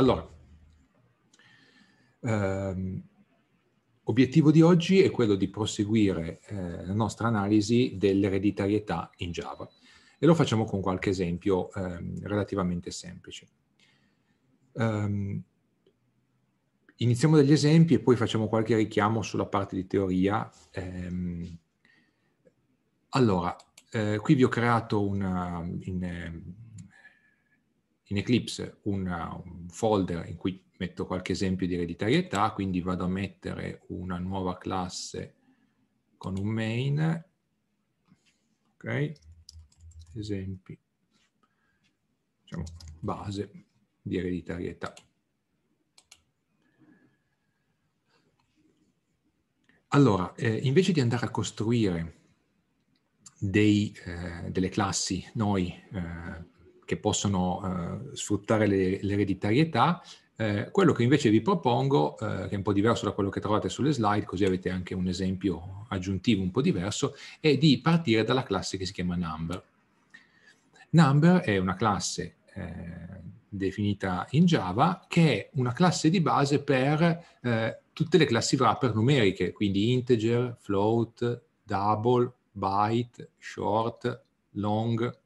Allora, ehm, obiettivo di oggi è quello di proseguire eh, la nostra analisi dell'ereditarietà in Java e lo facciamo con qualche esempio ehm, relativamente semplice. Um, iniziamo dagli esempi e poi facciamo qualche richiamo sulla parte di teoria. Um, allora, eh, qui vi ho creato una, in, ehm, in Eclipse una, un folder in cui metto qualche esempio di ereditarietà, quindi vado a mettere una nuova classe con un main, ok, esempi, diciamo base di ereditarietà. Allora, eh, invece di andare a costruire dei, eh, delle classi noi eh, che possono eh, sfruttare le, l'ereditarietà. Eh, quello che invece vi propongo, eh, che è un po' diverso da quello che trovate sulle slide, così avete anche un esempio aggiuntivo un po' diverso, è di partire dalla classe che si chiama number. Number è una classe eh, definita in Java, che è una classe di base per eh, tutte le classi wrapper numeriche, quindi integer, float, double, byte, short, long,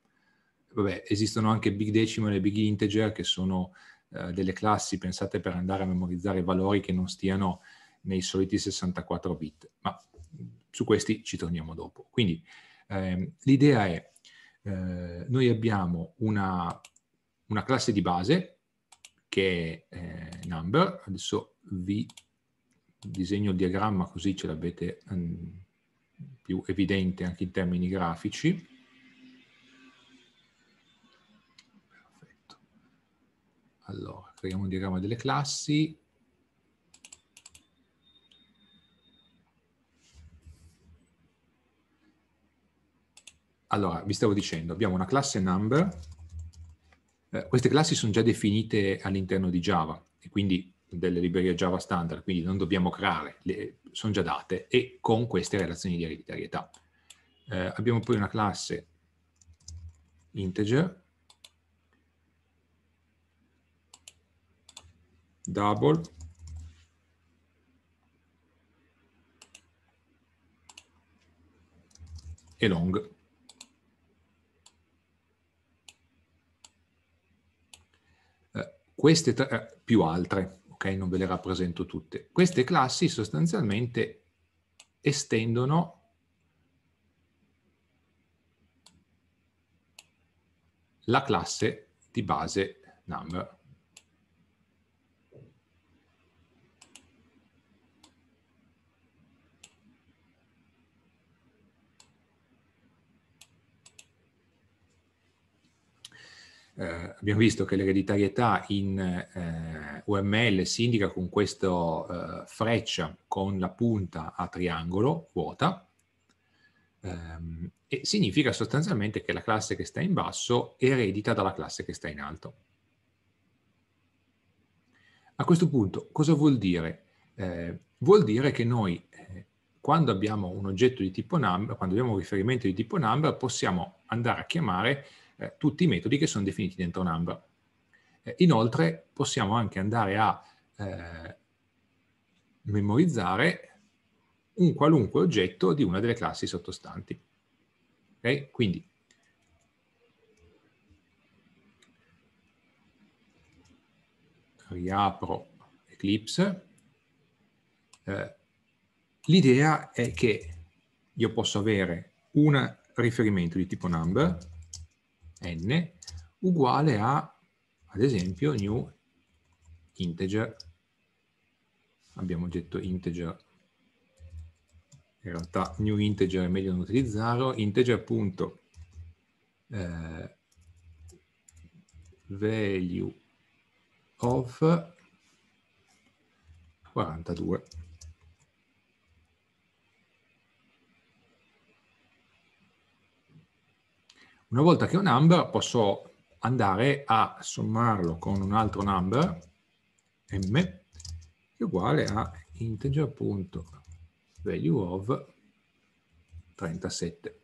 vabbè, esistono anche big decimal e big integer che sono eh, delle classi pensate per andare a memorizzare valori che non stiano nei soliti 64 bit, ma su questi ci torniamo dopo. Quindi ehm, l'idea è, eh, noi abbiamo una, una, classe di base che è eh, number, adesso vi disegno il diagramma così ce l'avete mm, più evidente anche in termini grafici, Allora, creiamo un diagramma delle classi. Allora, vi stavo dicendo, abbiamo una classe number. Eh, queste classi sono già definite all'interno di Java e quindi delle librerie Java standard, quindi non dobbiamo creare, le, sono già date e con queste relazioni di ereditarietà. Eh, abbiamo poi una classe integer double e long. Eh, queste tre, eh, più altre, ok? Non ve le rappresento tutte. Queste classi sostanzialmente estendono la classe di base number eh, abbiamo visto che l'ereditarietà in eh, UML si indica con questa eh, freccia con la punta a triangolo vuota ehm, e significa sostanzialmente che la classe che sta in basso eredita dalla classe che sta in alto. A questo punto cosa vuol dire? Eh, vuol dire che noi eh, quando abbiamo un oggetto di tipo number, quando abbiamo un riferimento di tipo number possiamo andare a chiamare eh, tutti i metodi che sono definiti dentro number. Eh, inoltre possiamo anche andare a eh, memorizzare un qualunque oggetto di una delle classi sottostanti. Okay? Quindi riapro Eclipse. Eh, L'idea è che io posso avere un riferimento di tipo number n uguale a, ad esempio, new integer. Abbiamo detto integer. In realtà new integer è meglio non utilizzarlo. Integer punto eh, of 42. Una volta che ho un number posso andare a sommarlo con un altro number, m, che è uguale a integer.value of 37.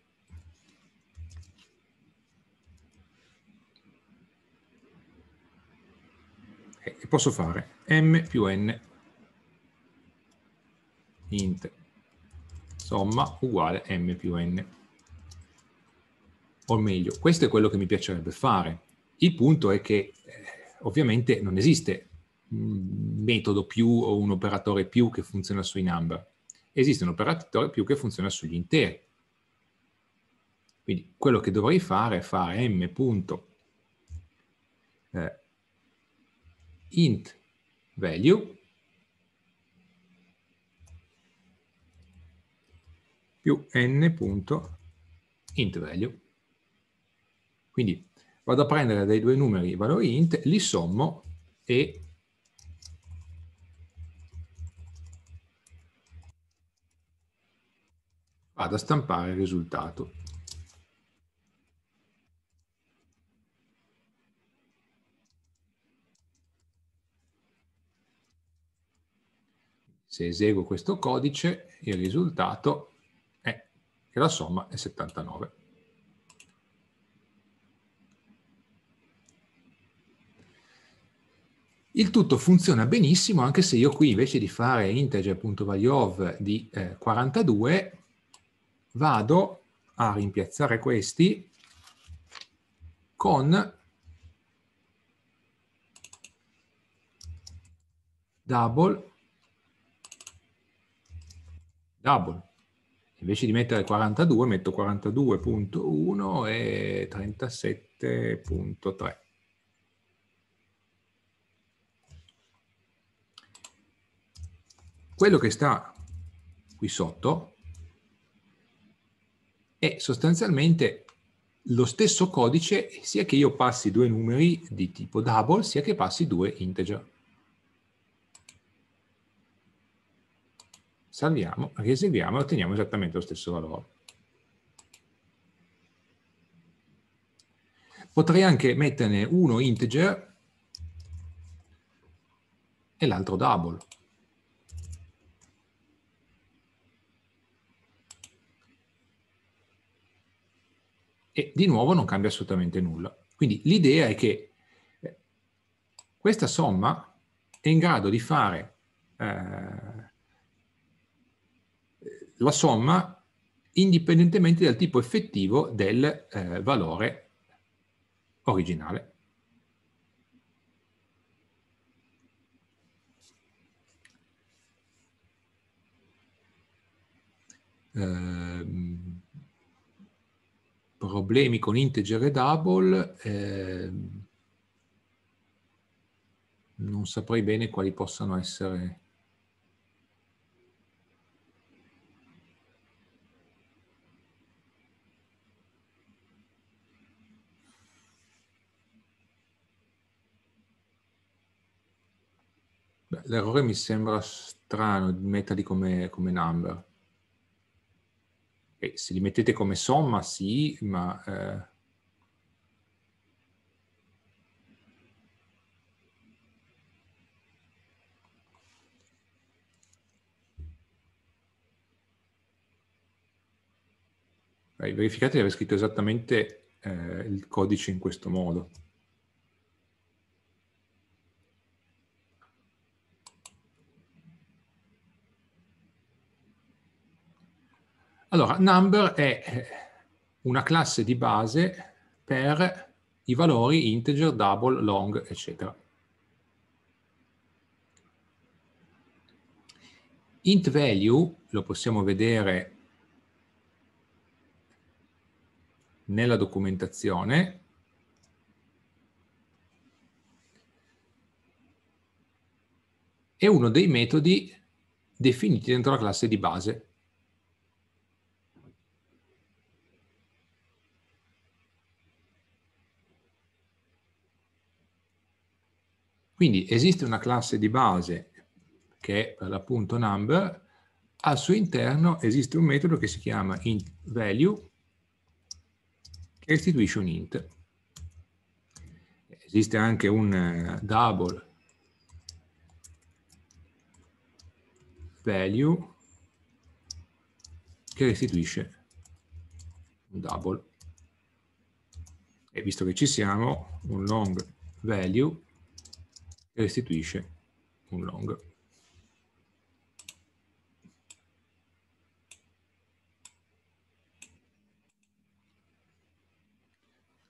E eh, posso fare m più n int somma uguale m più n o meglio, questo è quello che mi piacerebbe fare. Il punto è che eh, ovviamente non esiste un metodo più o un operatore più che funziona sui number. Esiste un operatore più che funziona sugli interi. Quindi quello che dovrei fare è fare m. Punto, eh, int value più n punto int value quindi vado a prendere dai due numeri i valori int, li sommo e vado a stampare il risultato. Se eseguo questo codice, il risultato è che la somma è 79. Il tutto funziona benissimo anche se io qui invece di fare integer.valueOf di eh, 42 vado a rimpiazzare questi con double double invece di mettere 42 metto 42.1 e 37.3 quello che sta qui sotto è sostanzialmente lo stesso codice sia che io passi due numeri di tipo double sia che passi due integer. Salviamo, rieseguiamo e otteniamo esattamente lo stesso valore. Potrei anche metterne uno integer e l'altro double. e di nuovo non cambia assolutamente nulla. Quindi l'idea è che eh, questa somma è in grado di fare eh, la somma indipendentemente dal tipo effettivo del eh, valore originale. Eh, problemi con integer e double, eh, non saprei bene quali possano essere L'errore mi sembra strano, metterli come, come number. E se li mettete come somma, sì, ma... Eh, eh, verificate di aver scritto esattamente eh, il codice in questo modo. Allora, number è eh, una classe di base per i valori integer, double, long, eccetera. Int value lo possiamo vedere nella documentazione. È uno dei metodi definiti dentro la classe di base. Quindi esiste una classe di base che è per l'appunto number, al suo interno esiste un metodo che si chiama int value che restituisce un int. Esiste anche un eh, double value che restituisce un double. E visto che ci siamo, un long value restituisce un long.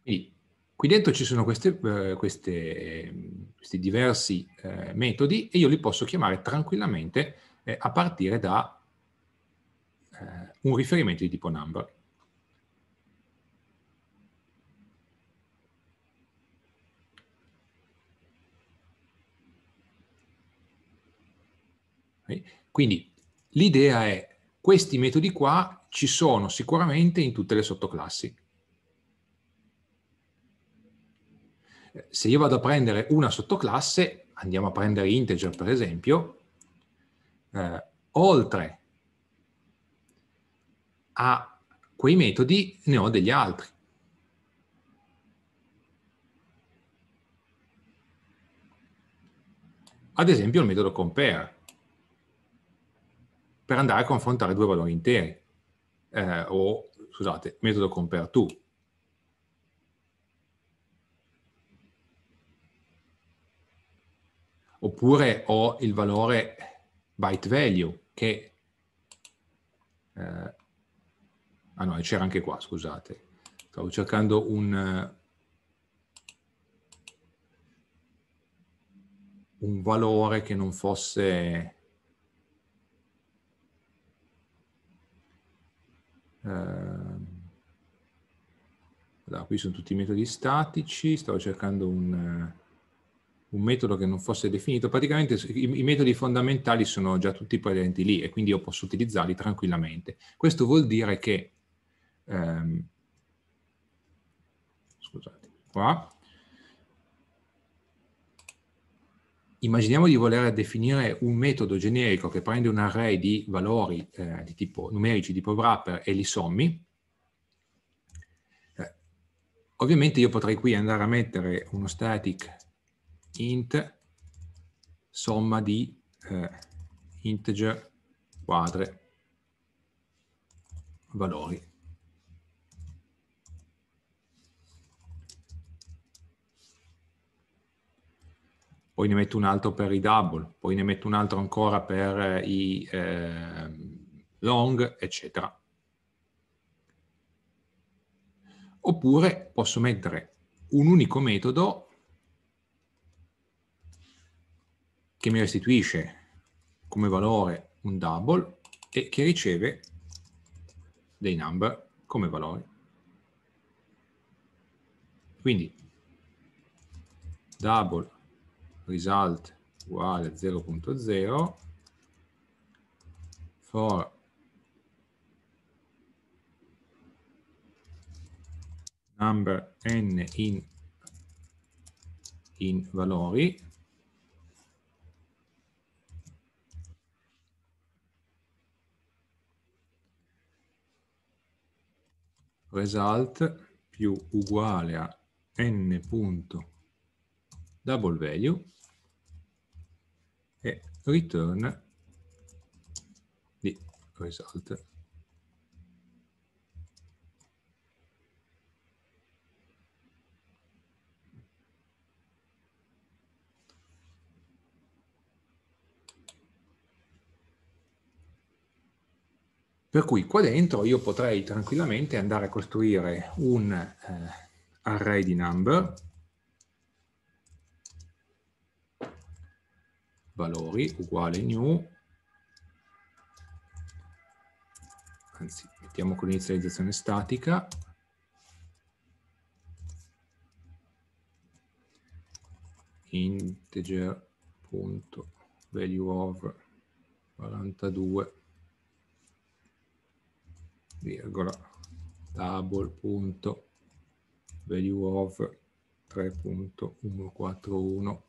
Quindi, qui dentro ci sono queste, eh, queste, questi diversi eh, metodi e io li posso chiamare tranquillamente eh, a partire da un riferimento di tipo number. Quindi l'idea è questi metodi qua ci sono sicuramente in tutte le sottoclassi. Se io vado a prendere una sottoclasse, andiamo a prendere integer per esempio, eh, oltre a quei metodi ne ho degli altri. Ad esempio il metodo compare per andare a confrontare due valori interi, eh, o scusate, metodo compare to. Oppure ho il valore byte value, che... Eh, ah no, c'era anche qua, scusate. Stavo cercando un... un valore che non fosse Ehm, allora, qui sono tutti i metodi statici, stavo cercando un, eh, un metodo che non fosse definito. Praticamente i, i, metodi fondamentali sono già tutti presenti lì e quindi io posso utilizzarli tranquillamente. Questo vuol dire che... Ehm, scusate, qua immaginiamo di voler definire un metodo generico che prende un array di valori eh, di tipo numerici, tipo wrapper e li sommi, eh, ovviamente io potrei qui andare a mettere uno static int somma di eh, integer quadre valori. poi ne metto un altro per i double, poi ne metto un altro ancora per eh, i eh, long, eccetera. Oppure posso mettere un unico metodo che mi restituisce come valore un double e che riceve dei number come valori. Quindi double result uguale 0.0 for number n in, in valori result più uguale a n punto double value e return di result. Per cui qua dentro io potrei tranquillamente andare a costruire un eh, array di number valori uguale new anzi mettiamo con l'inizializzazione statica integer.value of 42 virgola table.value of 3.141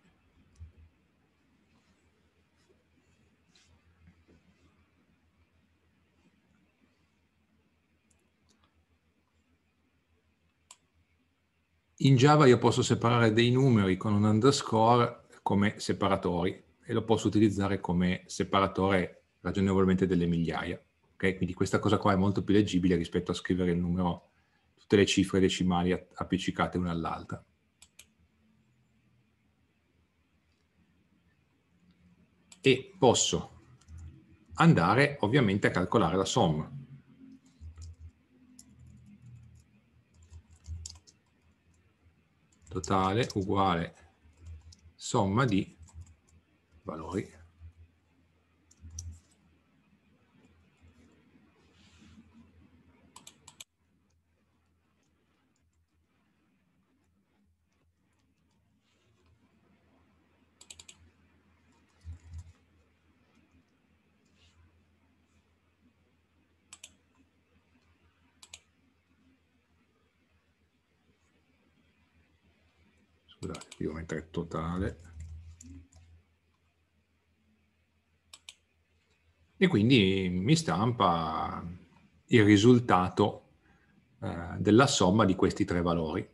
In Java io posso separare dei numeri con un underscore come separatori e lo posso utilizzare come separatore ragionevolmente delle migliaia. Okay? Quindi questa cosa qua è molto più leggibile rispetto a scrivere il numero, tutte le cifre decimali appiccicate una all'altra. E posso andare ovviamente a calcolare la somma. totale uguale somma di valori chilometri totale e quindi mi stampa il risultato eh, della somma di questi tre valori.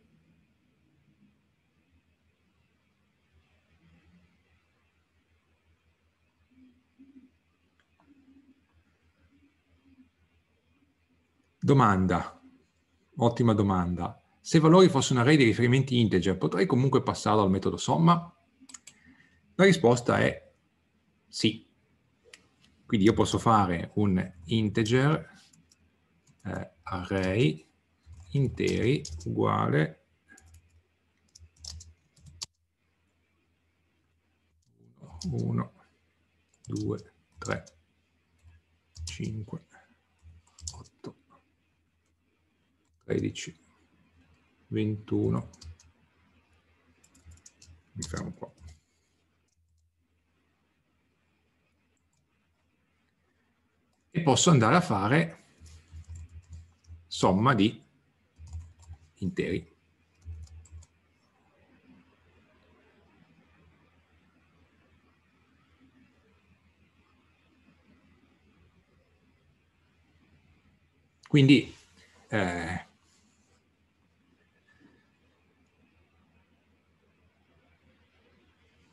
Domanda, ottima domanda. Se i valori fossero un array di riferimenti integer, potrei comunque passarlo al metodo somma? La risposta è sì. Quindi io posso fare un integer eh, array interi uguale 1, 2, 3, 5, 8, 13, 21. Mi fermo qua. E posso andare a fare somma di interi. Quindi eh,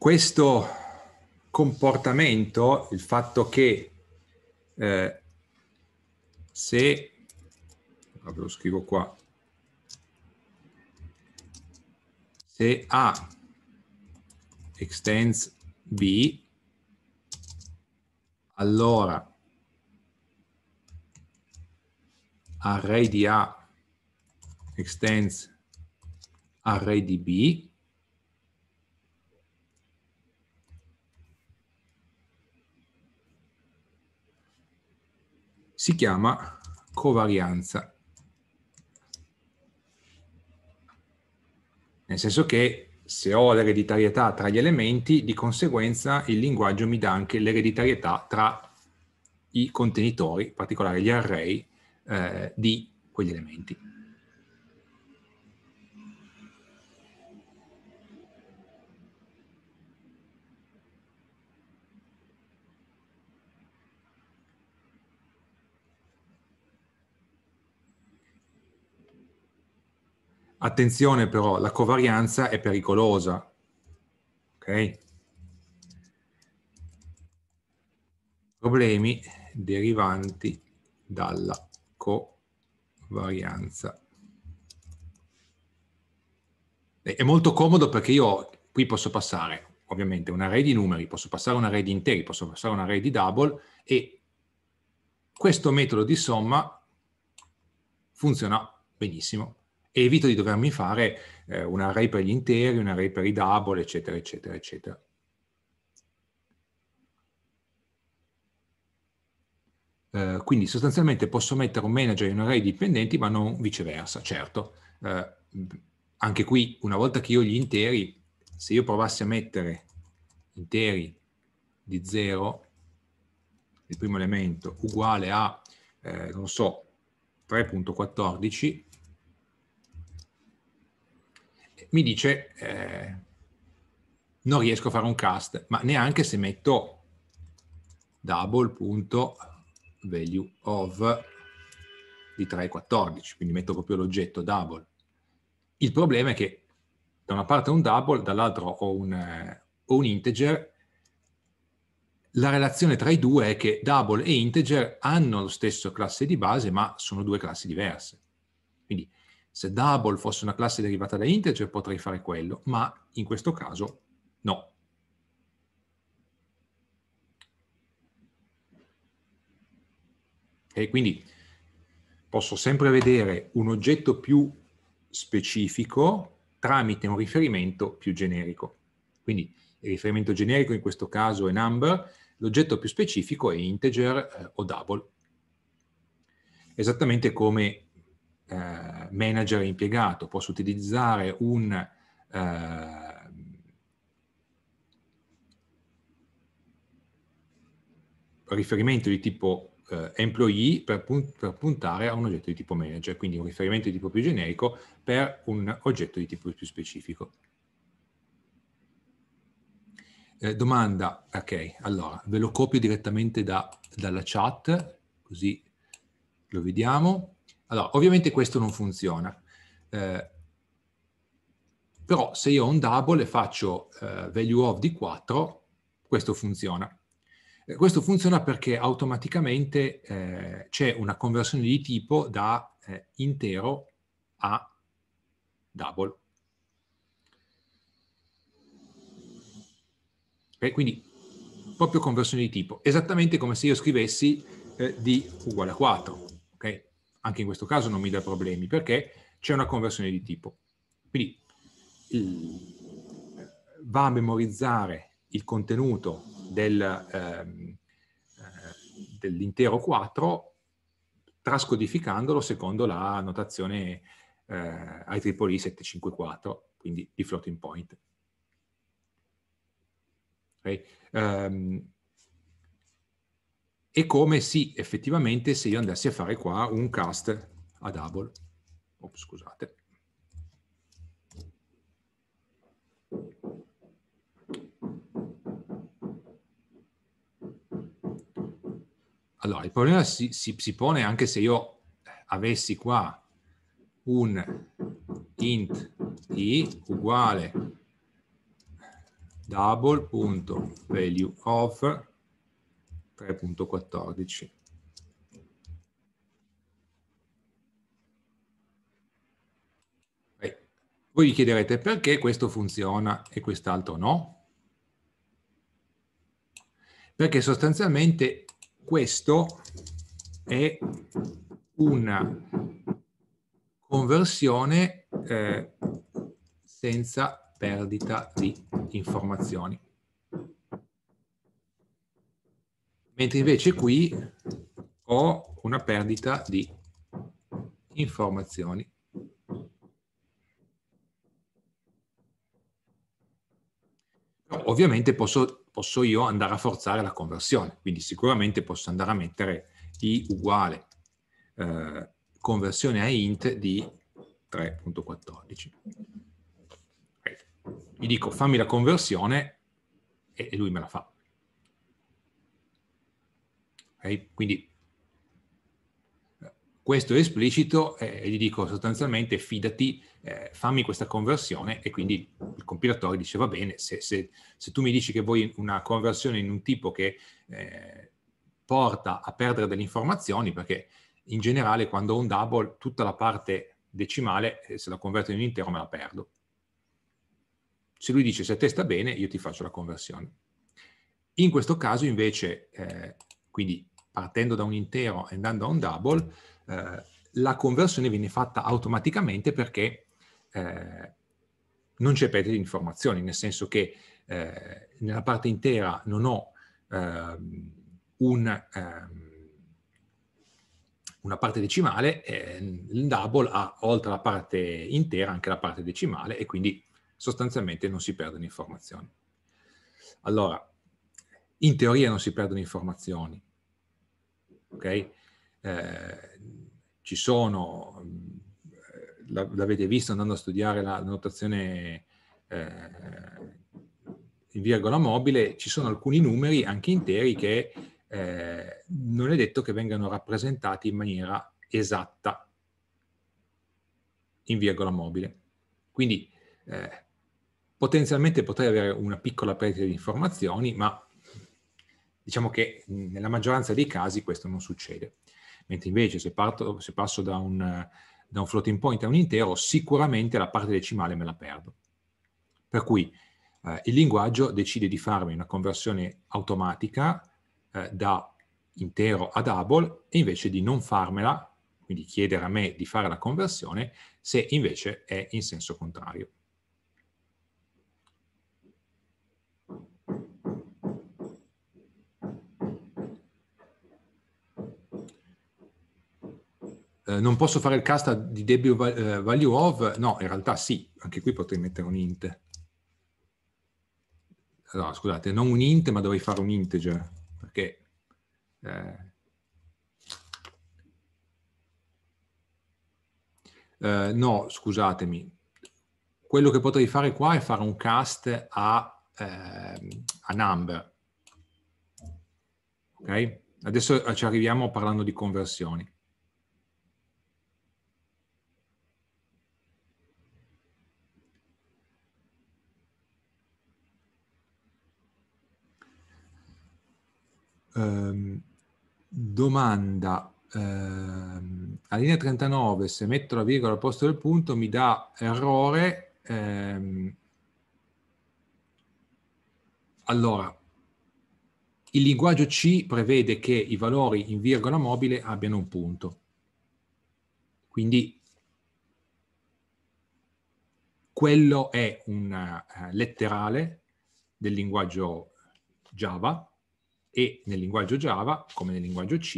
questo comportamento, il fatto che eh, se, lo scrivo qua, se A extends B, allora array di A extends array di B si chiama covarianza. Nel senso che se ho l'ereditarietà tra gli elementi, di conseguenza il linguaggio mi dà anche l'ereditarietà tra i contenitori, in particolare gli array, eh, di quegli elementi. Attenzione però, la covarianza è pericolosa. Ok? Problemi derivanti dalla covarianza. È molto comodo perché io qui posso passare ovviamente un array di numeri, posso passare un array di interi, posso passare un array di double e questo metodo di somma funziona benissimo evito di dovermi fare eh, un array per gli interi, un array per i double, eccetera, eccetera, eccetera. Eh, quindi sostanzialmente posso mettere un manager in un array dipendenti, ma non viceversa, certo. Eh, anche qui, una volta che io gli interi, se io provassi a mettere interi di 0, il primo elemento, uguale a, eh, non so, 3.14, mi dice eh, non riesco a fare un cast, ma neanche se metto double.value of di 3,14, quindi metto proprio l'oggetto double. Il problema è che da una parte ho un double, eh, dall'altra ho un, ho un integer, la relazione tra i due è che double e integer hanno lo stesso classe di base, ma sono due classi diverse. Quindi se double fosse una classe derivata da integer cioè potrei fare quello, ma in questo caso no. E quindi posso sempre vedere un oggetto più specifico tramite un riferimento più generico. Quindi il riferimento generico in questo caso è number, l'oggetto più specifico è integer eh, o double. Esattamente come eh, manager impiegato, posso utilizzare un, eh, riferimento di tipo eh, employee per, pun per, puntare a un oggetto di tipo manager, quindi un riferimento di tipo più generico per un oggetto di tipo più specifico. Eh, domanda, ok, allora ve lo copio direttamente da, dalla chat, così lo vediamo. Allora, ovviamente questo non funziona. Eh, però se io ho un double e faccio eh, value of di 4, questo funziona. Eh, questo funziona perché automaticamente eh, c'è una conversione di tipo da eh, intero a double. Okay, quindi proprio conversione di tipo, esattamente come se io scrivessi eh, d uguale a 4 anche in questo caso non mi dà problemi perché c'è una conversione di tipo. Quindi va a memorizzare il contenuto del, ehm, eh, dell'intero 4 trascodificandolo secondo la notazione eh, IEEE 754, quindi di floating point. Okay. Um, e come sì, effettivamente, se io andassi a fare qua un cast a double. Ops, scusate. Allora, il problema si, si, si pone anche se io avessi qua un int i uguale double.value of 3.14. Voi vi chiederete perché questo funziona e quest'altro no? Perché sostanzialmente questo è una conversione eh, senza perdita di informazioni. mentre invece qui ho una perdita di informazioni. ovviamente posso, posso, io andare a forzare la conversione, quindi sicuramente posso andare a mettere i uguale eh, conversione a int di 3.14. Gli dico fammi la conversione e lui me la fa. Okay? Quindi questo è esplicito eh, e gli dico sostanzialmente fidati, eh, fammi questa conversione e quindi il compilatore dice va bene, se, se, se tu mi dici che vuoi una conversione in un tipo che eh, porta a perdere delle informazioni, perché in generale quando ho un double tutta la parte decimale eh, se la converto in un intero me la perdo. Se lui dice se a te sta bene io ti faccio la conversione. In questo caso invece, eh, quindi partendo da un intero e andando a un double, eh, la conversione viene fatta automaticamente perché eh, non c'è perdita di informazioni, nel senso che eh, nella parte intera non ho ehm, un, ehm, una parte decimale, ehm, il double ha oltre la parte intera anche la parte decimale e quindi sostanzialmente non si perdono informazioni. Allora, in teoria non si perdono informazioni, Okay? Eh, ci sono, mm, l'avete visto andando a studiare la notazione eh, in virgola mobile, ci sono alcuni numeri, anche interi, che eh, non è detto che vengano rappresentati in maniera esatta in virgola mobile. Quindi eh, potenzialmente potrei avere una piccola perdita di informazioni, ma Diciamo che nella maggioranza dei casi questo non succede, mentre invece se, parto, se passo da un, da un floating point a un intero, sicuramente la parte decimale me la perdo. Per cui eh, il linguaggio decide di farmi una conversione automatica eh, da intero a double e invece di non farmela, quindi chiedere a me di fare la conversione, se invece è in senso contrario. Eh, non posso fare il cast di debut eh, value of, no, in realtà sì, anche qui potrei mettere un int. No, scusate, non un int, ma dovrei fare un integer, perché... Eh, eh, no, scusatemi, quello che potrei fare qua è fare un cast a, ehm, a number. Ok? Adesso ci arriviamo parlando di conversioni. ehm, domanda ehm, a linea 39 se metto la virgola al posto del punto mi dà errore ehm, allora il linguaggio C prevede che i valori in virgola mobile abbiano un punto quindi quello è un uh, eh, letterale del linguaggio Java e nel linguaggio Java, come nel linguaggio C,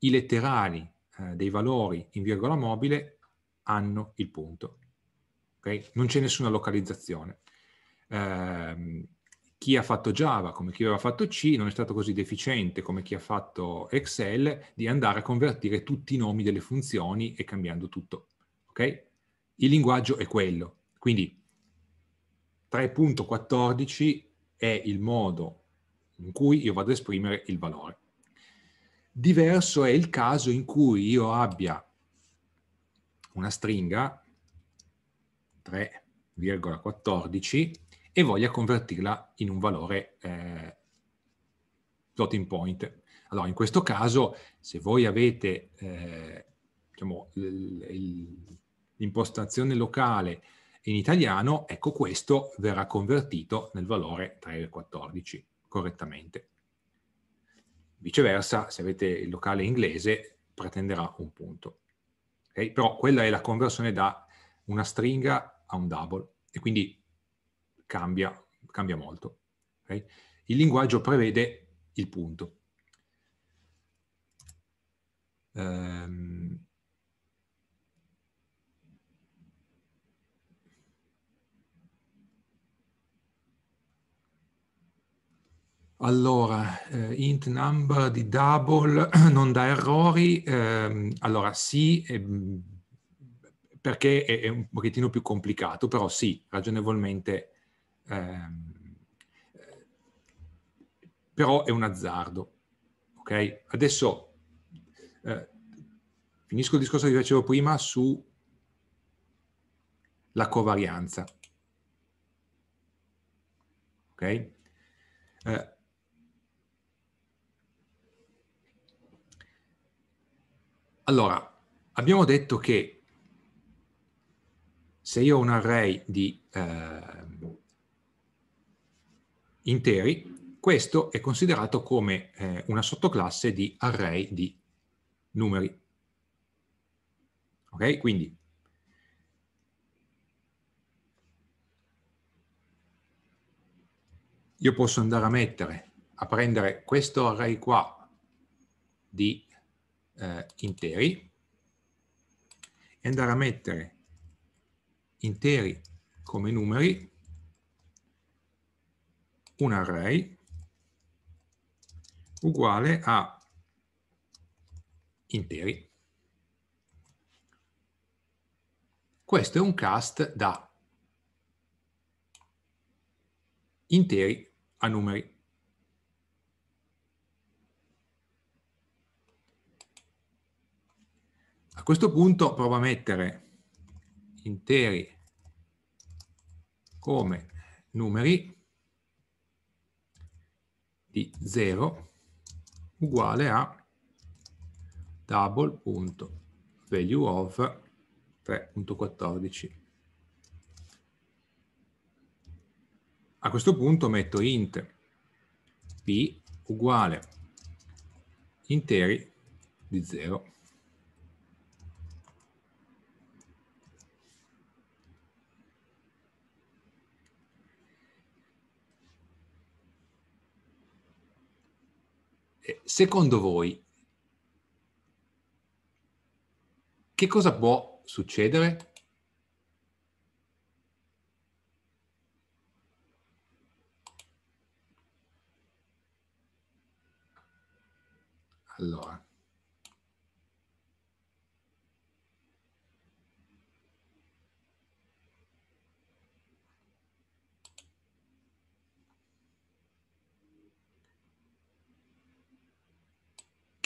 i letterali eh, dei valori in virgola mobile hanno il punto. Okay? Non c'è nessuna localizzazione. Eh, chi ha fatto Java come chi aveva fatto C non è stato così deficiente come chi ha fatto Excel di andare a convertire tutti i nomi delle funzioni e cambiando tutto. Okay? Il linguaggio è quello. Quindi 3.14 è il modo in cui io vado ad esprimere il valore. Diverso è il caso in cui io abbia una stringa 3,14 e voglia convertirla in un valore eh, floating point. Allora, in questo caso, se voi avete eh, diciamo, l'impostazione locale in italiano, ecco questo verrà convertito nel valore 3,14 correttamente. Viceversa, se avete il locale inglese, pretenderà un punto. Okay? Però quella è la conversione da una stringa a un double e quindi cambia, cambia molto. Okay? Il linguaggio prevede il punto. Um, Allora, eh, int number di double non dà errori, ehm, allora sì, ehm, perché è, è, un pochettino più complicato, però sì, ragionevolmente, ehm, però è un azzardo, ok? Adesso eh, finisco il discorso che vi facevo prima sulla covarianza, ok? Eh, Allora, abbiamo detto che se io ho un array di eh, interi, questo è considerato come eh, una sottoclasse di array di numeri. Ok? Quindi io posso andare a mettere, a prendere questo array qua di eh, interi e andare a mettere interi come numeri un array uguale a interi. Questo è un cast da interi a numeri. A questo punto provo a mettere interi come numeri di 0 uguale a double.value of 3.14. A questo punto metto int p uguale interi di 0. Secondo voi, che cosa può succedere? Allora,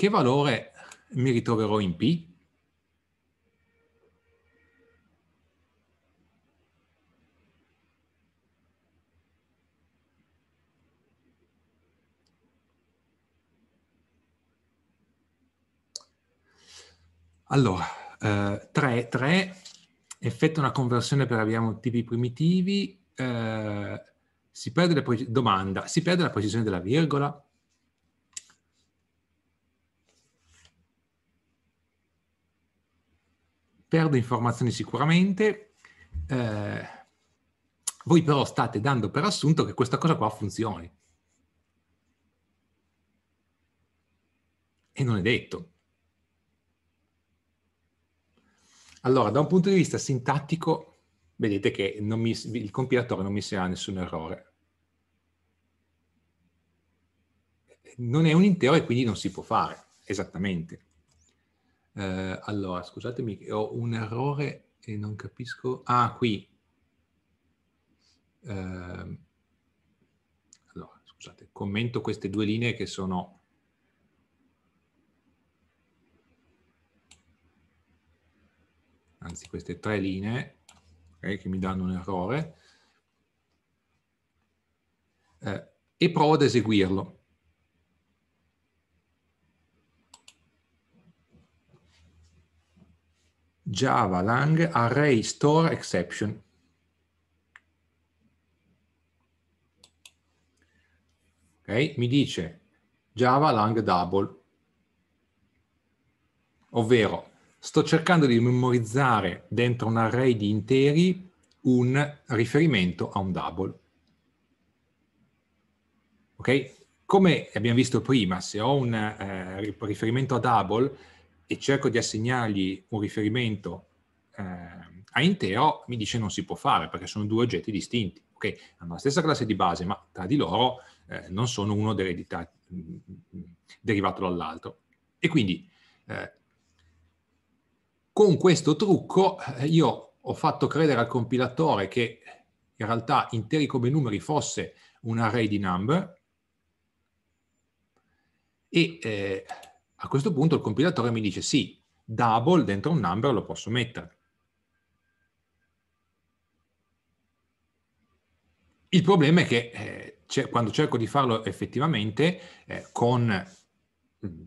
che valore mi ritroverò in P? Allora, 3, eh, 3 effettua una conversione per avere motivi primitivi, eh, si perde domanda, si perde la precisione della virgola, perde informazioni sicuramente. Eh, voi però state dando per assunto che questa cosa qua funzioni. E non è detto. Allora, da un punto di vista sintattico, vedete che mi, il compilatore non mi segna nessun errore. Non è un intero e quindi non si può fare, esattamente. Eh, allora, scusatemi, ho un errore e non capisco. Ah, qui. Eh, allora, scusate, commento queste due linee che sono... anzi queste tre linee okay, che mi danno un errore eh, e provo ad eseguirlo. Java lang array store exception. Ok, mi dice Java lang double, ovvero sto cercando di memorizzare dentro un array di interi un riferimento a un double. Ok? Come abbiamo visto prima, se ho un eh, riferimento a double, e cerco di assegnargli un riferimento eh, a intero, mi dice non si può fare perché sono due oggetti distinti. Okay? Hanno la stessa classe di base, ma tra di loro eh, non sono uno mm, derivato dall'altro. E quindi eh, con questo trucco eh, io ho fatto credere al compilatore che in realtà interi come numeri fosse un array di number e eh, a questo punto il compilatore mi dice sì, double dentro un number lo posso mettere. Il problema è che eh, quando cerco di farlo effettivamente eh, con, mm,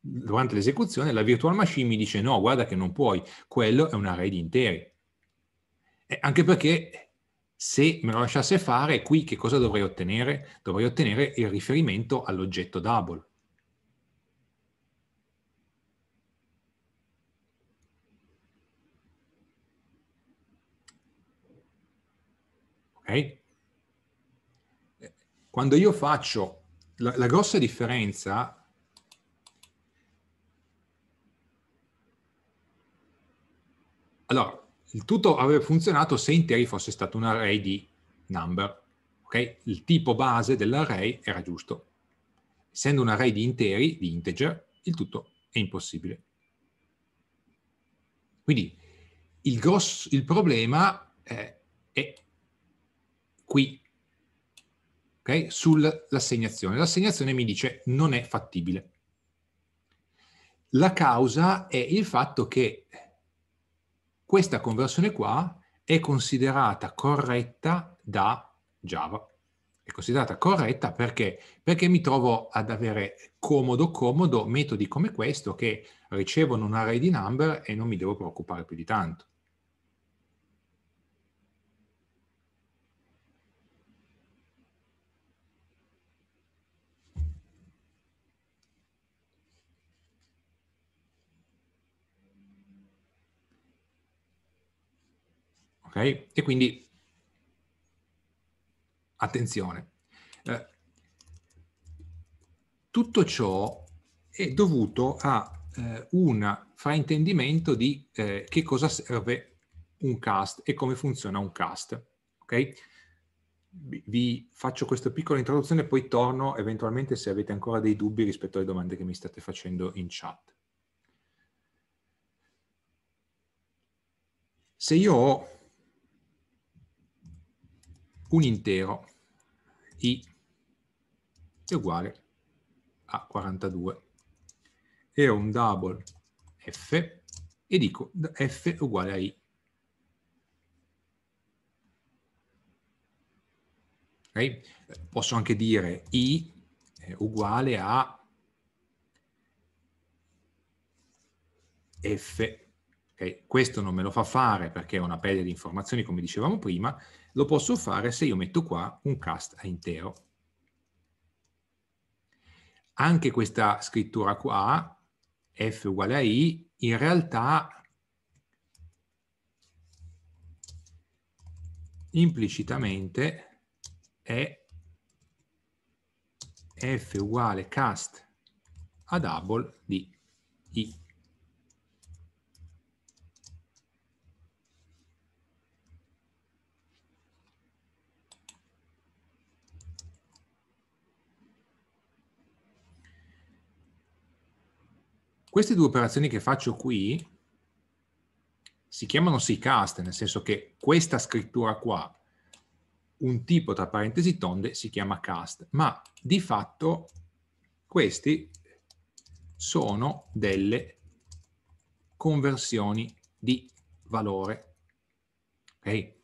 durante l'esecuzione la virtual machine mi dice no, guarda che non puoi, quello è un array di interi. Eh, anche perché se me lo lasciasse fare qui che cosa dovrei ottenere? Dovrei ottenere il riferimento all'oggetto double. Okay? Quando io faccio la, la grossa differenza Allora, il tutto avrebbe funzionato se interi fosse stato un array di number. Okay? Il tipo base dell'array era giusto. Essendo un array di interi, di integer, il tutto è impossibile. Quindi il, grosso, il problema è, è qui, okay? sull'assegnazione. L'assegnazione mi dice non è fattibile. La causa è il fatto che questa conversione qua è considerata corretta da Java. È considerata corretta perché? Perché mi trovo ad avere comodo comodo metodi come questo che ricevono un array di number e non mi devo preoccupare più di tanto. ok? E quindi attenzione. Eh, tutto ciò è dovuto a eh, un fraintendimento di eh, che cosa serve un cast e come funziona un cast, ok? Vi faccio questa piccola introduzione e poi torno eventualmente se avete ancora dei dubbi rispetto alle domande che mi state facendo in chat. Se io ho un intero i è uguale a 42 e ho un double f e dico f uguale a i. Okay? Posso anche dire i uguale a f. Okay? Questo non me lo fa fare perché è una pelle di informazioni come dicevamo prima, lo posso fare se io metto qua un cast a intero. Anche questa scrittura qua, f uguale a i, in realtà implicitamente è f uguale cast a double di i. Queste due operazioni che faccio qui si chiamano C-cast, nel senso che questa scrittura qua, un tipo tra parentesi tonde, si chiama cast, ma di fatto questi sono delle conversioni di valore. Okay.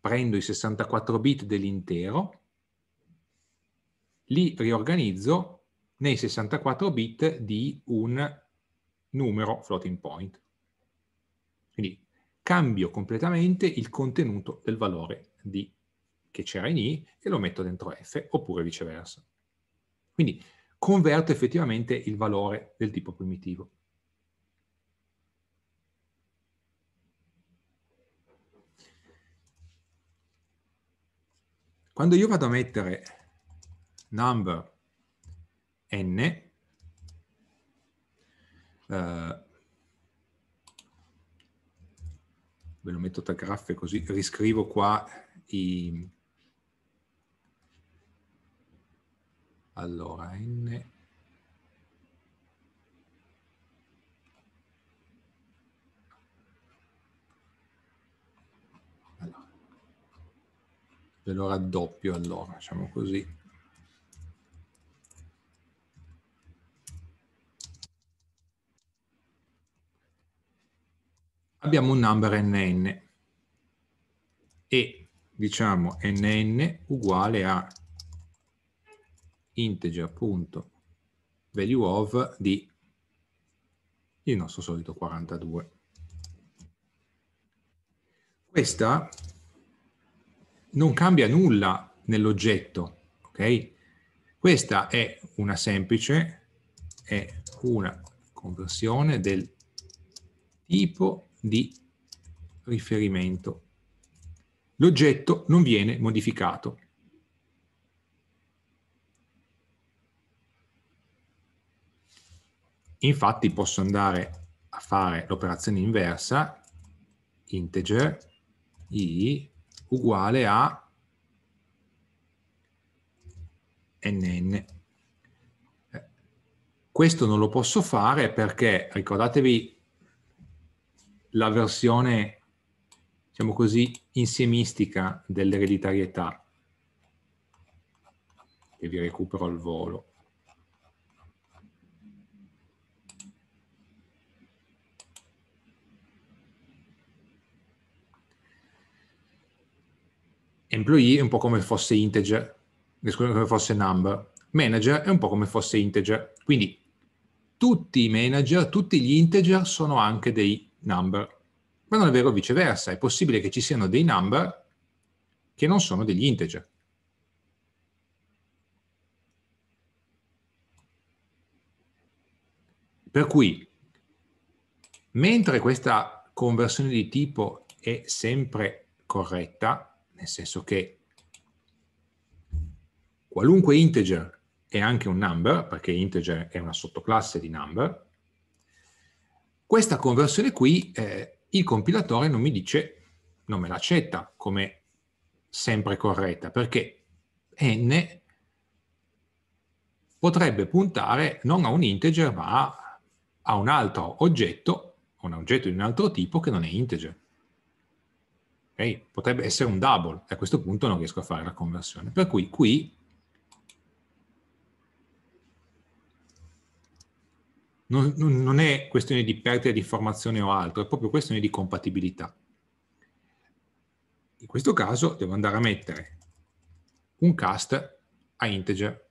Prendo i 64 bit dell'intero, li riorganizzo nei 64 bit di un numero floating point. Quindi cambio completamente il contenuto del valore di, che c'era in I e lo metto dentro F, oppure viceversa. Quindi converto effettivamente il valore del tipo primitivo. Quando io vado a mettere number n eh, ve lo metto tra graffe così riscrivo qua i allora n allora ve lo raddoppio allora facciamo così abbiamo un number nn e diciamo nn uguale a integer.value of di il nostro solito 42. Questa non cambia nulla nell'oggetto, ok? Questa è una semplice, è una conversione del tipo di riferimento. L'oggetto non viene modificato. Infatti posso andare a fare l'operazione inversa, integer i uguale a nn. Eh, questo non lo posso fare perché, ricordatevi la versione, diciamo così, insiemistica dell'ereditarietà, che vi recupero al volo. Employee è un po' come fosse integer, scusate, come fosse number. Manager è un po' come fosse integer. Quindi tutti i manager, tutti gli integer sono anche dei number, ma non è vero viceversa, è possibile che ci siano dei number che non sono degli integer. Per cui, mentre questa conversione di tipo è sempre corretta, nel senso che qualunque integer è anche un number, perché integer è una sottoclasse di number, questa conversione qui eh, il compilatore non mi dice, non me l'accetta come sempre corretta, perché n potrebbe puntare non a un integer ma a un altro oggetto, un oggetto di un altro tipo che non è integer. Okay? Potrebbe essere un double, e a questo punto non riesco a fare la conversione. Per cui qui non, non è questione di perdita di informazione o altro, è proprio questione di compatibilità. In questo caso devo andare a mettere un cast a integer.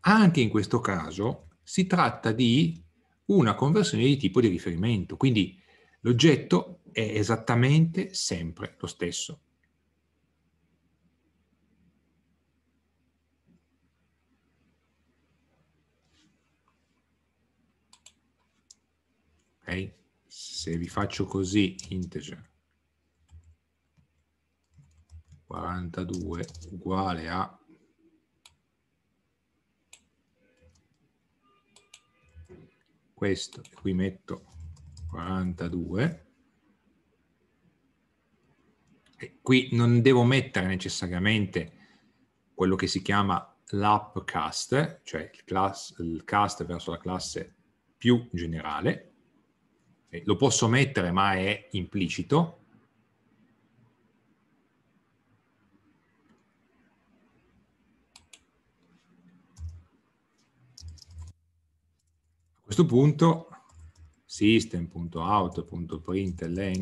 Anche in questo caso si tratta di una conversione di tipo di riferimento, quindi l'oggetto è esattamente sempre lo stesso. ok? Se vi faccio così, integer 42 uguale a questo, qui metto 42, e qui non devo mettere necessariamente quello che si chiama l'app cast, cioè il, class, il cast verso la classe più generale, eh, lo posso mettere ma è implicito. A questo punto system.out.println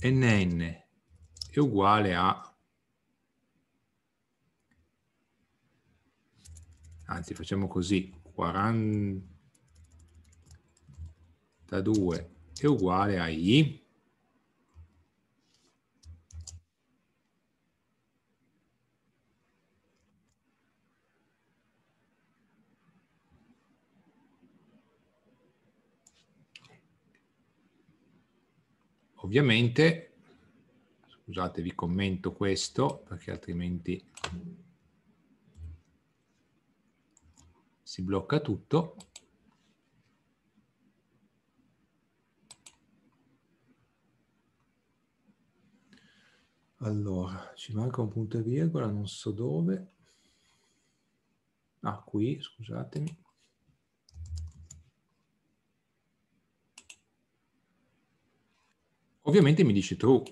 nn è uguale a anzi facciamo così 40 82 è uguale a i ovviamente scusate vi commento questo perché altrimenti si blocca tutto Allora, ci manca un punto e virgola, non so dove. Ah, qui, scusatemi. Ovviamente mi dice true,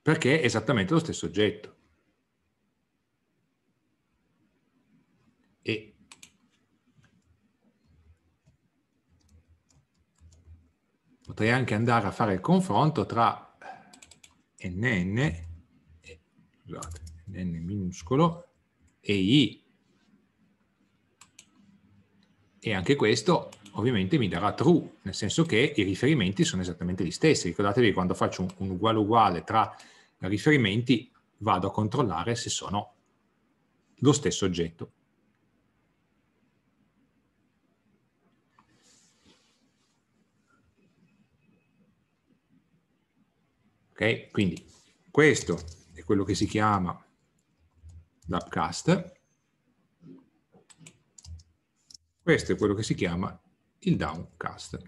perché è esattamente lo stesso oggetto. E potrei anche andare a fare il confronto tra nn scusate, n minuscolo, e i. E anche questo ovviamente mi darà true, nel senso che i riferimenti sono esattamente gli stessi. Ricordatevi che quando faccio un, un uguale uguale tra riferimenti vado a controllare se sono lo stesso oggetto. Ok, quindi questo quello che si chiama l'upcast. Questo è quello che si chiama il downcast.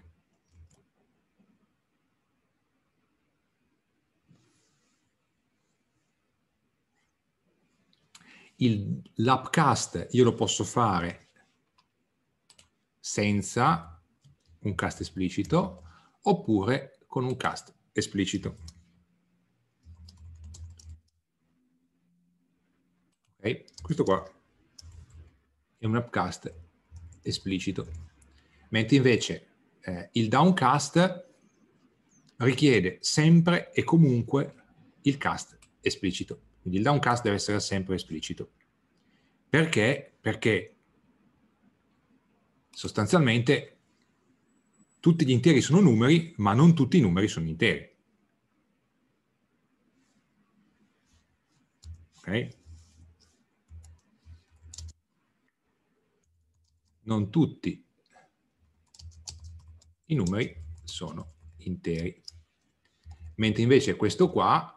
L'upcast io lo posso fare senza un cast esplicito oppure con un cast esplicito. Okay. Questo qua è un upcast esplicito, mentre invece eh, il downcast richiede sempre e comunque il cast esplicito. Quindi il downcast deve essere sempre esplicito. Perché? Perché sostanzialmente tutti gli interi sono numeri, ma non tutti i numeri sono interi. Okay? non tutti i numeri sono interi. Mentre invece questo qua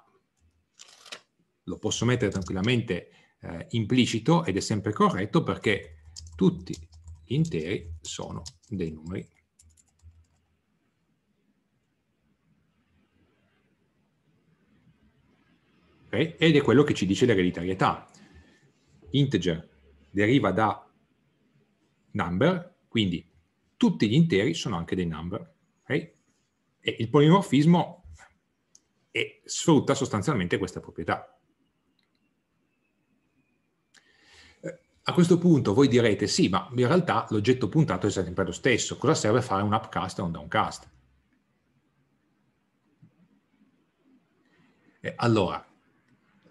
lo posso mettere tranquillamente eh, implicito ed è sempre corretto perché tutti gli interi sono dei numeri. Okay? Ed è quello che ci dice l'ereditarietà. Integer deriva da number, quindi tutti gli interi sono anche dei number. Okay? E il polimorfismo è, sfrutta sostanzialmente questa proprietà. Eh, a questo punto voi direte sì, ma in realtà l'oggetto puntato è sempre lo stesso. Cosa serve fare un upcast e un downcast? Eh, allora,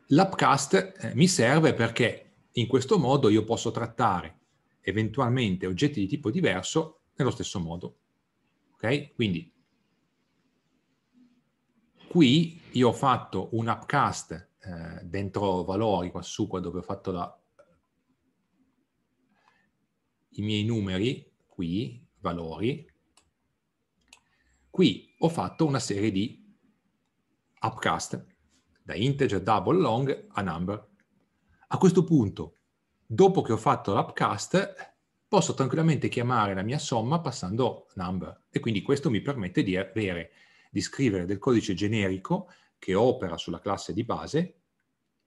l'upcast eh, mi serve perché in questo modo io posso trattare eventualmente oggetti di tipo diverso nello stesso modo. Ok? Quindi qui io ho fatto un upcast eh, dentro valori quassù qua dove ho fatto la, i miei numeri qui, valori. Qui ho fatto una serie di upcast da integer, double, long a number. A questo punto dopo che ho fatto l'upcast posso tranquillamente chiamare la mia somma passando number e quindi questo mi permette di, avere, di scrivere del codice generico che opera sulla classe di base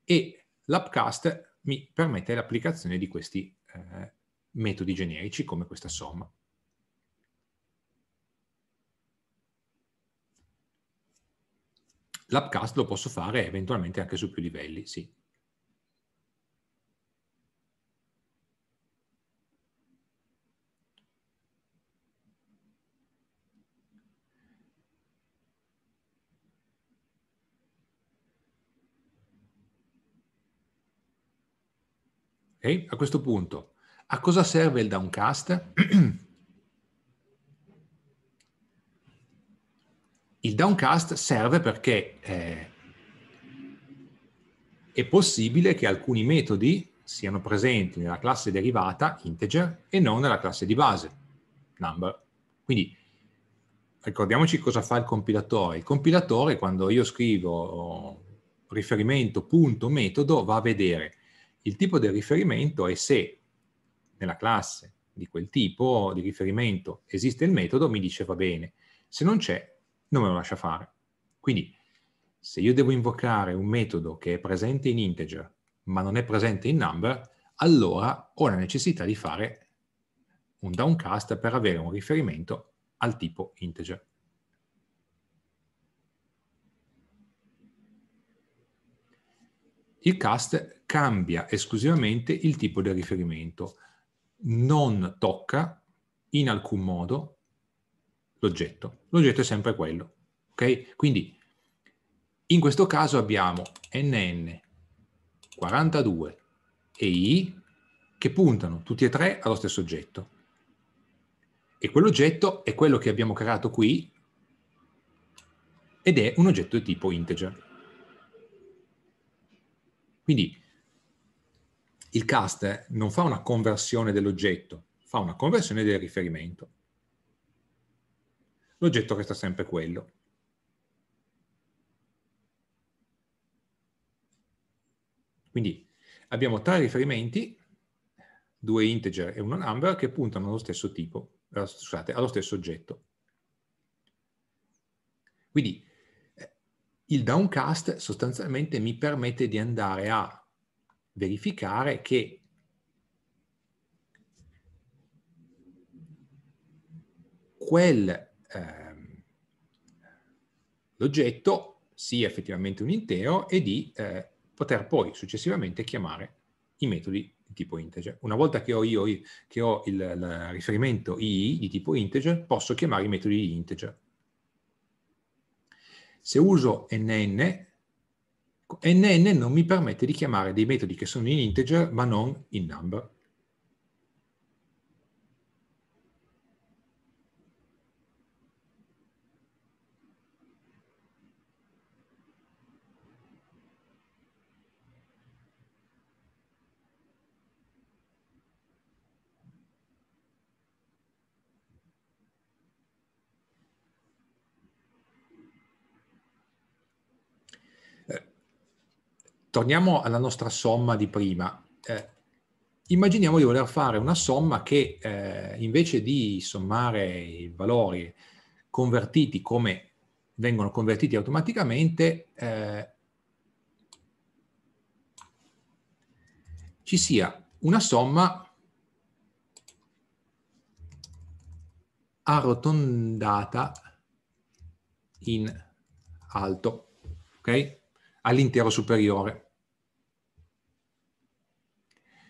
e l'upcast mi permette l'applicazione di questi eh, metodi generici come questa somma. L'upcast lo posso fare eventualmente anche su più livelli, sì. A questo punto, a cosa serve il downcast? il downcast serve perché eh, è possibile che alcuni metodi siano presenti nella classe derivata integer e non nella classe di base number. Quindi ricordiamoci cosa fa il compilatore. Il compilatore quando io scrivo riferimento punto metodo va a vedere il tipo del riferimento è se nella classe di quel tipo di riferimento esiste il metodo, mi dice va bene, se non c'è non me lo lascia fare. Quindi se io devo invocare un metodo che è presente in integer ma non è presente in number, allora ho la necessità di fare un downcast per avere un riferimento al tipo integer. il cast cambia esclusivamente il tipo di riferimento, non tocca in alcun modo l'oggetto. L'oggetto è sempre quello. Okay? Quindi in questo caso abbiamo NN 42 e I che puntano tutti e tre allo stesso oggetto. E quell'oggetto è quello che abbiamo creato qui ed è un oggetto di tipo integer. Quindi il cast non fa una conversione dell'oggetto, fa una conversione del riferimento. L'oggetto resta sempre quello. Quindi abbiamo tre riferimenti, due integer e uno number, che puntano allo stesso tipo, eh, scusate, allo stesso oggetto. Quindi il downcast sostanzialmente mi permette di andare a verificare che quel, eh, l'oggetto sia effettivamente un intero e di eh, poter poi successivamente chiamare i metodi di tipo integer. Una volta che ho io che ho il, il riferimento i di tipo integer, posso chiamare i metodi di integer se uso nn, nn non mi permette di chiamare dei metodi che sono in integer ma non in number. torniamo alla nostra somma di prima. Eh, immaginiamo di voler fare una somma che eh, invece di sommare i valori convertiti come vengono convertiti automaticamente, eh, ci sia una somma arrotondata in alto, ok? All'intero superiore.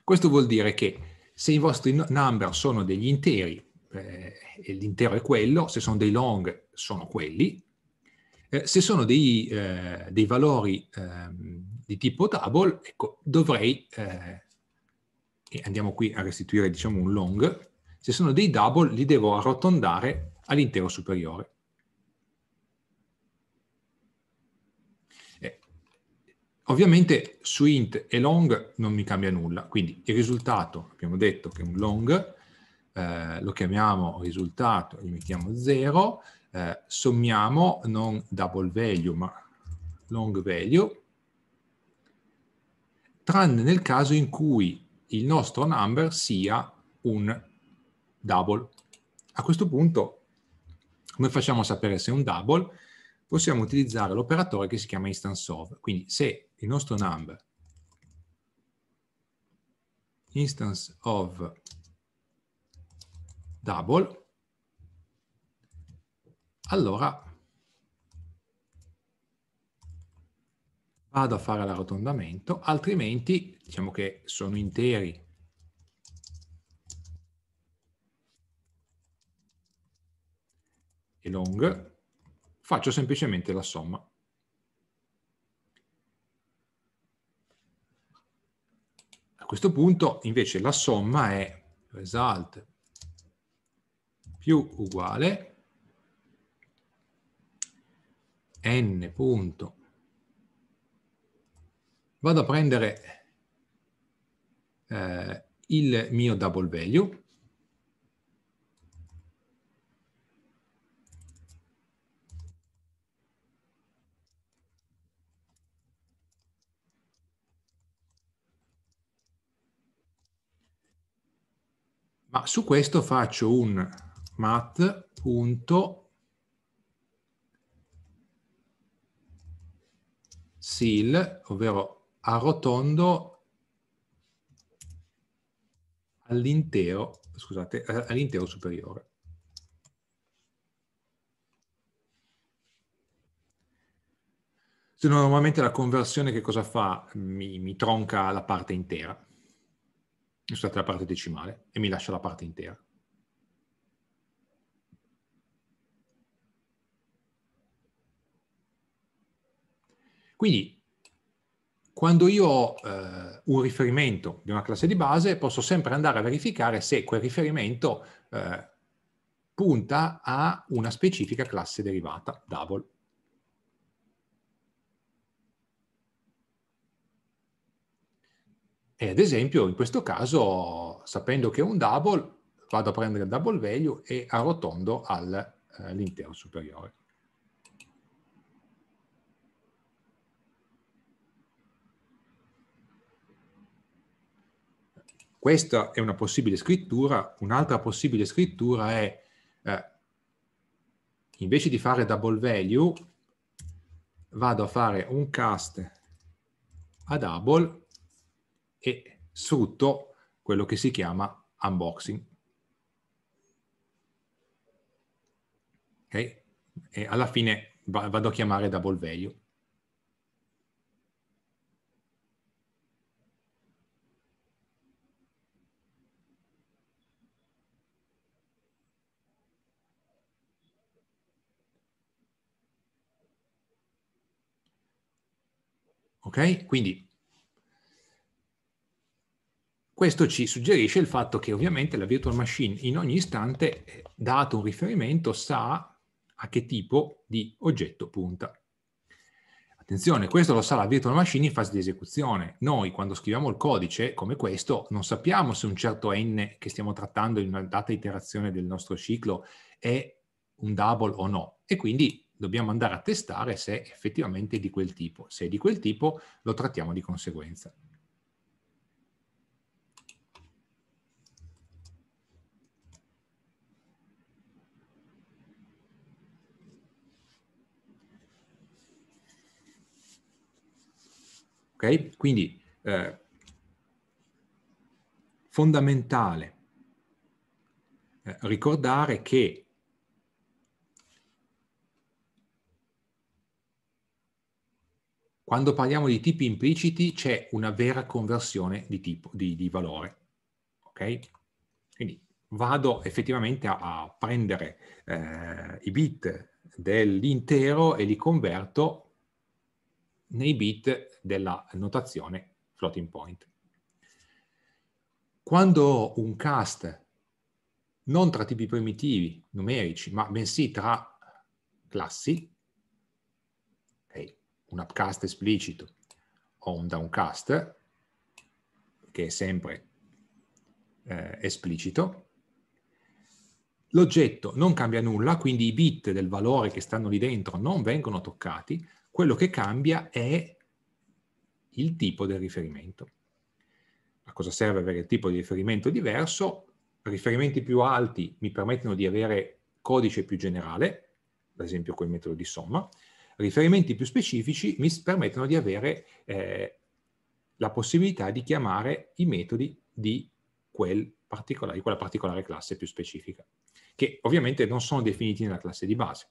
Questo vuol dire che se i vostri number sono degli interi, eh, l'intero è quello, se sono dei long sono quelli, eh, se sono dei, eh, dei valori ehm, di tipo double, ecco, dovrei, e eh, andiamo qui a restituire diciamo un long, se sono dei double li devo arrotondare all'intero superiore. Ovviamente su int e long non mi cambia nulla, quindi il risultato, abbiamo detto che è un long, eh, lo chiamiamo risultato, gli mettiamo 0, eh, sommiamo non double value ma long value, tranne nel caso in cui il nostro number sia un double. A questo punto, come facciamo a sapere se è un double? Possiamo utilizzare l'operatore che si chiama instance of. Quindi se il nostro number instance of double, allora vado a fare l'arrotondamento, altrimenti diciamo che sono interi. e long, faccio semplicemente la somma. questo punto invece la somma è result più uguale n punto vado a prendere eh, il mio double value ma su questo faccio un mat ovvero arrotondo all'intero, scusate, all'intero superiore. Se normalmente la conversione che cosa fa? Mi, mi tronca la parte intera scusate la parte decimale, e mi lascia la parte intera. Quindi, quando io ho eh, un riferimento di una classe di base, posso sempre andare a verificare se quel riferimento eh, punta a una specifica classe derivata, double. E ad esempio in questo caso, sapendo che è un double, vado a prendere il double value e arrotondo all'intero eh, superiore. Questa è una possibile scrittura, un'altra possibile scrittura è eh, invece di fare double value vado a fare un cast a double e sotto quello che si chiama unboxing. Okay? E alla fine vado a chiamare double value. Ok? Quindi questo ci suggerisce il fatto che ovviamente la virtual machine in ogni istante, eh, dato un riferimento, sa a che tipo di oggetto punta. Attenzione, questo lo sa la virtual machine in fase di esecuzione. Noi, quando scriviamo il codice, come questo, non sappiamo se un certo n che stiamo trattando in una data iterazione del nostro ciclo è un double o no. E quindi dobbiamo andare a testare se effettivamente è di quel tipo. Se è di quel tipo, lo trattiamo di conseguenza. Okay? Quindi eh, fondamentale eh, ricordare che quando parliamo di tipi impliciti c'è una vera conversione di, tipo, di, di valore. Okay? Quindi vado effettivamente a, a prendere eh, i bit dell'intero e li converto nei bit della notazione floating point. Quando ho un cast non tra tipi primitivi numerici, ma bensì tra classi, okay, un upcast esplicito o un downcast, che è sempre eh, esplicito, l'oggetto non cambia nulla, quindi i bit del valore che stanno lì dentro non vengono toccati, quello che cambia è il tipo del riferimento. A cosa serve avere il tipo di riferimento diverso? Riferimenti più alti mi permettono di avere codice più generale, ad esempio con il metodo di somma. Riferimenti più specifici mi permettono di avere eh, la possibilità di chiamare i metodi di quel particolare, quella particolare classe più specifica, che ovviamente non sono definiti nella classe di base.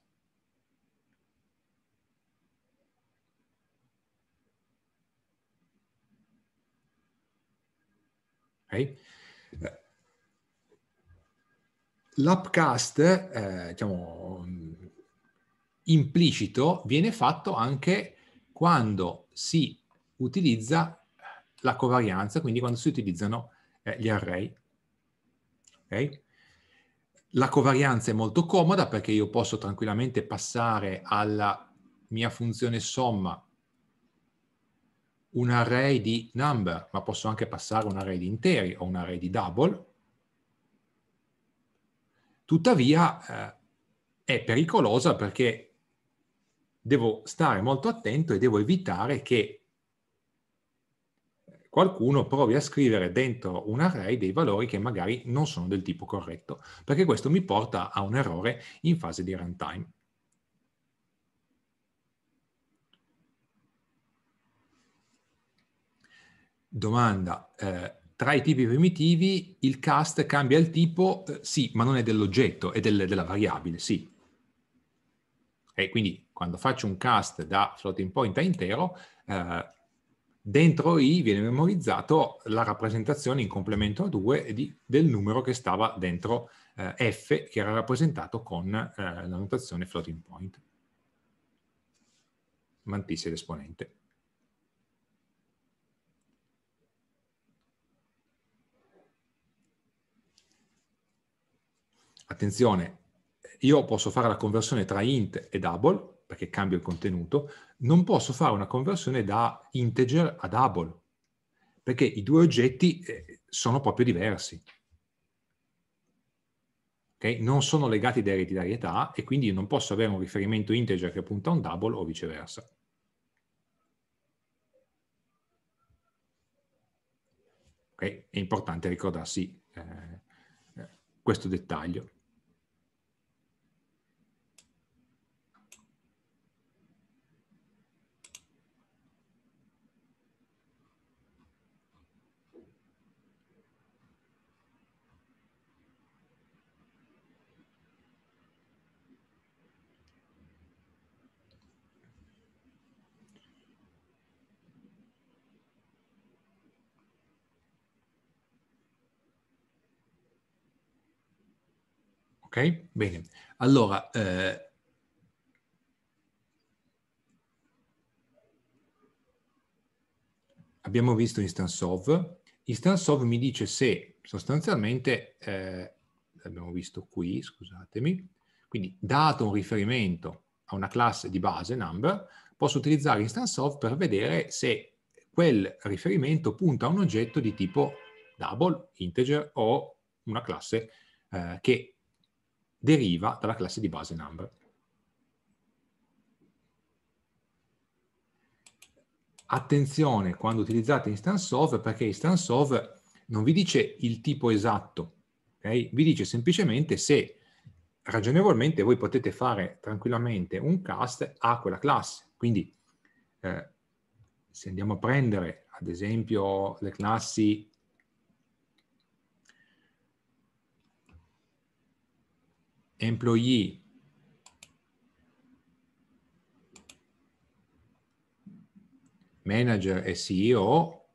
Okay? Eh, l'upcast, eh, diciamo, implicito viene fatto anche quando si utilizza la covarianza, quindi quando si utilizzano eh, gli array. Okay? La covarianza è molto comoda perché io posso tranquillamente passare alla mia funzione somma un array di number, ma posso anche passare un array di interi o un array di double. Tuttavia eh, è pericolosa perché devo stare molto attento e devo evitare che qualcuno provi a scrivere dentro un array dei valori che magari non sono del tipo corretto, perché questo mi porta a un errore in fase di runtime. Domanda. Eh, tra i tipi primitivi il cast cambia il tipo, eh, sì, ma non è dell'oggetto, è del, della variabile, sì. E quindi quando faccio un cast da floating point a intero, eh, dentro i viene memorizzato la rappresentazione in complemento a 2 del numero che stava dentro eh, f, che era rappresentato con eh, la notazione floating point. Mantisse l'esponente. attenzione, io posso fare la conversione tra int e double, perché cambio il contenuto, non posso fare una conversione da integer a double, perché i due oggetti eh, sono proprio diversi. Okay? Non sono legati da ereditarietà e quindi non posso avere un riferimento integer che punta a un double o viceversa. Okay? È importante ricordarsi eh, questo dettaglio. Bene. Allora, eh, abbiamo visto instance of. Instance of mi dice se sostanzialmente, eh, l'abbiamo visto qui, scusatemi, quindi dato un riferimento a una classe di base, number, posso utilizzare instance of per vedere se quel riferimento punta a un oggetto di tipo double, integer o una classe eh, che deriva dalla classe di base number. Attenzione quando utilizzate instance of perché instance of non vi dice il tipo esatto, okay? vi dice semplicemente se ragionevolmente voi potete fare tranquillamente un cast a quella classe. Quindi eh, se andiamo a prendere ad esempio le classi employee manager e CEO,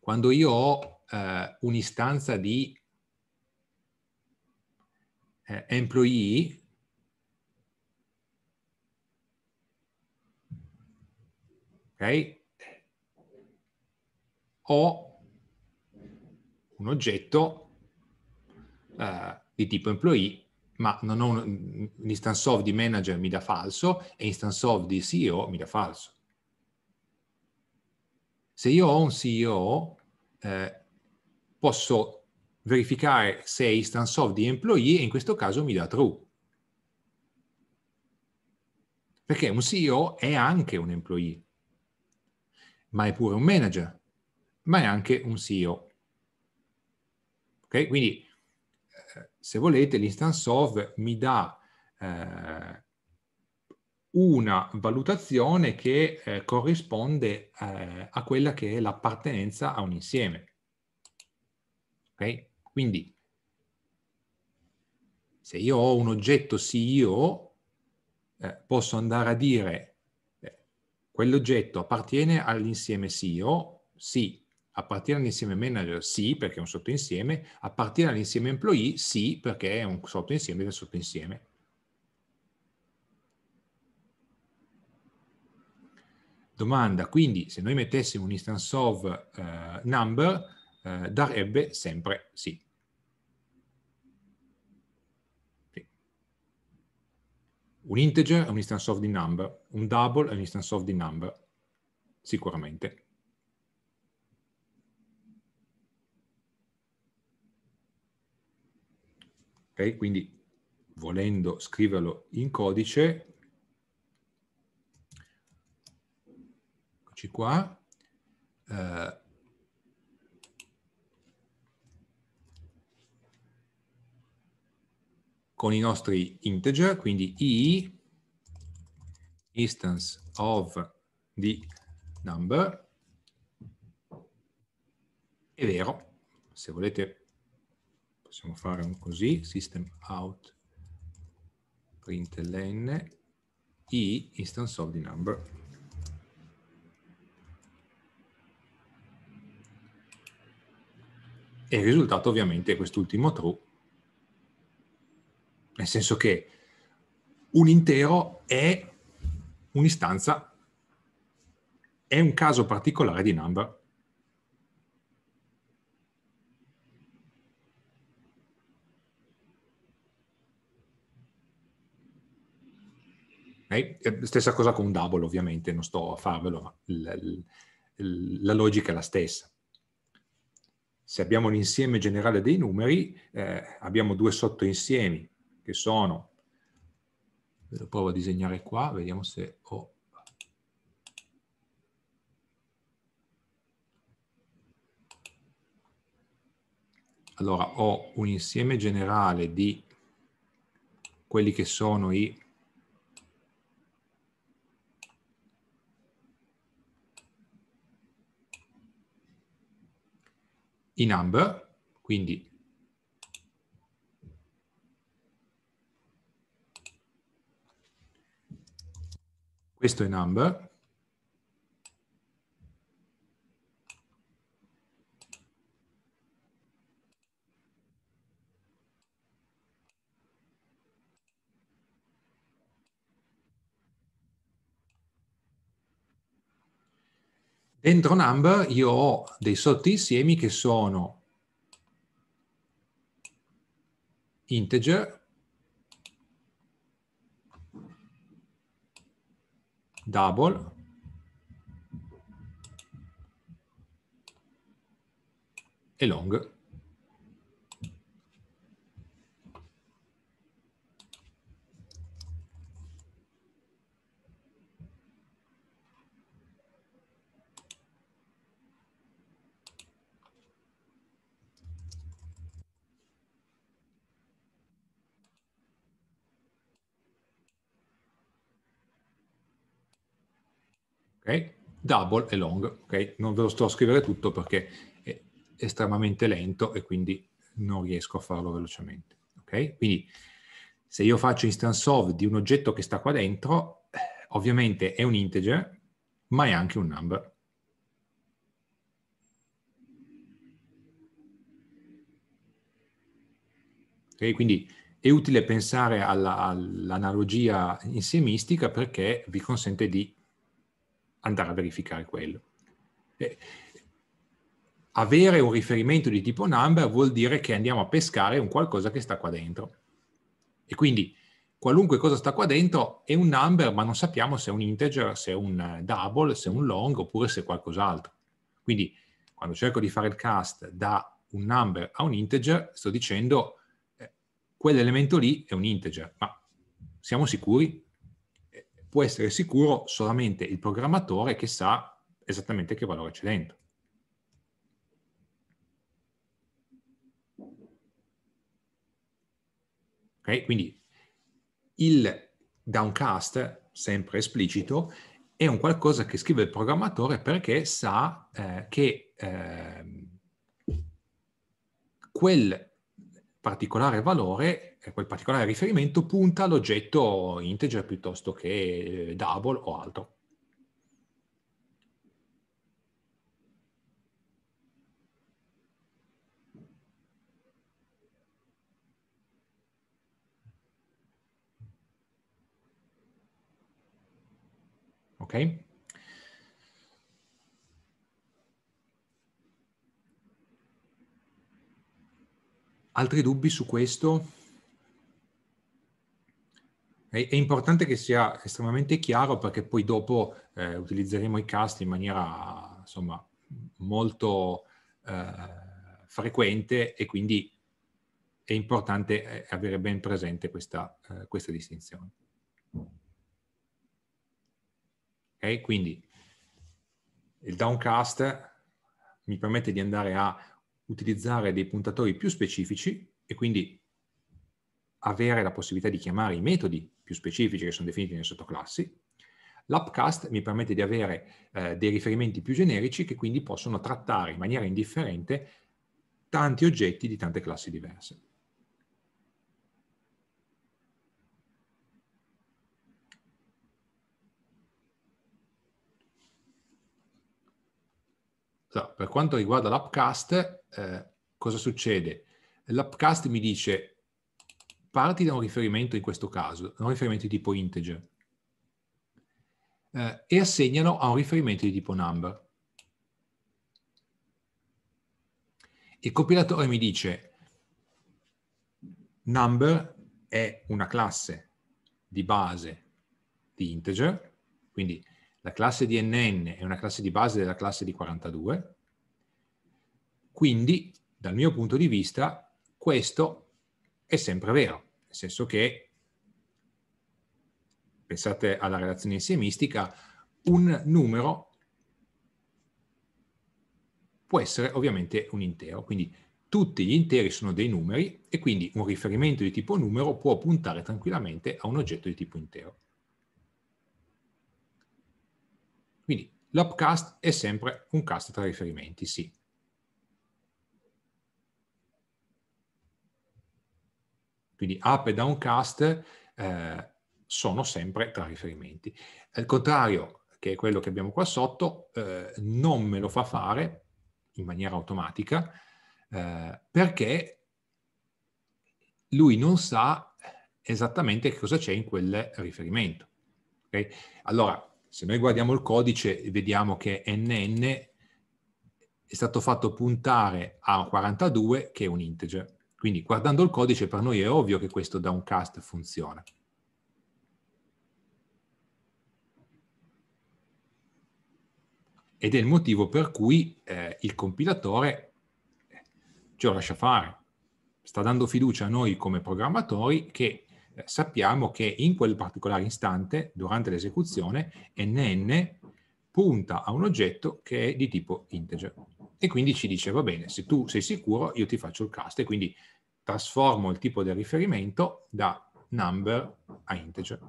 quando io ho eh, un'istanza di eh, employee, okay, ho un oggetto eh, di tipo employee, ma non ho un, l'instance of di manager mi dà falso e instance of di CEO mi dà falso. Se io ho un CEO, eh, posso verificare se è instance of di employee e in questo caso mi dà true. Perché un CEO è anche un employee, ma è pure un manager, ma è anche un CEO. Ok? Quindi se volete, l'instance of mi dà eh, una valutazione che eh, corrisponde eh, a quella che è l'appartenenza a un insieme. Okay? Quindi, se io ho un oggetto CEO, eh, posso andare a dire eh, quell'oggetto appartiene all'insieme CEO? Sì a partire dall'insieme manager sì perché è un sottoinsieme, a partire dall'insieme employee sì perché è un sottoinsieme del sottoinsieme. Domanda, quindi se noi mettessimo un instance of uh, number uh, darebbe sempre sì. sì. Un integer è un instance of the number, un double è un instance of the number, sicuramente. Okay? Quindi volendo scriverlo in codice, eccoci qua, eh, con i nostri integer, quindi i instance of the number, è vero, se volete possiamo fare un così, system out println i instance of the number. E il risultato ovviamente è quest'ultimo true, nel senso che un intero è un'istanza, è un caso particolare di number. Stessa cosa con un double, ovviamente, non sto a farvelo, ma la, la logica è la stessa. Se abbiamo l'insieme generale dei numeri, eh, abbiamo due sottoinsiemi che sono, ve lo provo a disegnare qua, vediamo se ho... Allora, ho un insieme generale di quelli che sono i i hub, quindi questo è in Dentro number io ho dei sottoinsiemi che sono integer, double, e long. okay? double e long, okay? non ve lo sto a scrivere tutto perché è estremamente lento e quindi non riesco a farlo velocemente. Okay? Quindi se io faccio instance of di un oggetto che sta qua dentro, eh, ovviamente è un integer, ma è anche un number. Okay? Quindi è utile pensare all'analogia all insiemistica perché vi consente di andare a verificare quello. Eh, avere un riferimento di tipo number vuol dire che andiamo a pescare un qualcosa che sta qua dentro. E quindi qualunque cosa sta qua dentro è un number, ma non sappiamo se è un integer, se è un eh, double, se è un long oppure se è qualcos'altro. Quindi quando cerco di fare il cast da un number a un integer, sto dicendo eh, quell'elemento lì è un integer, ma siamo sicuri? può essere sicuro solamente il programmatore che sa esattamente che valore c'è dentro. Ok? Quindi il downcast, sempre esplicito, è un qualcosa che scrive il programmatore perché sa eh, che eh, quel particolare valore quel particolare riferimento punta all'oggetto integer piuttosto che eh, double o altro. Ok? Altri dubbi su questo? È, importante che sia estremamente chiaro perché poi dopo eh, utilizzeremo i cast in maniera insomma molto eh, frequente e quindi è importante eh, avere ben presente questa, eh, questa distinzione. Ok, quindi il downcast mi permette di andare a utilizzare dei puntatori più specifici e quindi avere la possibilità di chiamare i metodi più specifici che sono definiti nelle sottoclassi. L'upcast mi permette di avere eh, dei riferimenti più generici che quindi possono trattare in maniera indifferente tanti oggetti di tante classi diverse. So, per quanto riguarda l'upcast, eh, cosa succede? L'upcast mi dice parti da un riferimento in questo caso, da un riferimento di tipo integer, eh, e assegnano a un riferimento di tipo number. Il compilatore mi dice number è una classe di base di integer, quindi la classe di nn è una classe di base della classe di 42, quindi dal mio punto di vista questo è sempre vero, nel senso che, pensate alla relazione insiemistica, un numero può essere ovviamente un intero, quindi tutti gli interi sono dei numeri e quindi un riferimento di tipo numero può puntare tranquillamente a un oggetto di tipo intero. Quindi l'opcast è sempre un cast tra riferimenti, sì. Quindi up e downcast eh, sono sempre tra riferimenti. Al contrario, che è quello che abbiamo qua sotto, eh, non me lo fa fare in maniera automatica eh, perché lui non sa esattamente che cosa c'è in quel riferimento. Okay? Allora, se noi guardiamo il codice vediamo che NN è stato fatto puntare a 42 che è un integer. Quindi guardando il codice per noi è ovvio che questo downcast funziona. Ed è il motivo per cui eh, il compilatore eh, ce lo lascia fare. Sta dando fiducia a noi come programmatori che eh, sappiamo che in quel particolare istante, durante l'esecuzione, NN punta a un oggetto che è di tipo integer e quindi ci dice va bene, se tu sei sicuro io ti faccio il cast e quindi trasformo il tipo del riferimento da number a integer.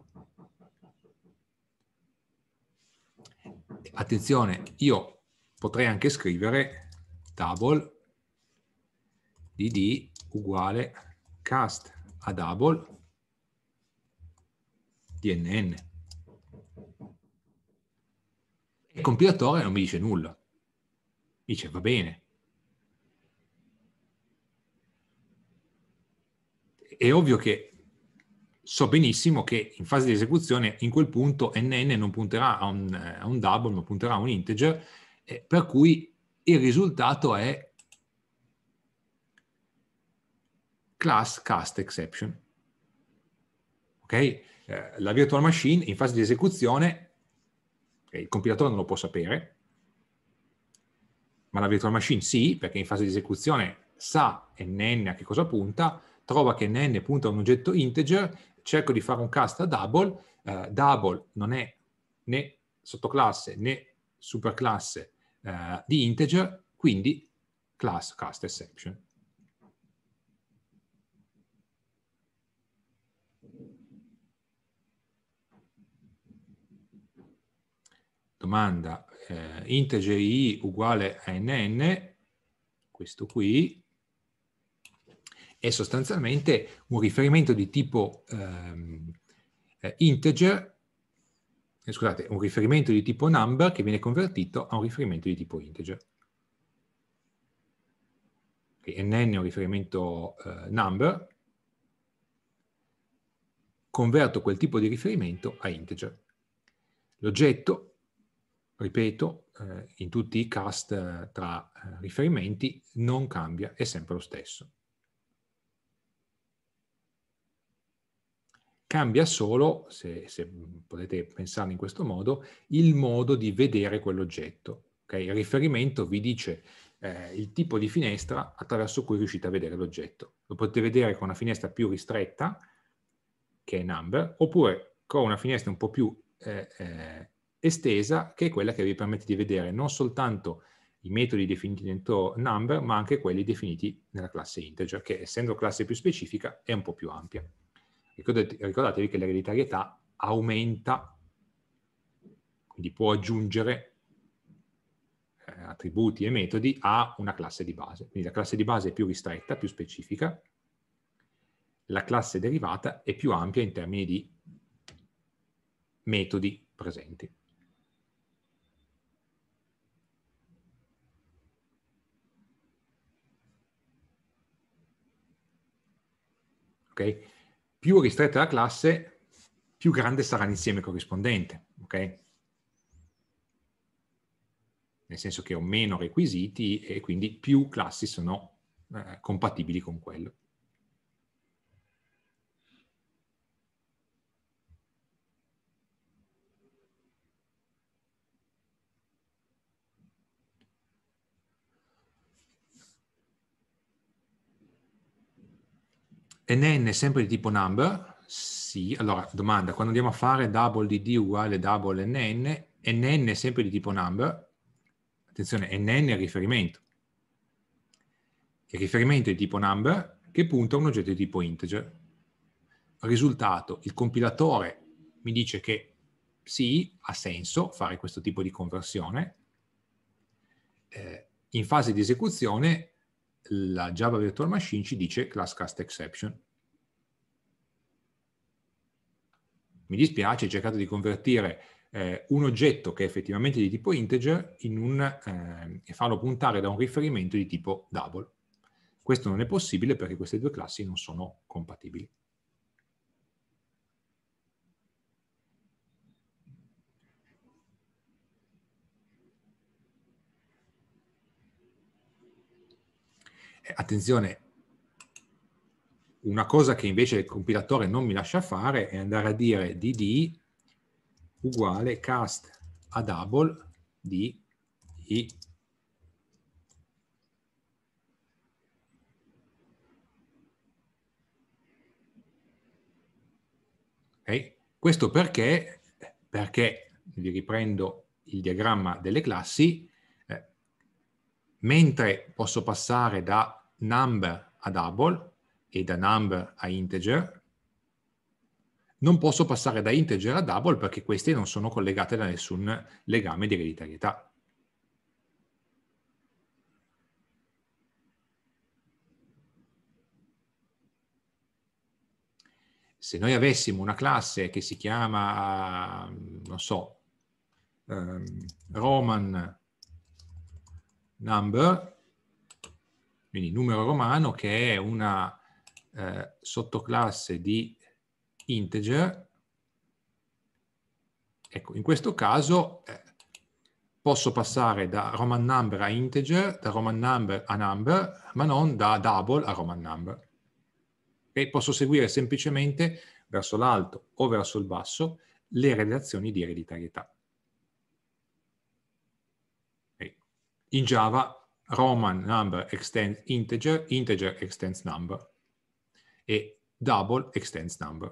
Attenzione, io potrei anche scrivere double dd uguale cast a double dnn. Il compilatore non mi dice nulla, Dice, va bene. È ovvio che so benissimo che in fase di esecuzione in quel punto NN non punterà a un, a un double, ma punterà a un integer, eh, per cui il risultato è class cast exception. Ok? Eh, la virtual machine in fase di esecuzione, okay, eh, il compilatore non lo può sapere, ma la virtual machine sì, perché in fase di esecuzione sa NN a che cosa punta, trova che NN punta a un oggetto integer, cerco di fare un cast a double, uh, double non è né sottoclasse né superclasse uh, di integer, quindi class cast exception. Domanda eh, integer i uguale a nn, questo qui, è sostanzialmente un riferimento di tipo ehm, eh, integer, eh, scusate, un riferimento di tipo number che viene convertito a un riferimento di tipo integer. Okay, nn è un riferimento eh, number, converto quel tipo di riferimento a integer. L'oggetto ripeto, eh, in tutti i cast eh, tra eh, riferimenti non cambia, è sempre lo stesso. Cambia solo, se, se potete pensarlo in questo modo, il modo di vedere quell'oggetto. Okay? Il riferimento vi dice eh, il tipo di finestra attraverso cui riuscite a vedere l'oggetto. Lo potete vedere con una finestra più ristretta, che è number, oppure con una finestra un po' più eh, eh estesa che è quella che vi permette di vedere non soltanto i metodi definiti dentro number, ma anche quelli definiti nella classe integer, che essendo classe più specifica è un po' più ampia. Ricordatevi che l'ereditarietà aumenta, quindi può aggiungere eh, attributi e metodi a una classe di base. Quindi la classe di base è più ristretta, più specifica, la classe derivata è più ampia in termini di metodi presenti. Okay? Più ristretta la classe, più grande sarà l'insieme corrispondente. Okay? Nel senso che ho meno requisiti e quindi più classi sono eh, compatibili con quello. n è sempre di tipo number? Sì, allora domanda, quando andiamo a fare double dd uguale double nn, nn è sempre di tipo number? Attenzione, nn è il riferimento. Il riferimento è di tipo number che punta a un oggetto di tipo integer. Risultato, il compilatore mi dice che sì, ha senso fare questo tipo di conversione. Eh, in fase di esecuzione la Java Virtual Machine ci dice class cast exception. Mi dispiace, ho cercato di convertire eh, un oggetto che è effettivamente di tipo integer in un, eh, e farlo puntare da un riferimento di tipo double. Questo non è possibile perché queste due classi non sono compatibili. attenzione, una cosa che invece il compilatore non mi lascia fare è andare a dire dd uguale cast a double di i okay. questo perché perché vi riprendo il diagramma delle classi eh, mentre posso passare da number a double e da number a integer, non posso passare da integer a double perché queste non sono collegate da nessun legame di ereditarietà. se noi avessimo una classe che si chiama, non so, um, Roman number, quindi numero romano che è una eh, sottoclasse di integer. Ecco, in questo caso eh, posso passare da Roman number a integer, da Roman number a number, ma non da double a Roman number. E posso seguire semplicemente verso l'alto o verso il basso le relazioni di ereditarietà. In Java Roman number extends integer, integer extends number e double extends number.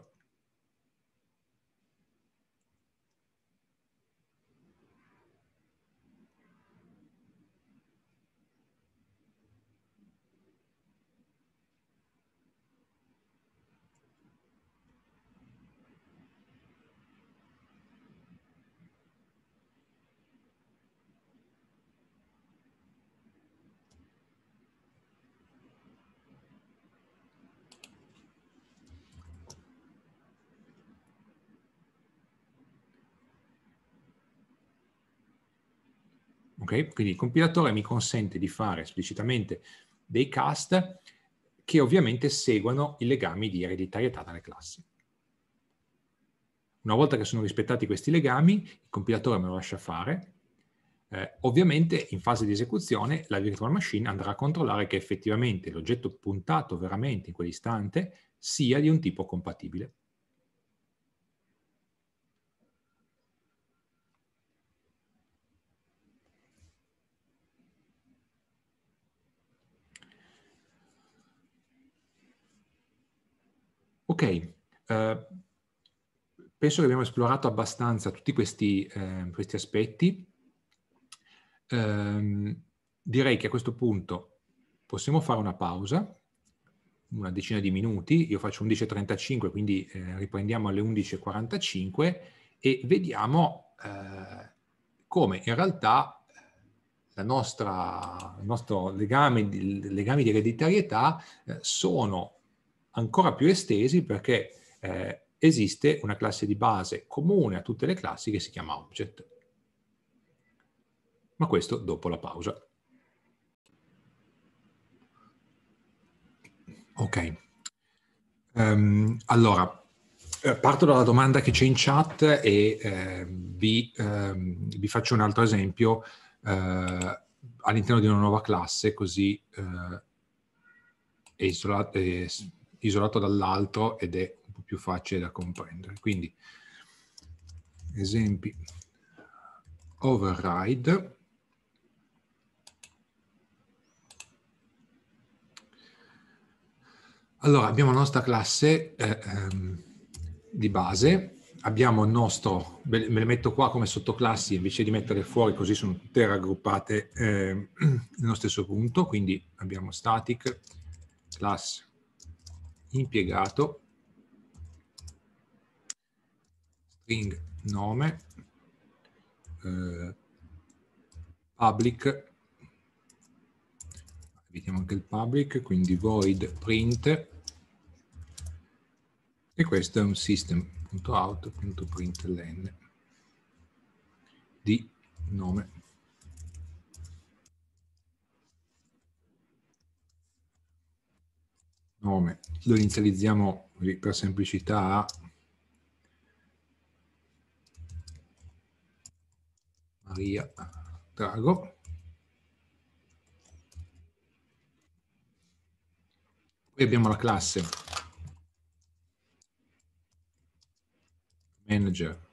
Okay? Quindi il compilatore mi consente di fare esplicitamente dei cast che ovviamente seguono i legami di ereditarietà dalle classi. Una volta che sono rispettati questi legami, il compilatore me lo lascia fare. Eh, ovviamente in fase di esecuzione la virtual machine andrà a controllare che effettivamente l'oggetto puntato veramente in quell'istante sia di un tipo compatibile. Ok, uh, penso che abbiamo esplorato abbastanza tutti questi, eh, questi aspetti. Ehm, direi che a questo punto possiamo fare una pausa, una decina di minuti. Io faccio 11.35, quindi eh, riprendiamo alle 11.45 e vediamo eh, come in realtà eh, nostra, il nostro legame, il legame di ereditarietà eh, sono ancora più estesi perché eh, esiste una classe di base comune a tutte le classi che si chiama object. Ma questo dopo la pausa. Ok. Um, allora, eh, parto dalla domanda che c'è in chat e eh, vi, eh, vi, faccio un altro esempio eh, all'interno di una nuova classe, così è eh, isolato, eh, isolato dall'altro ed è un po' più facile da comprendere. Quindi esempi override Allora, abbiamo la nostra classe eh, ehm, di base, abbiamo il nostro, me le metto qua come sottoclassi invece di metterle fuori così sono tutte raggruppate eh, nello stesso punto, quindi abbiamo static class impiegato string nome eh, public evitiamo anche il public quindi void print e questo è un system.out.println di nome nome, lo inizializziamo per semplicità a Maria Drago. Poi abbiamo la classe manager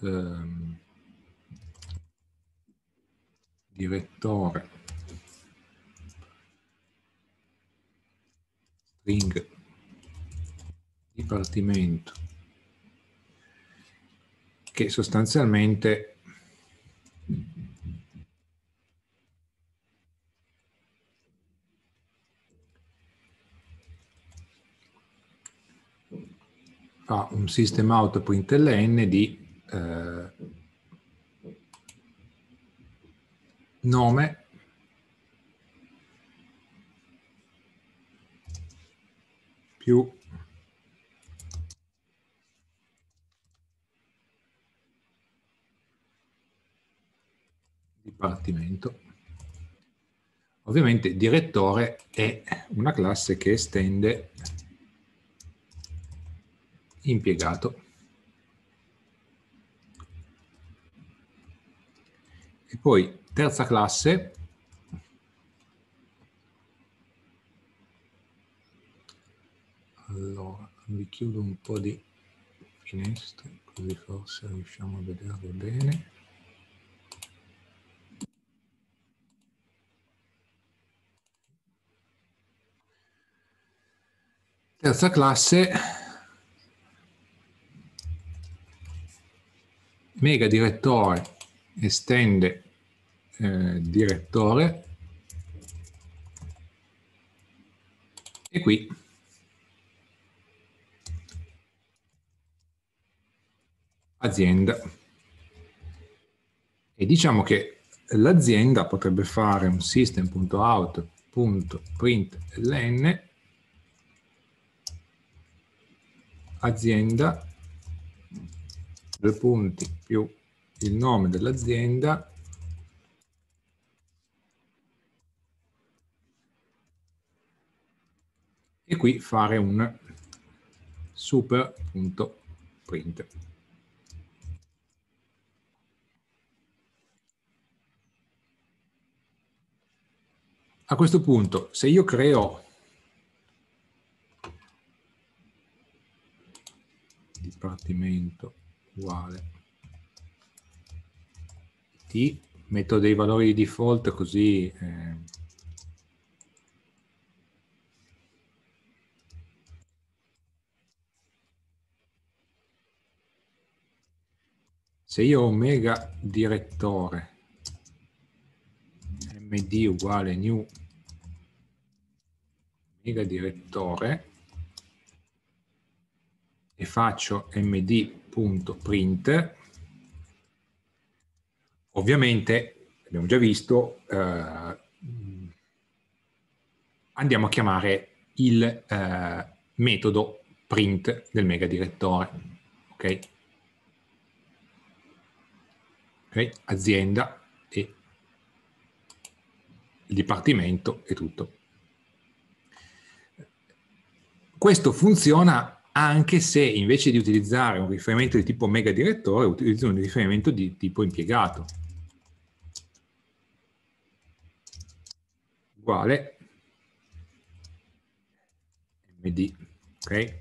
um, direttore string dipartimento che sostanzialmente fa un system out println di eh, nome più dipartimento. Ovviamente direttore è una classe che estende impiegato. E poi terza classe allora vi chiudo un po' di finestre così forse riusciamo a vederlo bene terza classe mega direttore estende eh, direttore e qui azienda. E diciamo che l'azienda potrebbe fare un system.out.println azienda due punti più il nome dell'azienda e qui fare un super.print. A questo punto, se io creo dipartimento uguale t, metto dei valori di default così eh, se io ho omega direttore md uguale new mega direttore e faccio md.print ovviamente abbiamo già visto eh, andiamo a chiamare il eh, metodo print del mega direttore ok ok azienda il dipartimento e tutto. Questo funziona anche se invece di utilizzare un riferimento di tipo mega direttore utilizzo un riferimento di tipo impiegato. Uguale md, ok?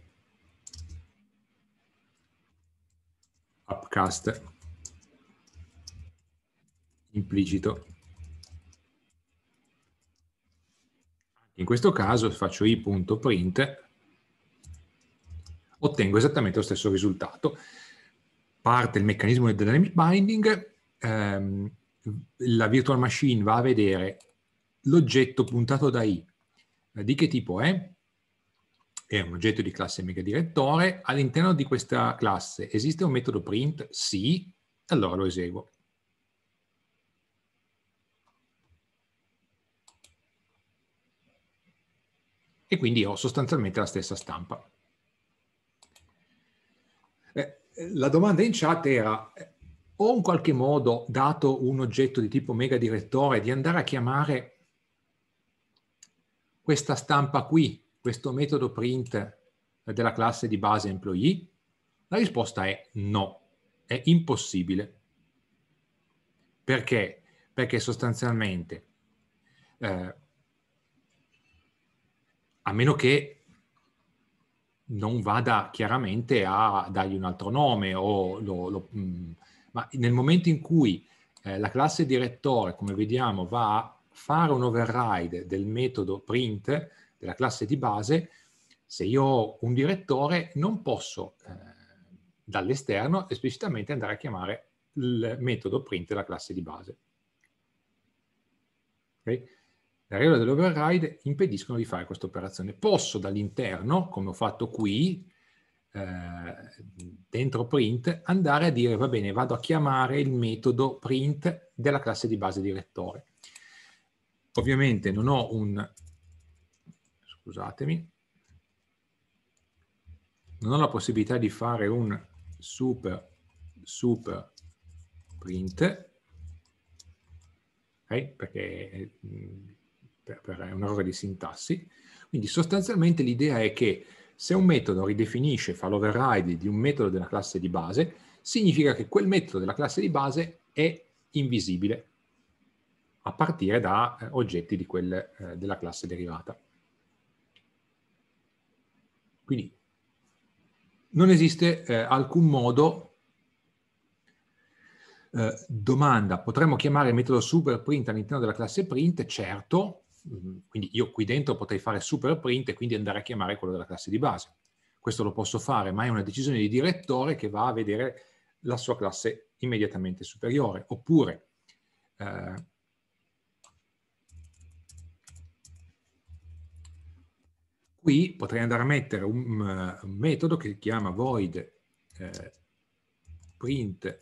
Upcast implicito In questo caso faccio i.print, ottengo esattamente lo stesso risultato. Parte il meccanismo del dynamic binding, ehm, la virtual machine va a vedere l'oggetto puntato da i. Di che tipo è? È un oggetto di classe megadirettore. All'interno di questa classe esiste un metodo print? Sì, allora lo eseguo. e quindi ho sostanzialmente la stessa stampa. Eh, la domanda in chat era, ho in qualche modo, dato un oggetto di tipo mega direttore, di andare a chiamare questa stampa qui, questo metodo print della classe di base employee? La risposta è no, è impossibile. Perché? Perché sostanzialmente eh, a meno che non vada chiaramente a dargli un altro nome o lo, lo, mm, ma nel momento in cui eh, la classe direttore, come vediamo, va a fare un override del metodo print della classe di base, se io ho un direttore non posso eh, dall'esterno esplicitamente andare a chiamare il metodo print della classe di base. Okay? le regole dell'override impediscono di fare questa operazione. Posso dall'interno, come ho fatto qui, eh, dentro print, andare a dire, va bene, vado a chiamare il metodo print della classe di base direttore. Ovviamente non ho un... scusatemi. Non ho la possibilità di fare un super super print, okay? perché mm, per, per un errore di sintassi. Quindi sostanzialmente l'idea è che se un metodo ridefinisce, fa l'override di un metodo della classe di base, significa che quel metodo della classe di base è invisibile a partire da eh, oggetti quel, eh, della classe derivata. Quindi non esiste eh, alcun modo, eh, domanda, potremmo chiamare metodo superprint all'interno della classe print? Certo, quindi io qui dentro potrei fare super print e quindi andare a chiamare quello della classe di base. Questo lo posso fare, ma è una decisione di direttore che va a vedere la sua classe immediatamente superiore. Oppure eh, qui potrei andare a mettere un, un metodo che chiama void eh, print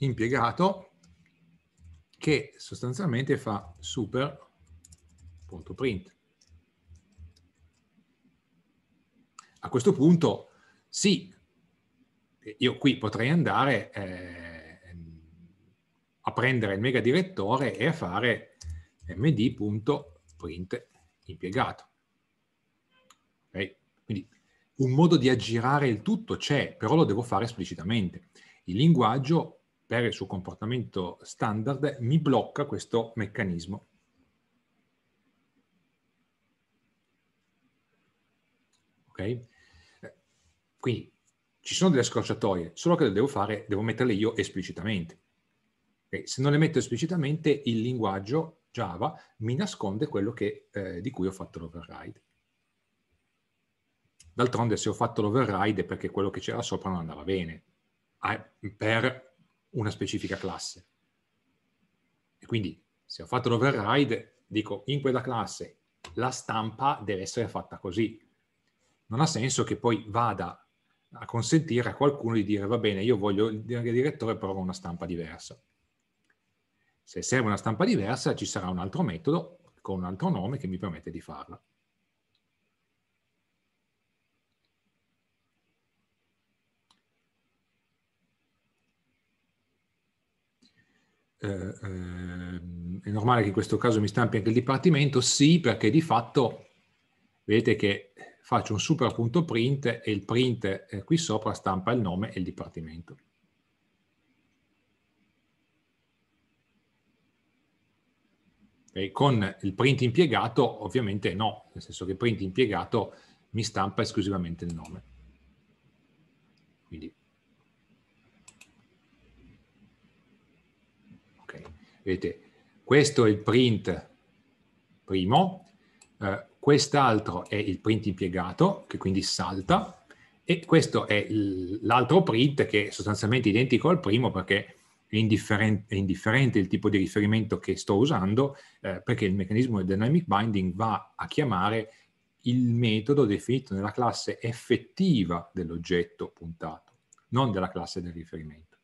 impiegato che sostanzialmente fa super.print. A questo punto, sì, io qui potrei andare eh, a prendere il mega direttore e a fare md.print impiegato. Okay? Quindi un modo di aggirare il tutto c'è, però lo devo fare esplicitamente. Il linguaggio per il suo comportamento standard mi blocca questo meccanismo. Ok? Eh, quindi ci sono delle scorciatoie, solo che le devo fare, devo metterle io esplicitamente. Okay? Se non le metto esplicitamente, il linguaggio Java mi nasconde quello che, eh, di cui ho fatto l'override. D'altronde se ho fatto l'override è perché quello che c'era sopra non andava bene, ah, per una specifica classe. E quindi se ho fatto l'override, dico in quella classe la stampa deve essere fatta così. Non ha senso che poi vada a consentire a qualcuno di dire va bene, io voglio il direttore però prova una stampa diversa. Se serve una stampa diversa ci sarà un altro metodo con un altro nome che mi permette di farla. Eh, ehm, è normale che in questo caso mi stampi anche il dipartimento? Sì, perché di fatto vedete che faccio un super.print e il print eh, qui sopra stampa il nome e il dipartimento. E con il print impiegato ovviamente no, nel senso che print impiegato mi stampa esclusivamente il nome. Quindi Vedete, questo è il print primo, eh, quest'altro è il print impiegato, che quindi salta, e questo è l'altro print che è sostanzialmente identico al primo perché è indifferente, è indifferente il tipo di riferimento che sto usando, eh, perché il meccanismo del dynamic binding va a chiamare il metodo definito nella classe effettiva dell'oggetto puntato, non della classe del riferimento.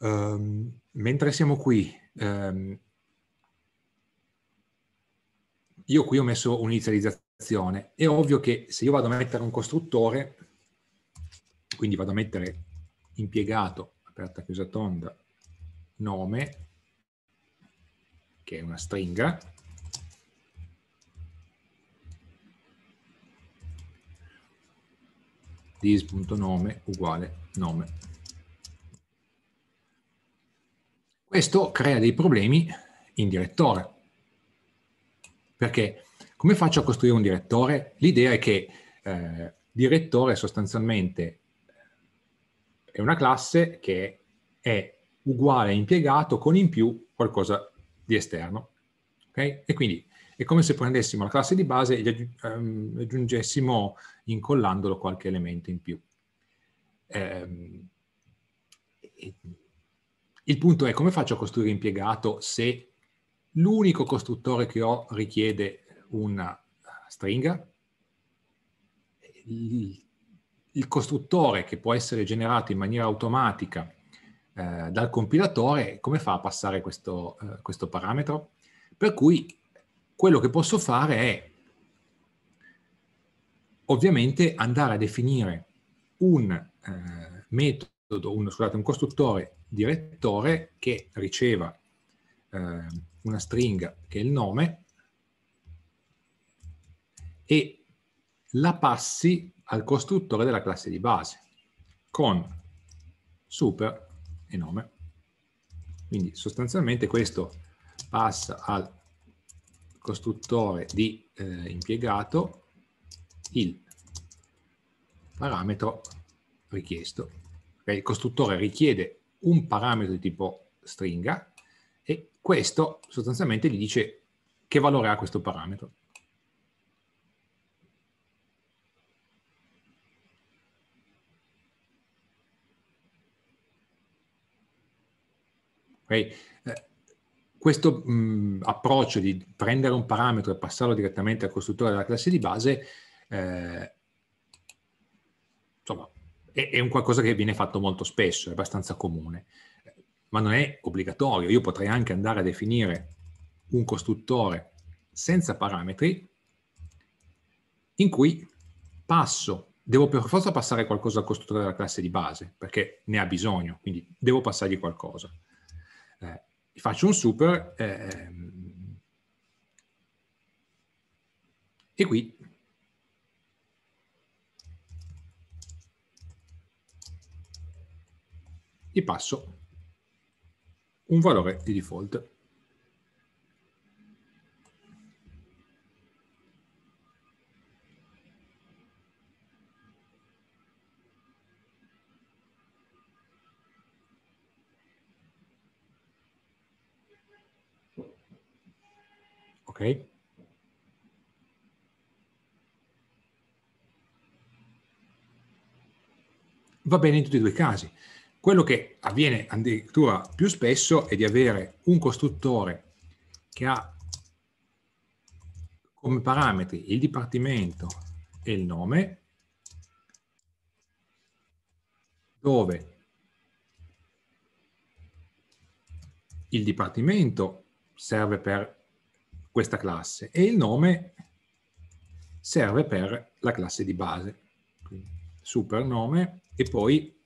Um, mentre siamo qui, um, io qui ho messo un'inizializzazione. È ovvio che se io vado a mettere un costruttore, quindi vado a mettere impiegato, aperta chiusa tonda, nome, che è una stringa, dis.nome uguale nome Questo crea dei problemi in direttore. Perché come faccio a costruire un direttore? L'idea è che eh, direttore sostanzialmente eh, è una classe che è uguale a impiegato con in più qualcosa di esterno. Okay? E quindi è come se prendessimo la classe di base e ehm, aggiungessimo incollandolo qualche elemento in più. Eh, il punto è come faccio a costruire impiegato se l'unico costruttore che ho richiede una stringa, il, il costruttore che può essere generato in maniera automatica eh, dal compilatore, come fa a passare questo, eh, questo parametro? Per cui quello che posso fare è ovviamente andare a definire un eh, metodo, un, scusate, un costruttore direttore che riceva eh, una stringa che è il nome e la passi al costruttore della classe di base con super e nome. Quindi sostanzialmente questo passa al costruttore di eh, impiegato il parametro richiesto. Cioè, il costruttore richiede un parametro di tipo stringa e questo sostanzialmente gli dice che valore ha questo parametro. Okay. Eh, questo mh, mm, approccio di prendere un parametro e passarlo direttamente al costruttore della classe di base eh, insomma, è, è un qualcosa che viene fatto molto spesso, è abbastanza comune, ma non è obbligatorio. Io potrei anche andare a definire un costruttore senza parametri in cui passo, devo per forza passare qualcosa al costruttore della classe di base, perché ne ha bisogno, quindi devo passargli qualcosa. Eh, faccio un super eh, e qui gli passo un valore di default. Ok. Va bene in tutti e due i casi. Quello che avviene addirittura più spesso è di avere un costruttore che ha come parametri il dipartimento e il nome, dove il dipartimento serve per questa classe e il nome serve per la classe di base. Quindi nome e poi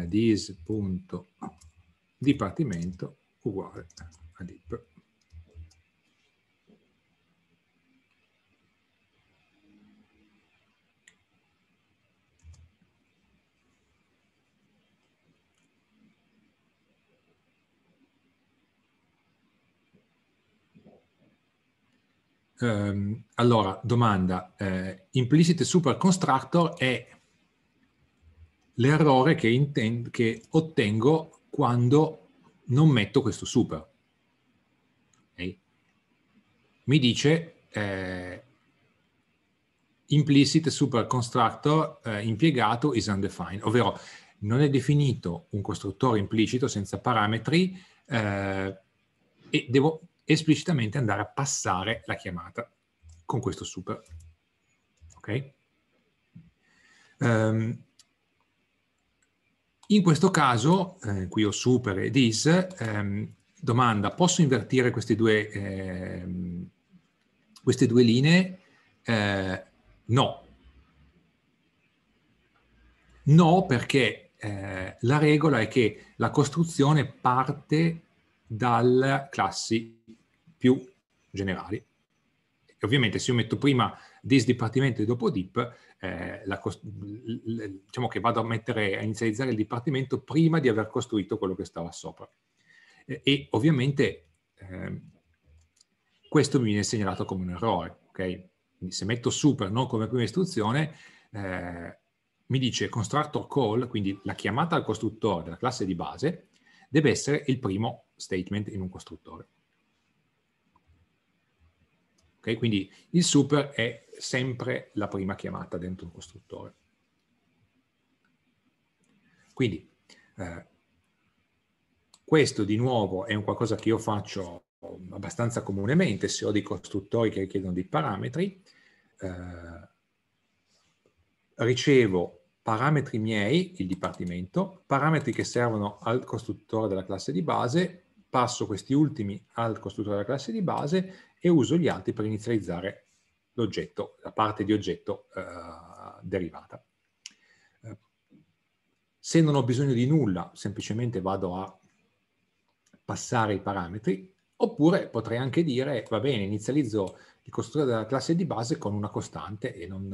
eh, dis.dipartimento uguale a dip. Ehm, allora, domanda, eh, implicit super constructor è l'errore che, intendo, che ottengo quando non metto questo super. Okay? Mi dice eh, implicit super constructor eh, impiegato is undefined, ovvero non è definito un costruttore implicito senza parametri eh, e devo esplicitamente andare a passare la chiamata con questo super. Ok? Um, in questo caso, eh, qui ho super e dis, ehm, domanda, posso invertire queste due, ehm, queste due linee? Eh, no. No, perché eh, la regola è che la costruzione parte dal classi più generali. E ovviamente se io metto prima dis dipartimento e dopo dip, eh, la, diciamo che vado a, mettere, a inizializzare il dipartimento prima di aver costruito quello che stava sopra. E, e ovviamente eh, questo mi viene segnalato come un errore, ok? Quindi se metto super non come prima istruzione, eh, mi dice constructor call, quindi la chiamata al costruttore della classe di base, deve essere il primo statement in un costruttore. Okay? Quindi il super è sempre la prima chiamata dentro un costruttore. Quindi eh, questo di nuovo è un qualcosa che io faccio abbastanza comunemente se ho dei costruttori che richiedono dei parametri. Eh, ricevo parametri miei, il dipartimento, parametri che servono al costruttore della classe di base, passo questi ultimi al costruttore della classe di base e uso gli altri per inizializzare l'oggetto, la parte di oggetto eh, derivata. Eh, se non ho bisogno di nulla, semplicemente vado a passare i parametri, oppure potrei anche dire, va bene, inizializzo il costruttore della classe di base con una costante e non,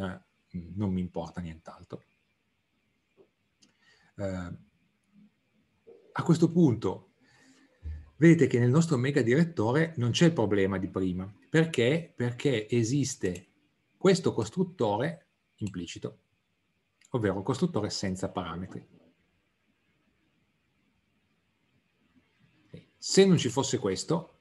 non mi importa nient'altro. Eh, a questo punto vedete che nel nostro mega direttore non c'è il problema di prima, perché? Perché esiste questo costruttore implicito, ovvero un costruttore senza parametri. Se non ci fosse questo,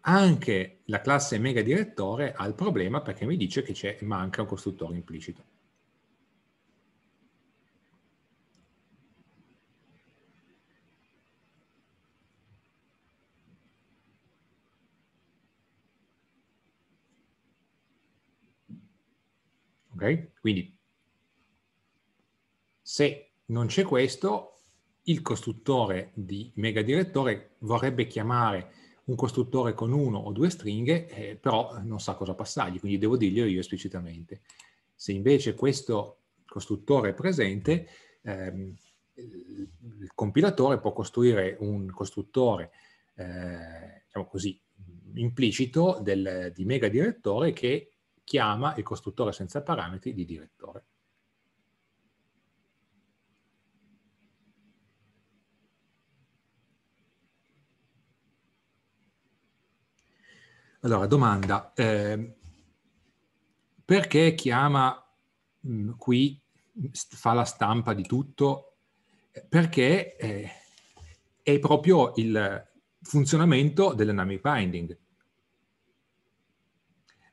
anche la classe mega direttore ha il problema perché mi dice che manca un costruttore implicito. Okay? Quindi se non c'è questo, il costruttore di megadirettore vorrebbe chiamare un costruttore con uno o due stringhe, eh, però non sa cosa passargli, quindi devo dirglielo io esplicitamente. Se invece questo costruttore è presente, ehm, il compilatore può costruire un costruttore, eh, diciamo così, implicito del, di megadirettore che chiama il costruttore senza parametri di direttore. Allora, domanda, eh, perché chiama mh, mm, qui, fa la stampa di tutto? Perché eh, è proprio il funzionamento dell'enemy binding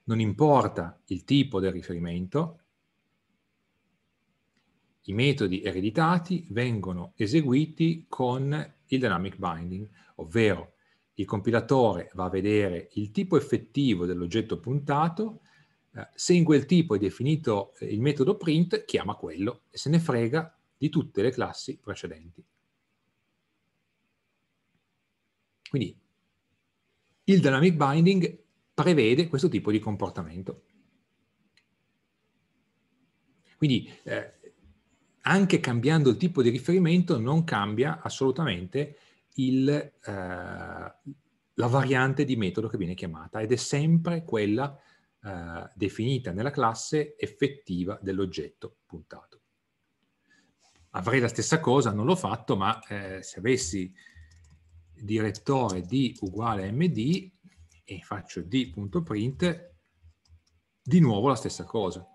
non importa il tipo del riferimento, i metodi ereditati vengono eseguiti con il dynamic binding, ovvero il compilatore va a vedere il tipo effettivo dell'oggetto puntato, eh, se in quel tipo è definito eh, il metodo print, chiama quello e se ne frega di tutte le classi precedenti. Quindi il dynamic binding prevede questo tipo di comportamento. Quindi eh, anche cambiando il tipo di riferimento non cambia assolutamente il, eh, la variante di metodo che viene chiamata ed è sempre quella eh, definita nella classe effettiva dell'oggetto puntato. Avrei la stessa cosa, non l'ho fatto, ma eh, se avessi direttore di uguale md e faccio d.print, di nuovo la stessa cosa.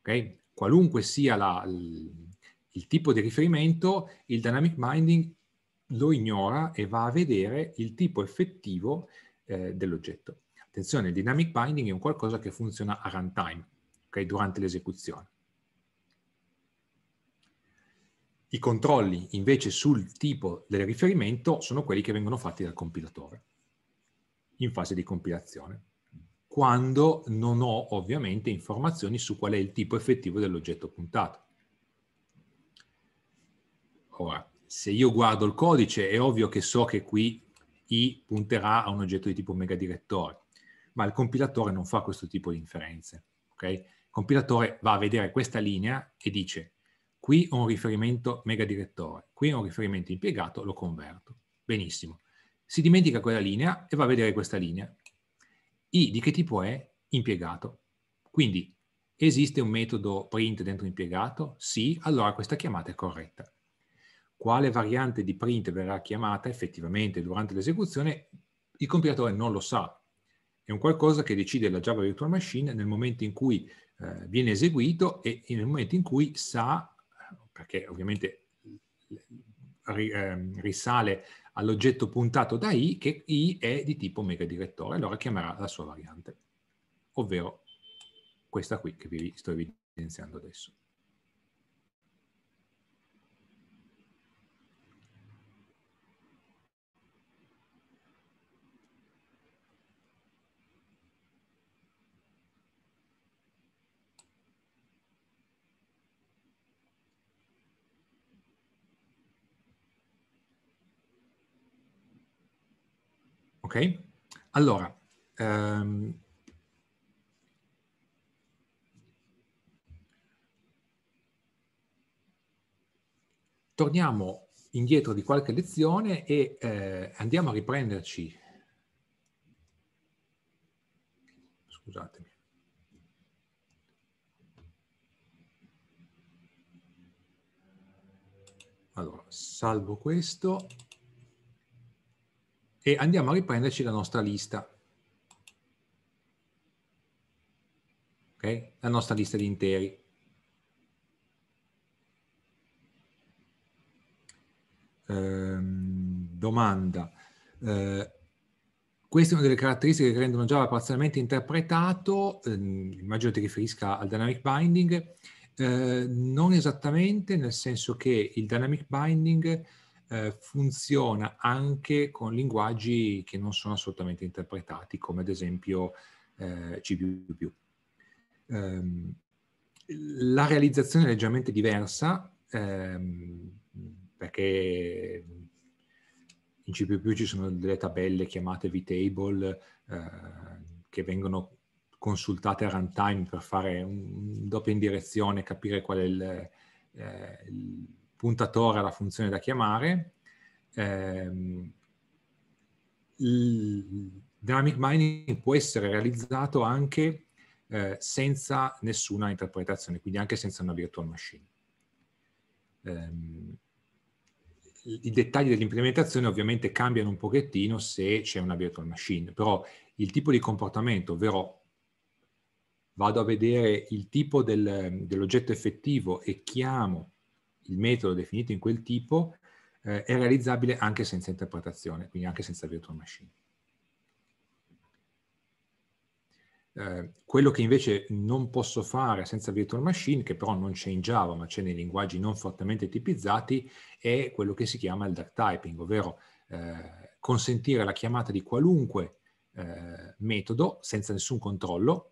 Okay? Qualunque sia la, il, tipo di riferimento, il dynamic binding lo ignora e va a vedere il tipo effettivo eh, dell'oggetto. Attenzione, il dynamic binding è un qualcosa che funziona a runtime, okay, durante l'esecuzione. I controlli invece sul tipo del riferimento sono quelli che vengono fatti dal compilatore in fase di compilazione, quando non ho ovviamente informazioni su qual è il tipo effettivo dell'oggetto puntato. Ora, se io guardo il codice è ovvio che so che qui i punterà a un oggetto di tipo megadirettore, ma il compilatore non fa questo tipo di inferenze. Okay? Il compilatore va a vedere questa linea e dice qui ho un riferimento mega direttore, qui ho un riferimento impiegato, lo converto. Benissimo. Si dimentica quella linea e va a vedere questa linea. I di che tipo è? Impiegato. Quindi esiste un metodo print dentro impiegato? Sì, allora questa chiamata è corretta. Quale variante di print verrà chiamata effettivamente durante l'esecuzione? Il compilatore non lo sa. È un qualcosa che decide la Java Virtual Machine nel momento in cui eh, viene eseguito e nel momento in cui sa perché ovviamente ehm, risale all'oggetto puntato da i, che i è di tipo megadirettore, allora chiamerà la sua variante, ovvero questa qui che vi sto evidenziando adesso. Ok? Allora, ehm, torniamo indietro di qualche lezione e eh, andiamo a riprenderci. Scusatemi. Allora, salvo questo e andiamo a riprenderci la nostra lista. Okay? La nostra lista di interi. Ehm, domanda. Eh, queste sono delle caratteristiche che rendono Java parzialmente interpretato, eh, immagino ti riferisca al dynamic binding, eh, non esattamente, nel senso che il dynamic binding eh, funziona anche con linguaggi che non sono assolutamente interpretati, come ad esempio eh, C++. Um, la realizzazione è leggermente diversa, um, perché in C++ ci sono delle tabelle chiamate vtable eh, che vengono consultate a runtime per fare un, un doppio indirezione, capire qual è il, eh, il puntatore alla funzione da chiamare. Ehm, il dynamic mining può essere realizzato anche eh, senza nessuna interpretazione, quindi anche senza una virtual machine. Ehm, i dettagli dell'implementazione ovviamente cambiano un pochettino se c'è una virtual machine, però il tipo di comportamento, ovvero vado a vedere il tipo del, dell'oggetto effettivo e chiamo il metodo definito in quel tipo eh, è realizzabile anche senza interpretazione, quindi anche senza virtual machine. Eh, quello che invece non posso fare senza virtual machine, che però non c'è in Java ma c'è nei linguaggi non fortemente tipizzati, è quello che si chiama il dark typing, ovvero eh, consentire la chiamata di qualunque eh, metodo senza nessun controllo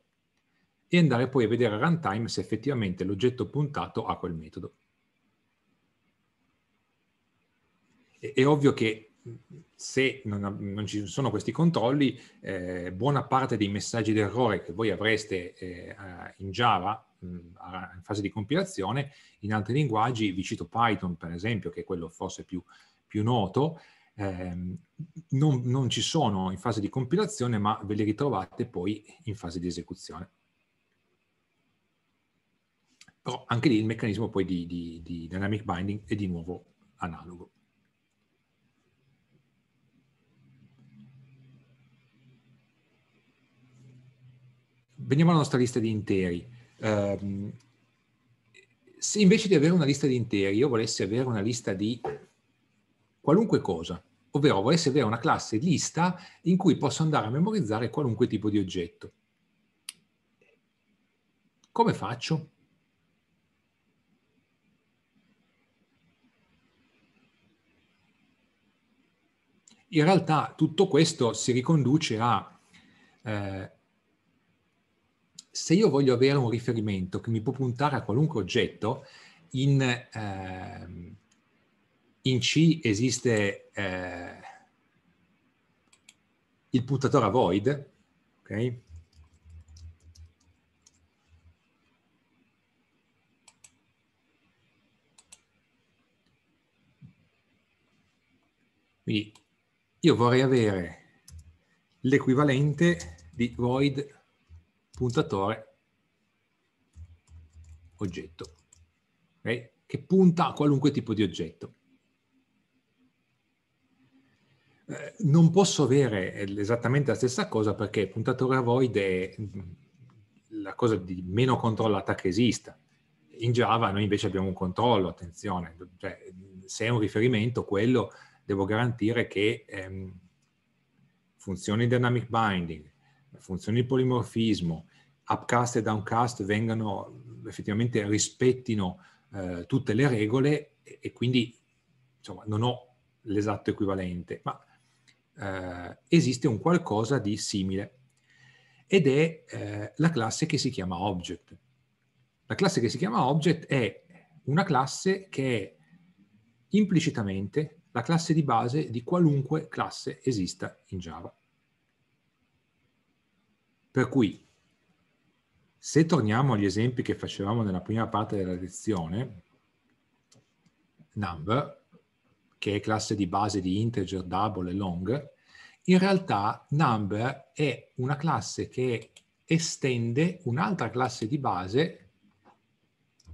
e andare poi a vedere a runtime se effettivamente l'oggetto puntato ha quel metodo. è, è ovvio che se non, non, ci sono questi controlli, eh, buona parte dei messaggi d'errore che voi avreste eh, in Java mh, in fase di compilazione, in altri linguaggi, vi cito Python per esempio, che è quello forse più, più noto, eh, non, non, ci sono in fase di compilazione, ma ve li ritrovate poi in fase di esecuzione. Però anche lì il meccanismo poi di, di, di dynamic binding è di nuovo analogo. Veniamo alla nostra lista di interi. Um, se invece di avere una lista di interi io volessi avere una lista di qualunque cosa, ovvero volessi avere una classe lista in cui posso andare a memorizzare qualunque tipo di oggetto. Come faccio? In realtà tutto questo si riconduce a eh, se io voglio avere un riferimento che mi può puntare a qualunque oggetto, in, eh, in C esiste eh, il puntatore a void, ok? Quindi io vorrei avere l'equivalente di void puntatore oggetto, okay? che punta a qualunque tipo di oggetto. Eh, non posso avere esattamente la stessa cosa perché puntatore a void è mm, la cosa di meno controllata che esista. In Java noi invece abbiamo un controllo, attenzione, cioè, se è un riferimento quello devo garantire che ehm, funzioni dynamic binding, funzioni di polimorfismo, upcast e downcast vengano effettivamente rispettino eh, tutte le regole e, e, quindi insomma non ho l'esatto equivalente, ma eh, esiste un qualcosa di simile ed è eh, la classe che si chiama object. La classe che si chiama object è una classe che è implicitamente la classe di base di qualunque classe esista in Java. Per cui se torniamo agli esempi che facevamo nella prima parte della lezione, number, che è classe di base di integer, double e long, in realtà number è una classe che estende un'altra classe di base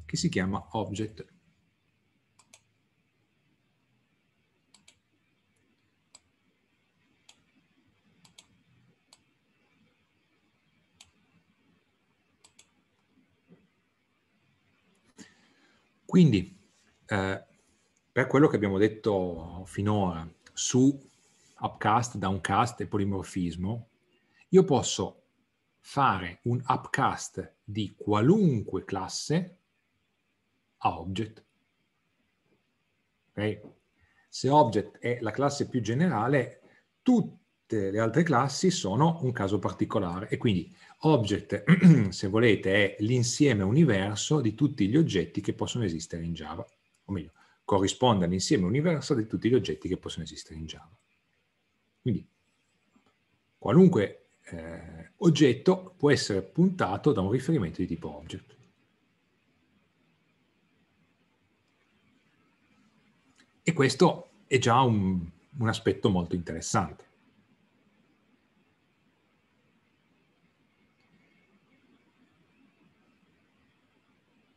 che si chiama object Quindi, eh, per quello che abbiamo detto finora su upcast, downcast e polimorfismo, io posso fare un upcast di qualunque classe a object. Okay? Se object è la classe più generale, tutti le altre classi sono un caso particolare e quindi object, se volete, è l'insieme universo di tutti gli oggetti che possono esistere in Java, o meglio, corrisponde all'insieme universo di tutti gli oggetti che possono esistere in Java. Quindi qualunque eh, oggetto può essere puntato da un riferimento di tipo object. E questo è già un, un aspetto molto interessante.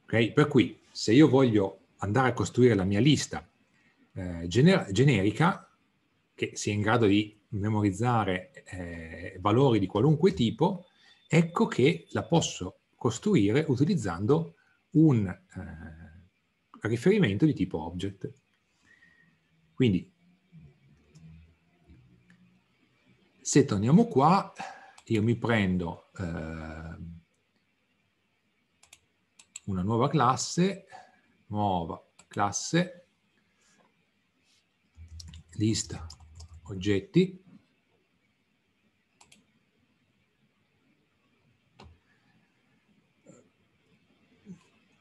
Okay? Per cui se io voglio andare a costruire la mia lista eh, gener- generica, che sia in grado di memorizzare eh, valori di qualunque tipo, ecco che la posso costruire utilizzando un eh, riferimento di tipo object. Quindi, se torniamo qua, io mi prendo eh, una nuova classe, nuova classe, lista oggetti,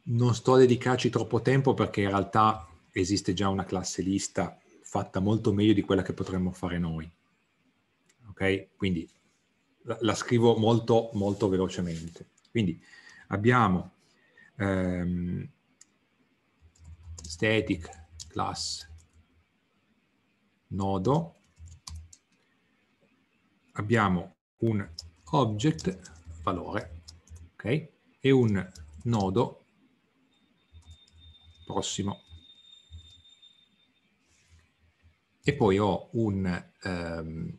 non sto a dedicarci troppo tempo perché in realtà esiste già una classe lista fatta molto meglio di quella che potremmo fare noi. Ok? Quindi la, la scrivo molto molto velocemente. Quindi abbiamo um, ehm, static class nodo abbiamo un object valore okay? e un nodo prossimo e poi ho un um,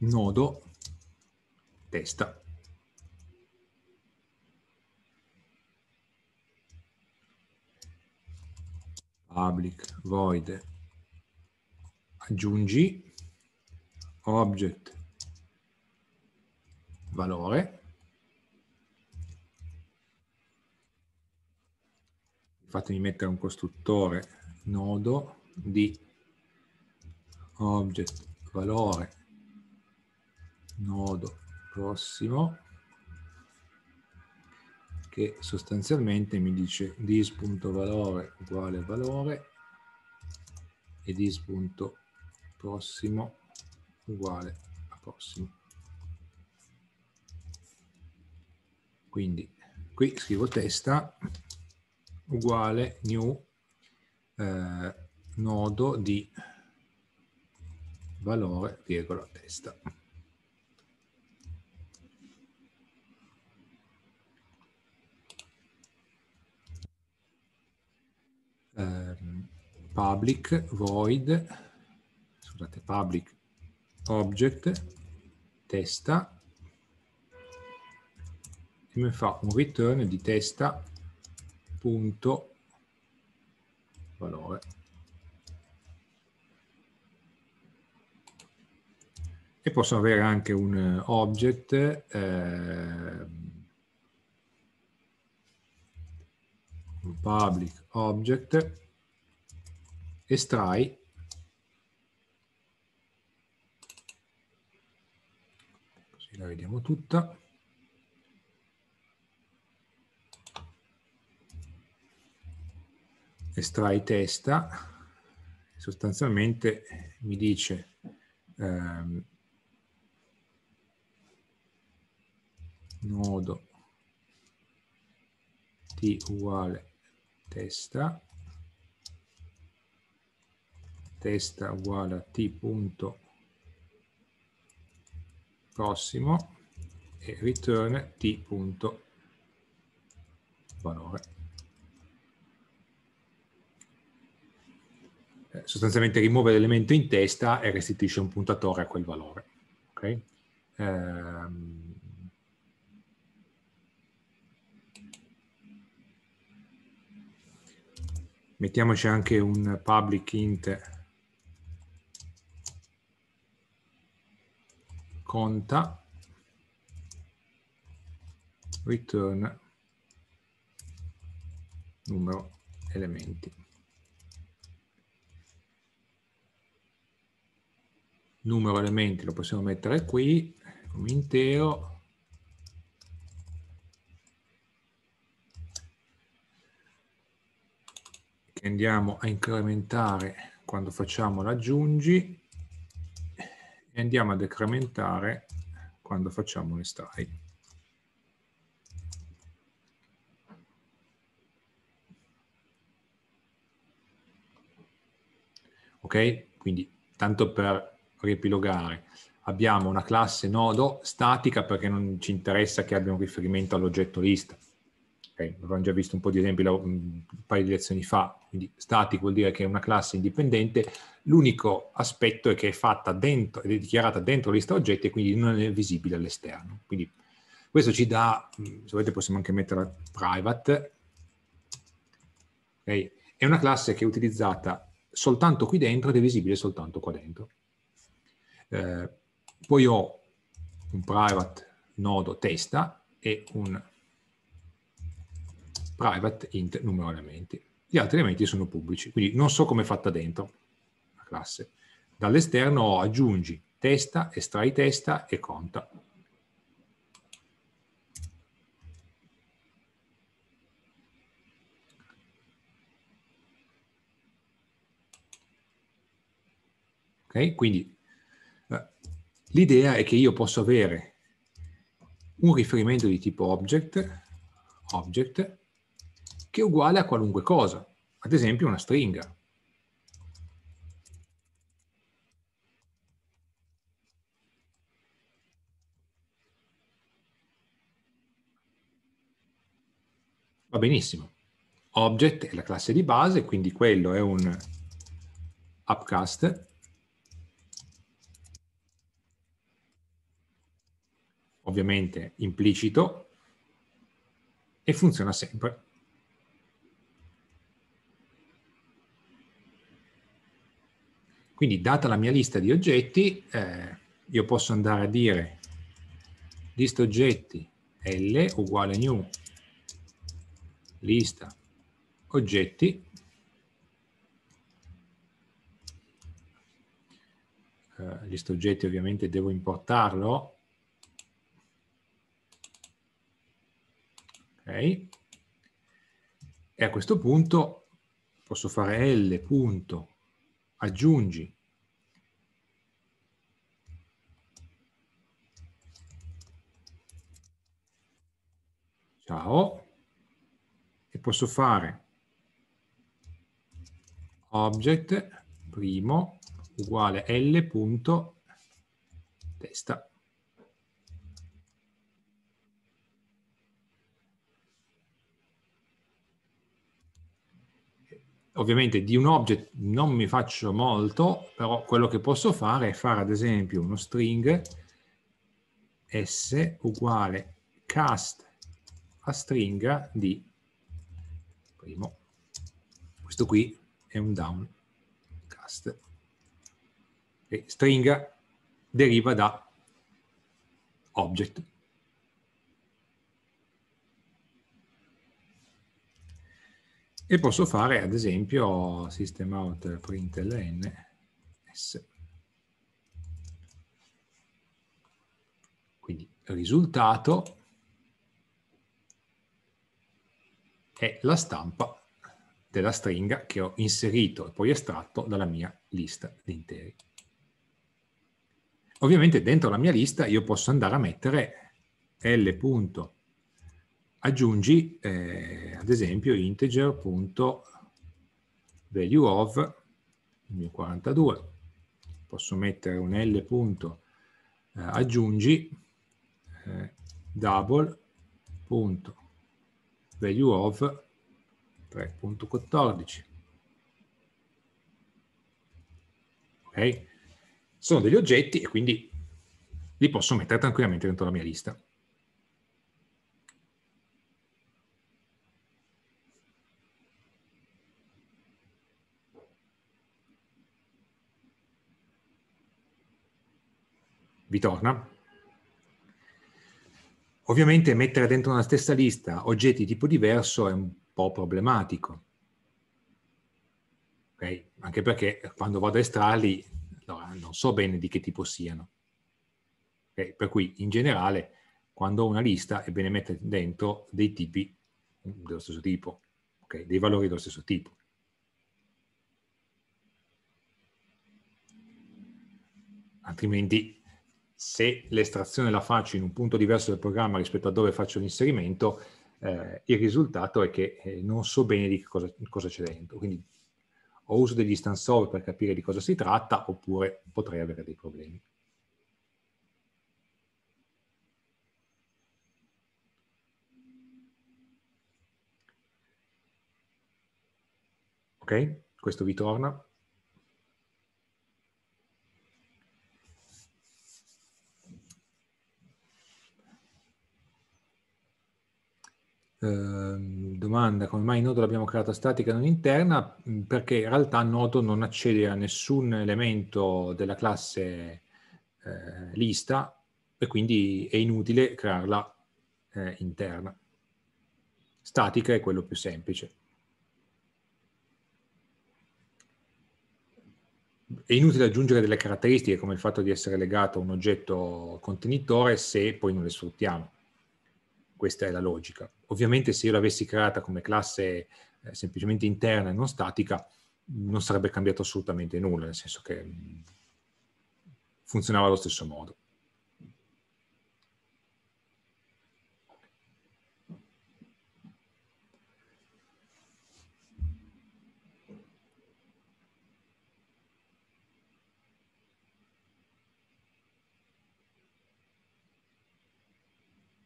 nodo testa public void aggiungi object valore fatemi mettere un costruttore nodo di object valore nodo prossimo che sostanzialmente mi dice dis.valore uguale valore e dis.prossimo uguale a prossimo. Quindi qui scrivo testa uguale new eh, nodo di valore virgola testa. Ehm, public void, scusate, public object testa e mi fa un return di testa punto valore. E posso avere anche un eh, object eh, un public object, estrai così la vediamo tutta estrai testa sostanzialmente mi dice ehm, nodo t uguale testa testa uguale a t punto prossimo e return t punto valore eh, sostanzialmente rimuove l'elemento in testa e restituisce un puntatore a quel valore Ok? eh, mettiamoci anche un public int conta return numero elementi numero elementi lo possiamo mettere qui come intero che andiamo a incrementare quando facciamo l'aggiungi e andiamo a decrementare quando facciamo l'estrai. Ok? Quindi, tanto per riepilogare, abbiamo una classe nodo statica perché non ci interessa che abbia un riferimento all'oggetto lista Okay? Avevamo già visto un po' di esempi un paio di lezioni fa, quindi static vuol dire che è una classe indipendente, l'unico aspetto è che è fatta dentro, ed è dichiarata dentro lista oggetti e quindi non è visibile all'esterno. Quindi questo ci dà, mm, se volete possiamo anche metterla private, okay? è una classe che è utilizzata soltanto qui dentro ed è visibile soltanto qua dentro. Eh, poi ho un private nodo testa e un private int numero elementi. Gli altri elementi sono pubblici, quindi non so come è fatta dentro la classe. Dall'esterno aggiungi testa, estrai testa e conta. Ok, Quindi eh, l'idea è che io posso avere un riferimento di tipo object, object che è uguale a qualunque cosa, ad esempio una stringa. Va benissimo. Object è la classe di base, quindi quello è un upcast. Ovviamente implicito e funziona sempre. Quindi data la mia lista di oggetti, eh, io posso andare a dire list oggetti L uguale new lista oggetti eh, lista oggetti ovviamente devo importarlo ok e a questo punto posso fare L punto aggiungi. Ciao. E posso fare object primo uguale l punto testa ovviamente di un object non mi faccio molto, però quello che posso fare è fare ad esempio uno string s uguale cast a stringa di primo. Questo qui è un down cast. E stringa deriva da object. E posso fare ad esempio system out println s. Quindi risultato è la stampa della stringa che ho inserito e poi estratto dalla mia lista di interi. Ovviamente dentro la mia lista io posso andare a mettere l aggiungi eh, ad esempio integer.value of il mio 42 posso mettere un l punto eh, aggiungi eh, double.value of 3.14 ok sono degli oggetti e quindi li posso mettere tranquillamente dentro la mia lista vi torna? Ovviamente mettere dentro una stessa lista oggetti di tipo diverso è un po' problematico. Okay? Anche perché quando vado a estrarli allora, non so bene di che tipo siano. Okay? Per cui in generale quando ho una lista è bene mettere dentro dei tipi dello stesso tipo, okay? dei valori dello stesso tipo. Altrimenti se l'estrazione la faccio in un punto diverso del programma rispetto a dove faccio l'inserimento, eh, il risultato è che eh, non so bene di cosa, cosa c'è dentro. Quindi o uso degli instance over per capire di cosa si tratta, oppure potrei avere dei problemi. Ok? Questo vi torna? Ehm, domanda come mai Nodo l'abbiamo creata statica e non interna mm, perché in realtà Nodo non accede a nessun elemento della classe eh, lista e quindi è inutile crearla eh, interna statica è quello più semplice è inutile aggiungere delle caratteristiche come il fatto di essere legato a un oggetto contenitore se poi non le sfruttiamo questa è la logica. Ovviamente se io l'avessi creata come classe eh, semplicemente interna e non statica, non sarebbe cambiato assolutamente nulla, nel senso che mh, mm, funzionava allo stesso modo.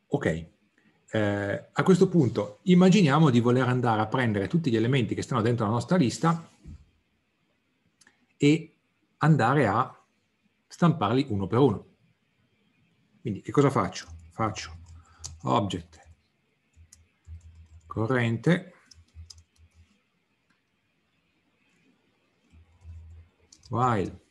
Ok, eh, a questo punto immaginiamo di voler andare a prendere tutti gli elementi che stanno dentro la nostra lista e andare a stamparli uno per uno. Quindi che cosa faccio? Faccio object corrente while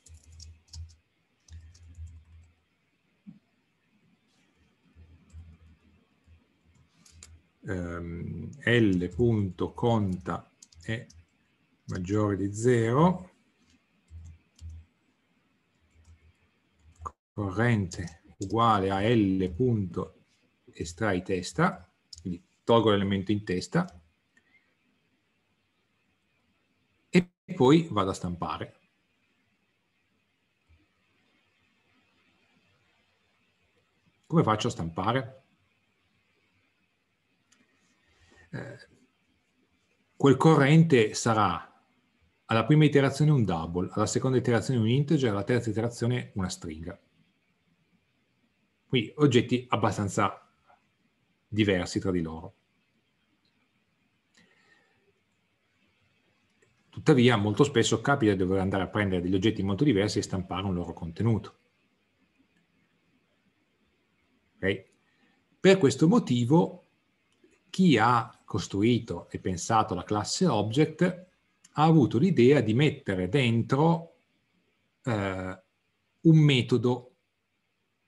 ehm, l.conta è maggiore di 0, corrente uguale a l. estrai testa, quindi tolgo l'elemento in testa, e poi vado a stampare. Come faccio a stampare? Eh, quel corrente sarà alla prima iterazione un double, alla seconda iterazione un integer, alla terza iterazione una stringa. Quindi oggetti abbastanza diversi tra di loro. Tuttavia molto spesso capita di dover andare a prendere degli oggetti molto diversi e stampare un loro contenuto. Okay? Per questo motivo chi ha costruito e pensato la classe object, ha avuto l'idea di mettere dentro eh, un metodo,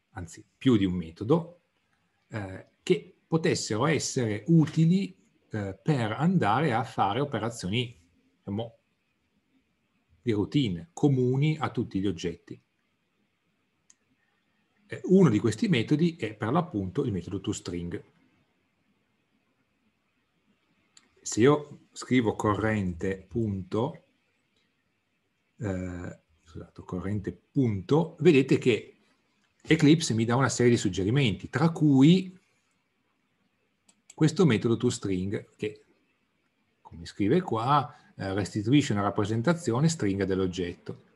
anzi più di un metodo, eh, che potessero essere utili eh, per andare a fare operazioni diciamo, di routine comuni a tutti gli oggetti. Eh, uno di questi metodi è per l'appunto il metodo toString. se io scrivo corrente punto, eh, scusate, corrente punto, vedete che Eclipse mi dà una serie di suggerimenti, tra cui questo metodo toString che, come scrive qua, eh, restituisce una rappresentazione stringa dell'oggetto.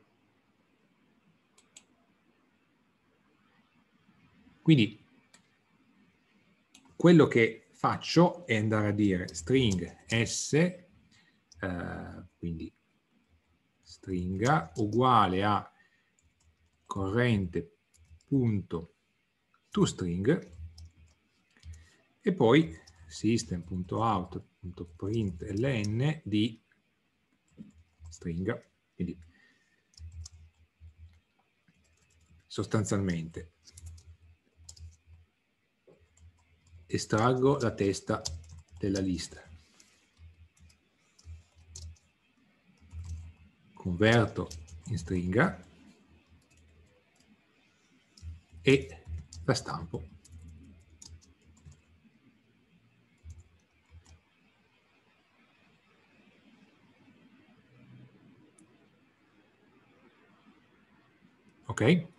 Quindi quello che faccio è andare a dire string s, eh, quindi stringa, uguale a corrente.toString e poi system.out.println di stringa. Quindi sostanzialmente estraggo la testa della lista. Converto in stringa e la stampo. Ok?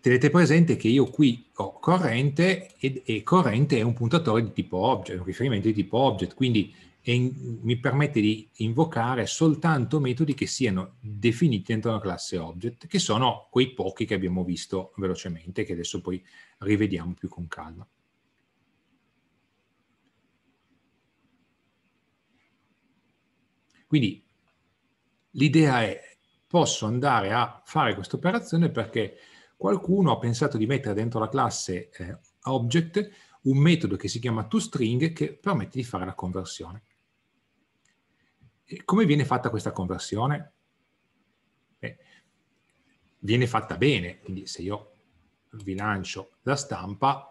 Tenete presente che io qui ho corrente ed, e corrente è un puntatore di tipo object, un riferimento di tipo object, quindi in, mi permette di invocare soltanto metodi che siano definiti dentro una classe object, che sono quei pochi che abbiamo visto velocemente, che adesso poi rivediamo più con calma. Quindi l'idea è posso andare a fare questa operazione perché qualcuno ha pensato di mettere dentro la classe eh, object un metodo che si chiama toString che permette di fare la conversione. E come viene fatta questa conversione? Beh, viene fatta bene, quindi se io vi lancio la stampa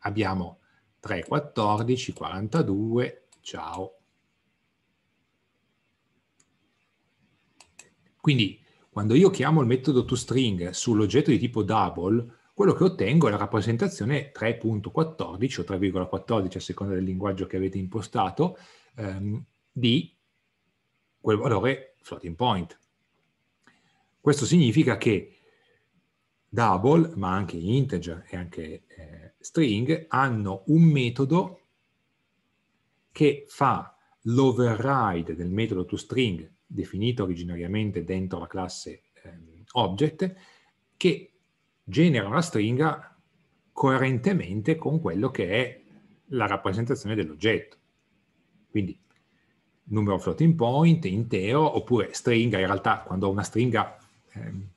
abbiamo 3, 14, 42, ciao. Quindi quando io chiamo il metodo toString sull'oggetto di tipo double, quello che ottengo è la rappresentazione 3.14 o 3,14 a seconda del linguaggio che avete impostato ehm, di quel valore floating point. Questo significa che double, ma anche integer e anche eh, string, hanno un metodo che fa l'override del metodo toString definito originariamente dentro la classe ehm, object, che genera una stringa coerentemente con quello che è la rappresentazione dell'oggetto. Quindi numero floating point, intero, oppure stringa, in realtà quando ho una stringa ehm,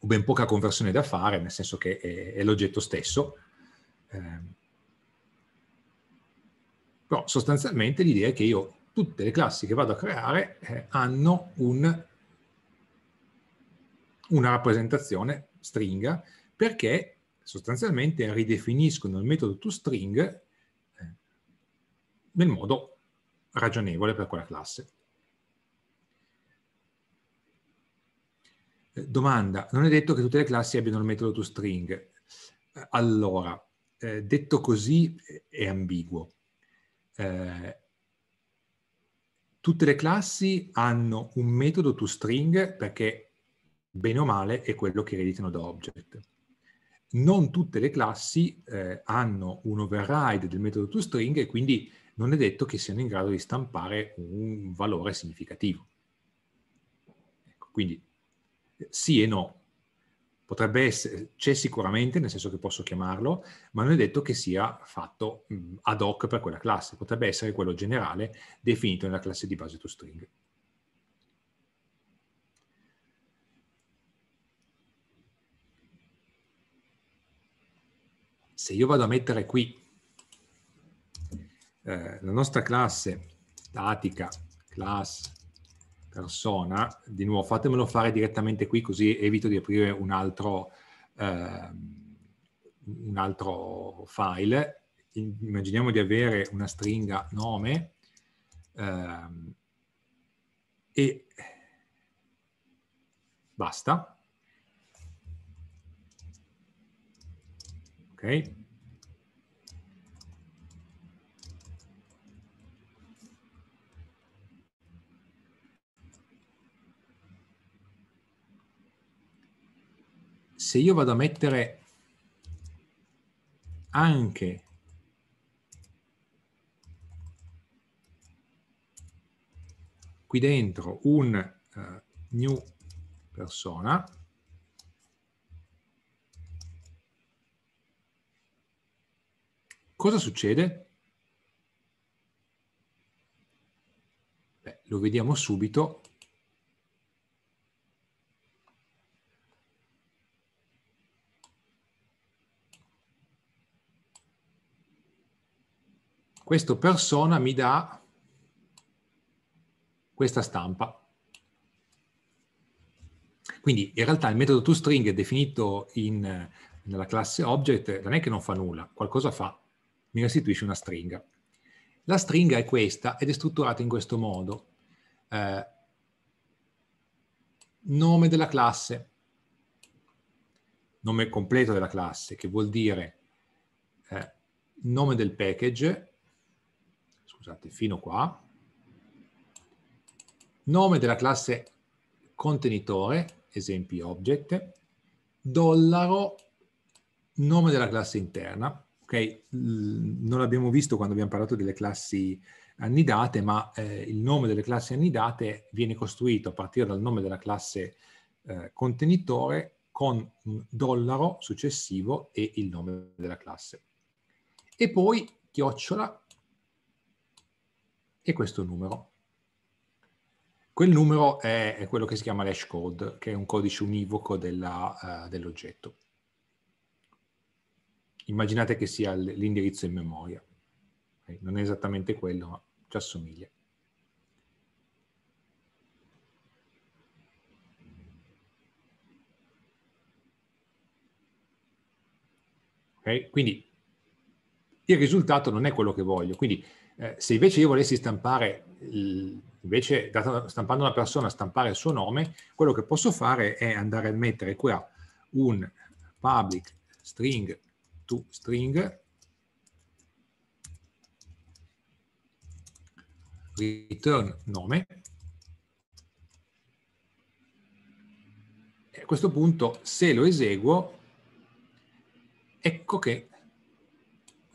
ho ben poca conversione da fare, nel senso che è, è l'oggetto stesso, ehm, però sostanzialmente l'idea è che io tutte le classi che vado a creare eh, hanno un, una rappresentazione stringa perché sostanzialmente ridefiniscono il metodo toString eh, nel modo ragionevole per quella classe. Eh, domanda, non è detto che tutte le classi abbiano il metodo toString. Eh, allora, eh, detto così è ambiguo. Eh, Tutte le classi hanno un metodo toString perché bene o male è quello che ereditano da object. Non tutte le classi eh, hanno un override del metodo toString e quindi non è detto che siano in grado di stampare un valore significativo. Ecco, quindi sì e no, potrebbe essere, c'è sicuramente, nel senso che posso chiamarlo, ma non è detto che sia fatto ad hoc per quella classe, potrebbe essere quello generale definito nella classe di base toString. Se io vado a mettere qui eh, la nostra classe statica class persona, di nuovo fatemelo fare direttamente qui così evito di aprire un altro, eh, un altro file. Immaginiamo di avere una stringa nome eh, e basta. Ok? se io vado a mettere anche qui dentro un uh, new persona cosa succede? Beh, lo vediamo subito questo persona mi dà questa stampa. Quindi in realtà il metodo toString è definito in, nella classe object, non è che non fa nulla, qualcosa fa, mi restituisce una stringa. La stringa è questa ed è strutturata in questo modo. Eh, nome della classe, nome completo della classe, che vuol dire eh, nome del package, scusate, fino qua, nome della classe contenitore, esempi object, dollaro, nome della classe interna. Ok, non l'abbiamo visto quando abbiamo parlato delle classi annidate, ma eh, il nome delle classi annidate viene costruito a partire dal nome della classe eh, contenitore con un dollaro successivo e il nome della classe. E poi chiocciola e questo numero. Quel numero è, è quello che si chiama l'hash code, che è un codice univoco della, uh, dell'oggetto. Immaginate che sia l'indirizzo in memoria. Non è esattamente quello, ma ci assomiglia. Okay? Quindi il risultato non è quello che voglio. Quindi eh, se invece io volessi stampare, il, invece stampando una persona, stampare il suo nome, quello che posso fare è andare a mettere qua un public string to string return nome. E a questo punto, se lo eseguo, ecco che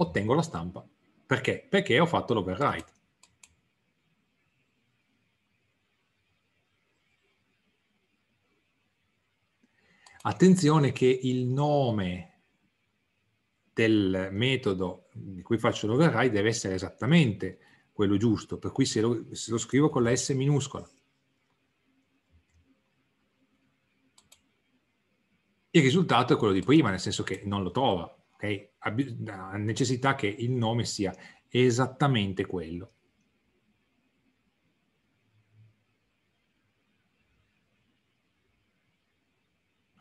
ottengo la stampa. Perché? Perché ho fatto l'overwrite. Attenzione che il nome del metodo di cui faccio l'override deve essere esattamente quello giusto, per cui se lo, se lo scrivo con la S minuscola il risultato è quello di prima, nel senso che non lo trova. Okay? Ha necessità che il nome sia esattamente quello.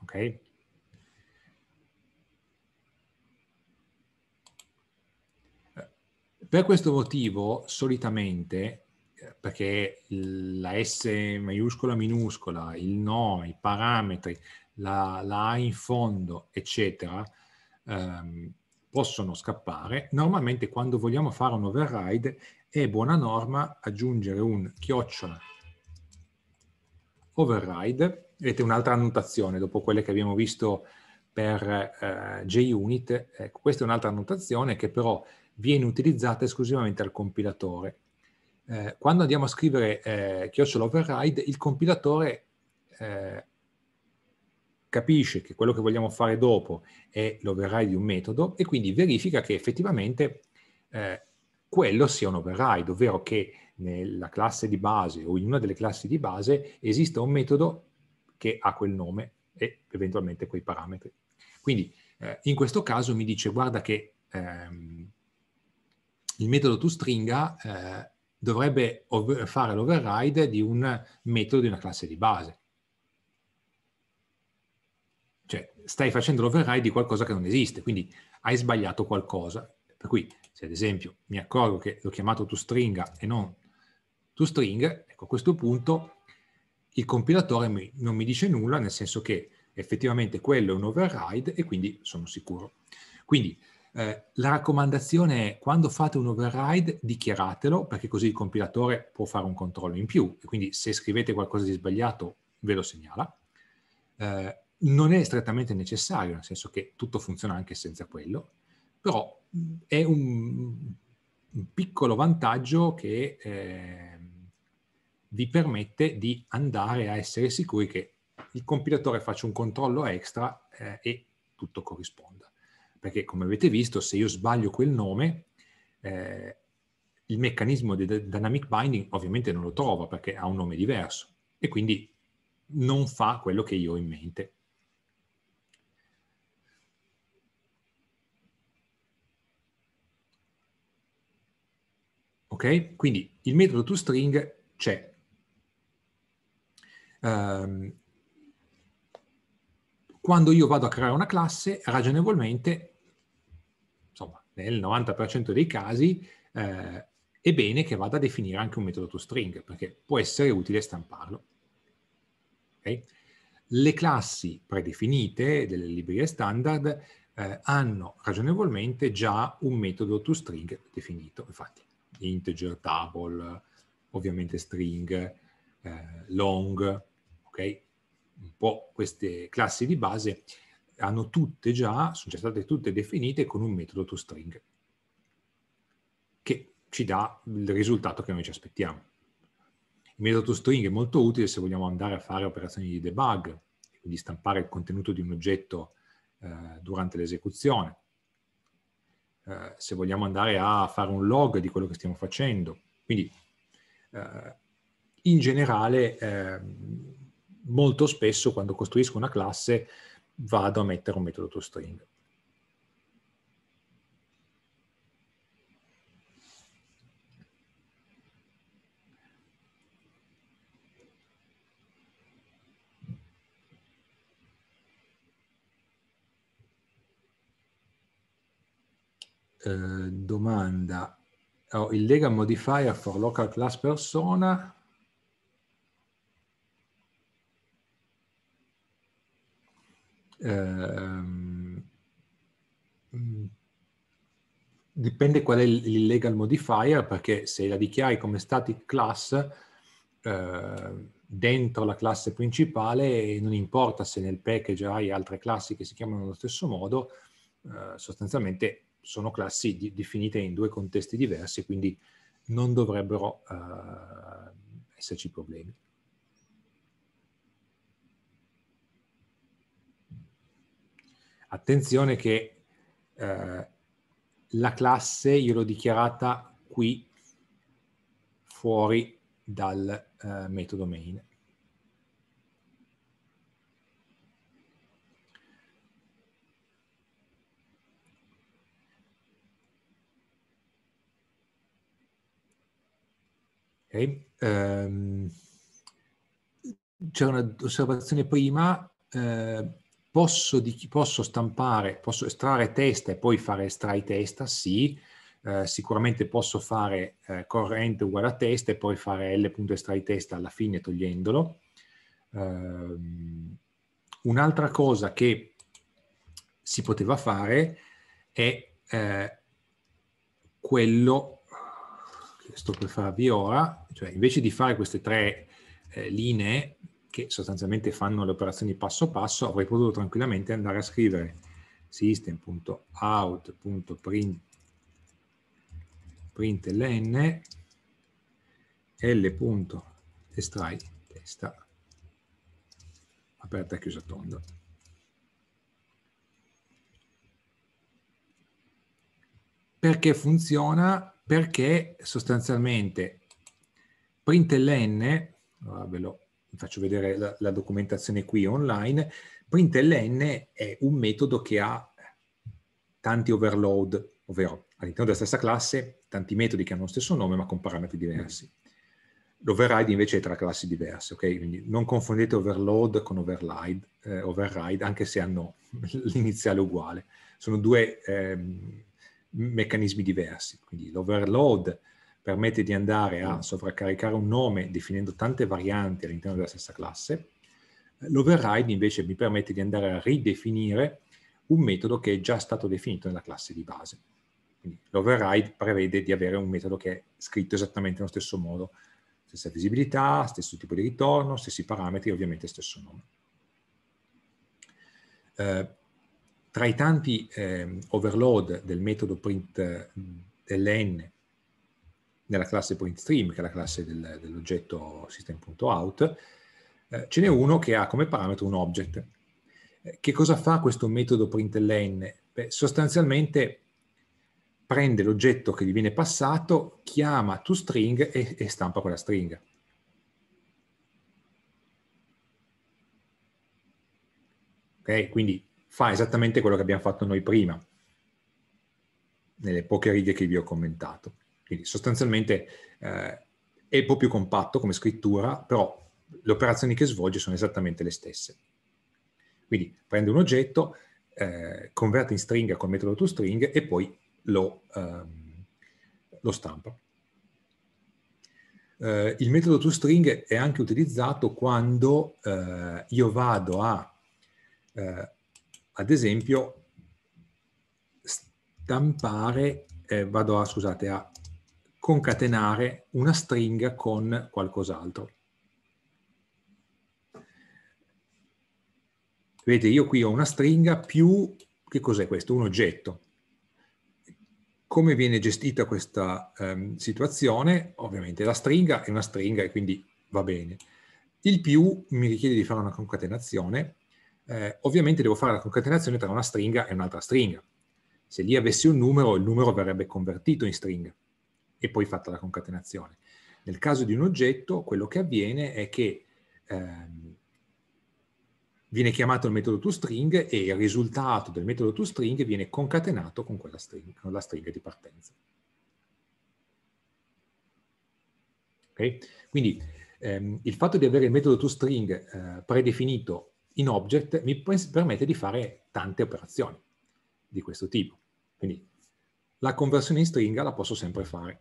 Okay? Per questo motivo, solitamente, eh, perché la S maiuscola minuscola, il nome, i parametri, la, la A in fondo, eccetera, ehm, possono scappare. Normalmente quando vogliamo fare un override è buona norma aggiungere un chiocciola override, vedete un'altra annotazione dopo quelle che abbiamo visto per eh, JUnit, ecco, questa è un'altra annotazione che però viene utilizzata esclusivamente al compilatore. Eh, quando andiamo a scrivere eh, chiocciola override, il compilatore eh, capisce che quello che vogliamo fare dopo è l'override di un metodo e quindi verifica che effettivamente eh, quello sia un override, ovvero che nella classe di base o in una delle classi di base esista un metodo che ha quel nome e eventualmente quei parametri. Quindi eh, in questo caso mi dice guarda che ehm, il metodo toStringa eh, dovrebbe fare l'override di un metodo di una classe di base. stai facendo l'override di qualcosa che non esiste, quindi hai sbagliato qualcosa. Per cui se ad esempio mi accorgo che l'ho chiamato toString e non toString, ecco a questo punto il compilatore mi, non mi dice nulla, nel senso che effettivamente quello è un override e quindi sono sicuro. Quindi eh, la raccomandazione è quando fate un override dichiaratelo perché così il compilatore può fare un controllo in più e quindi se scrivete qualcosa di sbagliato ve lo segnala. Eh, non è strettamente necessario, nel senso che tutto funziona anche senza quello, però è un, un piccolo vantaggio che eh, vi permette di andare a essere sicuri che il compilatore faccia un controllo extra eh, e tutto corrisponda. Perché come avete visto, se io sbaglio quel nome, eh, il meccanismo di dynamic binding ovviamente non lo trova perché ha un nome diverso e quindi non fa quello che io ho in mente. Ok? Quindi il metodo toString c'è. Um, quando io vado a creare una classe, ragionevolmente, insomma, nel 90% dei casi, eh, è bene che vada a definire anche un metodo toString, perché può essere utile stamparlo. Okay? Le classi predefinite delle librerie standard eh, hanno ragionevolmente già un metodo toString definito. Infatti, integer, table, ovviamente string, eh, long, ok? Un po' queste classi di base hanno tutte già, sono già state tutte definite con un metodo toString che ci dà il risultato che noi ci aspettiamo. Il metodo toString è molto utile se vogliamo andare a fare operazioni di debug, quindi stampare il contenuto di un oggetto eh, durante l'esecuzione, eh, se vogliamo andare a fare un log di quello che stiamo facendo. Quindi eh, in generale eh, molto spesso quando costruisco una classe vado a mettere un metodo toString. Eh, domanda, oh, il Lega modifier for local class persona eh, dipende qual è il legal modifier perché se la dichiari come static class eh, dentro la classe principale non importa se nel package hai altre classi che si chiamano allo stesso modo eh, sostanzialmente sono classi di, definite in due contesti diversi, quindi non dovrebbero eh, esserci problemi. Attenzione che eh, la classe io l'ho dichiarata qui fuori dal eh, metodo main. Okay. Um, c'è un'osservazione prima, eh, posso, di, posso, stampare, posso estrarre testa e poi fare estrai testa? Sì, eh, sicuramente posso fare eh, corrente uguale a testa e poi fare l.estrai testa alla fine togliendolo. Ehm, un'altra cosa che si poteva fare è eh, quello sto per farvi ora, cioè invece di fare queste tre eh, linee che sostanzialmente fanno le operazioni passo passo, avrei potuto tranquillamente andare a scrivere system.out.println print l.estrai testa aperta e chiusa tonda. Perché funziona? perché sostanzialmente println, ora ah, ve lo faccio vedere la, la documentazione qui online, println è un metodo che ha tanti overload, ovvero all'interno della stessa classe tanti metodi che hanno lo stesso nome ma con parametri diversi. L'override invece è tra classi diverse, ok? Quindi non confondete overload con override, eh, override anche se hanno l'iniziale uguale. Sono due ehm, meccanismi diversi. Quindi l'overload permette di andare a mm. sovraccaricare un nome definendo tante varianti all'interno della stessa classe. L'override invece mi permette di andare a ridefinire un metodo che è già stato definito nella classe di base. Quindi l'override prevede di avere un metodo che è scritto esattamente nello stesso modo, stessa visibilità, stesso tipo di ritorno, stessi parametri, ovviamente stesso nome. Eh, tra i tanti eh, overload del metodo print ehm, dell'n nella classe printStream, che è la classe del, dell'oggetto system.out, eh, ce n'è uno che ha come parametro un object. Eh, che cosa fa questo metodo println? Beh, sostanzialmente prende l'oggetto che gli viene passato, chiama toString e, e stampa quella stringa. Ok, quindi fa esattamente quello che abbiamo fatto noi prima, nelle poche righe che vi ho commentato. Quindi sostanzialmente eh, è un po' più compatto come scrittura, però le operazioni che svolge sono esattamente le stesse. Quindi prende un oggetto, eh, converte in stringa col metodo toString e poi lo, ehm, lo stampa. Eh, il metodo toString è anche utilizzato quando eh, io vado a eh, ad esempio, stampare, eh, vado a, scusate, a concatenare una stringa con qualcos'altro. Vedete, io qui ho una stringa più, che cos'è questo? Un oggetto. Come viene gestita questa ehm, situazione? Ovviamente la stringa è una stringa e quindi va bene. Il più mi richiede di fare una concatenazione eh, ovviamente devo fare la concatenazione tra una stringa e un'altra stringa. Se lì avessi un numero, il numero verrebbe convertito in stringa e poi fatta la concatenazione. Nel caso di un oggetto, quello che avviene è che ehm, viene chiamato il metodo toString e il risultato del metodo toString viene concatenato con, quella stringa, con la stringa di partenza. Okay? Quindi ehm, il fatto di avere il metodo toString eh, predefinito in object mi permette di fare tante operazioni di questo tipo. Quindi la conversione in stringa la posso sempre fare.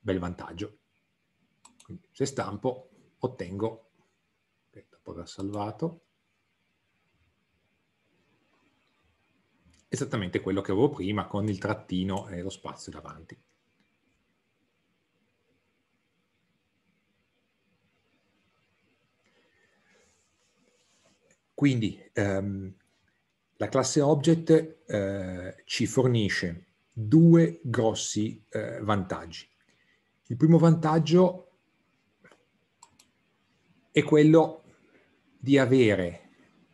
Bel vantaggio. Quindi, se stampo ottengo, dopo aver salvato, esattamente quello che avevo prima con il trattino e lo spazio davanti. Quindi ehm, la classe object eh, ci fornisce due grossi eh, vantaggi. Il primo vantaggio è quello di avere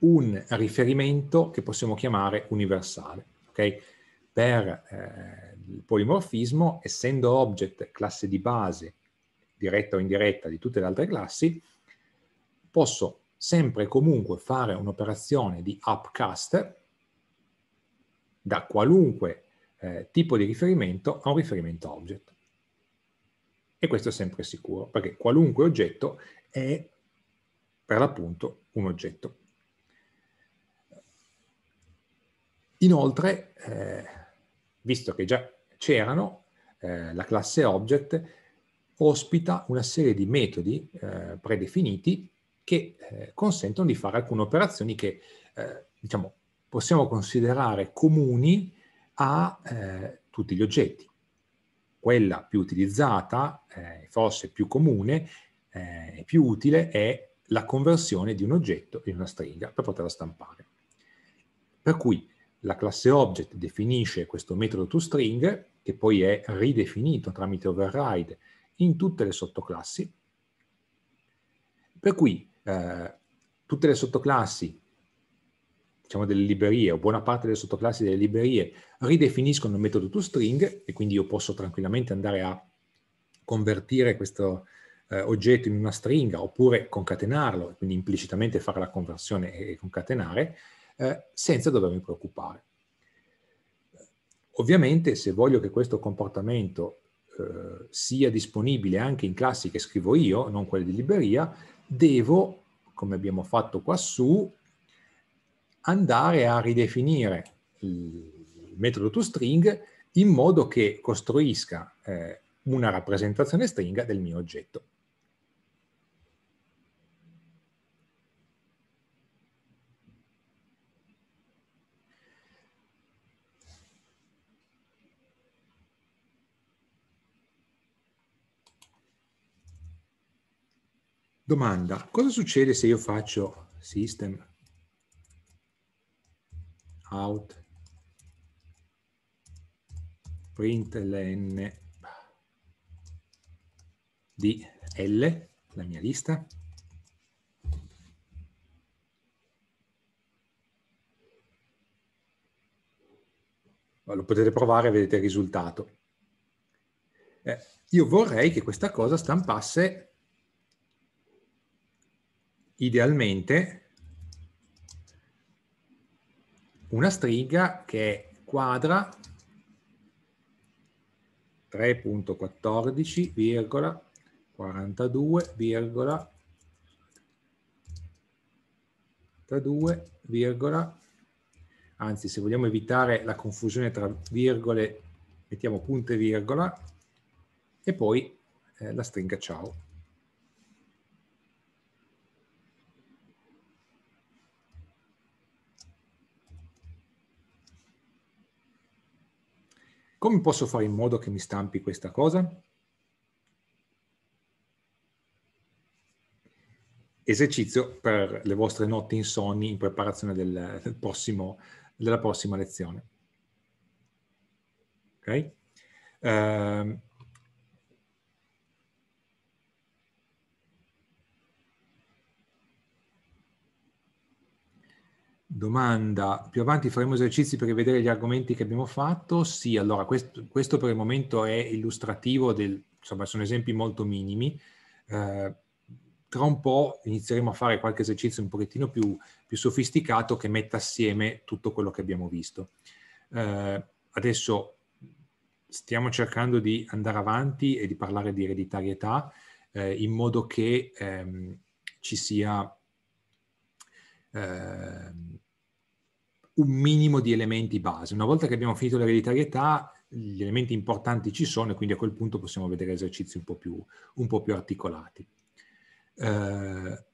un riferimento che possiamo chiamare universale. Okay? Per eh, il polimorfismo, essendo object classe di base, diretta o indiretta, di tutte le altre classi, posso sempre e comunque fare un'operazione di upcast da qualunque eh, tipo di riferimento a un riferimento object. E questo è sempre sicuro, perché qualunque oggetto è per l'appunto un oggetto. Inoltre, eh, visto che già c'erano, eh, la classe object ospita una serie di metodi eh, predefiniti che eh, consentono di fare alcune operazioni che eh, diciamo, possiamo considerare comuni a eh, tutti gli oggetti. Quella più utilizzata, eh, forse più comune eh, e più utile, è la conversione di un oggetto in una stringa per poterla stampare. Per cui la classe object definisce questo metodo toString, che poi è ridefinito tramite override in tutte le sottoclassi, per cui eh, tutte le sottoclassi, diciamo delle librerie, o buona parte delle sottoclassi delle librerie, ridefiniscono il metodo toString e quindi io posso tranquillamente andare a convertire questo eh, oggetto in una stringa oppure concatenarlo, quindi implicitamente fare la conversione e concatenare, eh, senza dovermi preoccupare. Ovviamente se voglio che questo comportamento eh, sia disponibile anche in classi che scrivo io, non quelle di libreria, devo, come abbiamo fatto qua su, andare a ridefinire il metodo toString in modo che costruisca eh, una rappresentazione stringa del mio oggetto. Domanda, cosa succede se io faccio system out println di L, la mia lista, lo potete provare, vedete il risultato. Eh, io vorrei che questa cosa stampasse idealmente una stringa che è quadra 3.14,42,32, anzi se vogliamo evitare la confusione tra virgole mettiamo punto e virgola e poi eh, la stringa ciao. Come posso fare in modo che mi stampi questa cosa? Esercizio per le vostre notti insonni in preparazione del, prossimo, della prossima lezione. Ok? Uh, Domanda, più avanti faremo esercizi per rivedere gli argomenti che abbiamo fatto? Sì, allora questo, questo per il momento è illustrativo, del, insomma sono esempi molto minimi. Eh, tra un po' inizieremo a fare qualche esercizio un pochettino più, più sofisticato che metta assieme tutto quello che abbiamo visto. Eh, adesso stiamo cercando di andare avanti e di parlare di ereditarietà eh, in modo che ehm, ci sia Ehm, un minimo di elementi base. Una volta che abbiamo finito l'ereditarietà, gli elementi importanti ci sono e quindi a quel punto possiamo vedere esercizi un po' più, un po più articolati. Eh,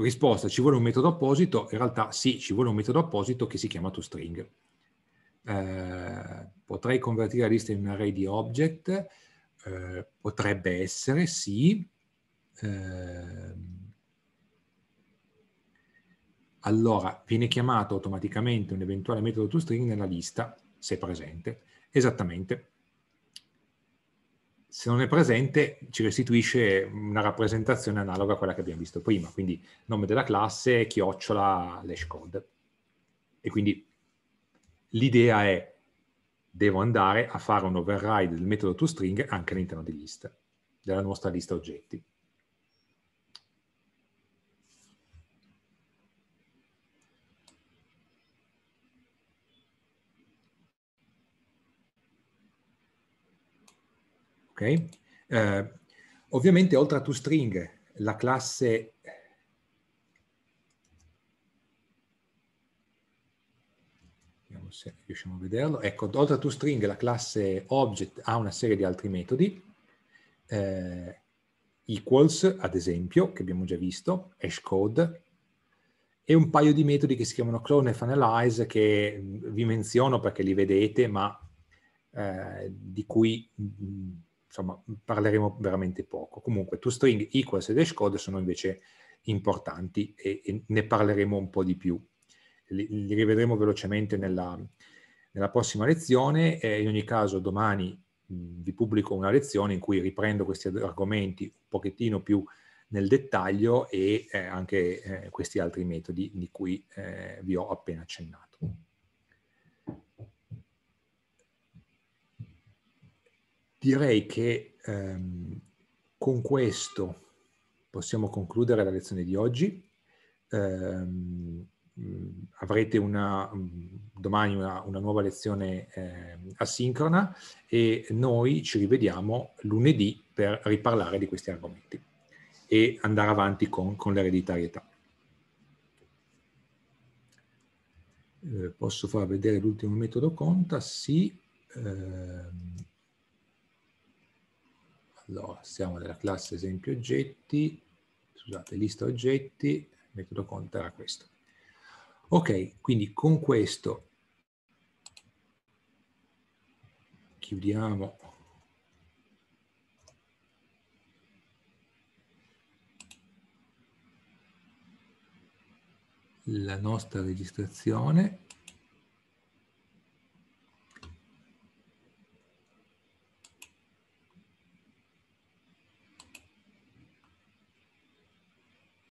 risposta, ci vuole un metodo apposito? In realtà sì, ci vuole un metodo apposito che si chiama toString. Eh, potrei convertire la lista in un array di object? Eh, potrebbe essere, sì. Eh, allora viene chiamato automaticamente un eventuale metodo toString nella lista, se è presente, esattamente. Se non è presente ci restituisce una rappresentazione analoga a quella che abbiamo visto prima, quindi nome della classe, chiocciola, l'hash code. E quindi l'idea è devo andare a fare un override del metodo toString anche all'interno di lista, della nostra lista oggetti. Okay? Eh, ovviamente oltre a toString la classe vediamo se riusciamo a vederlo ecco oltre a toString la classe object ha una serie di altri metodi eh, equals ad esempio che abbiamo già visto hashcode e un paio di metodi che si chiamano clone e funnelize che vi menziono perché li vedete ma eh, di cui mh, mm, insomma parleremo veramente poco. Comunque toString, equals e dashcode sono invece importanti e, e, ne parleremo un po' di più. Li, li rivedremo velocemente nella, nella prossima lezione e in ogni caso domani mh, vi pubblico una lezione in cui riprendo questi argomenti un pochettino più nel dettaglio e eh, anche eh, questi altri metodi di cui eh, vi ho appena accennato. Direi che ehm, con questo possiamo concludere la lezione di oggi. Eh, avrete una, mm, domani una, una, nuova lezione eh, asincrona e noi ci rivediamo lunedì per riparlare di questi argomenti e andare avanti con, con l'ereditarietà. Eh, posso far vedere l'ultimo metodo conta? Sì. Eh, allora, siamo nella classe esempio oggetti, scusate, lista oggetti, metodo conta era questo. Ok, quindi con questo chiudiamo la nostra registrazione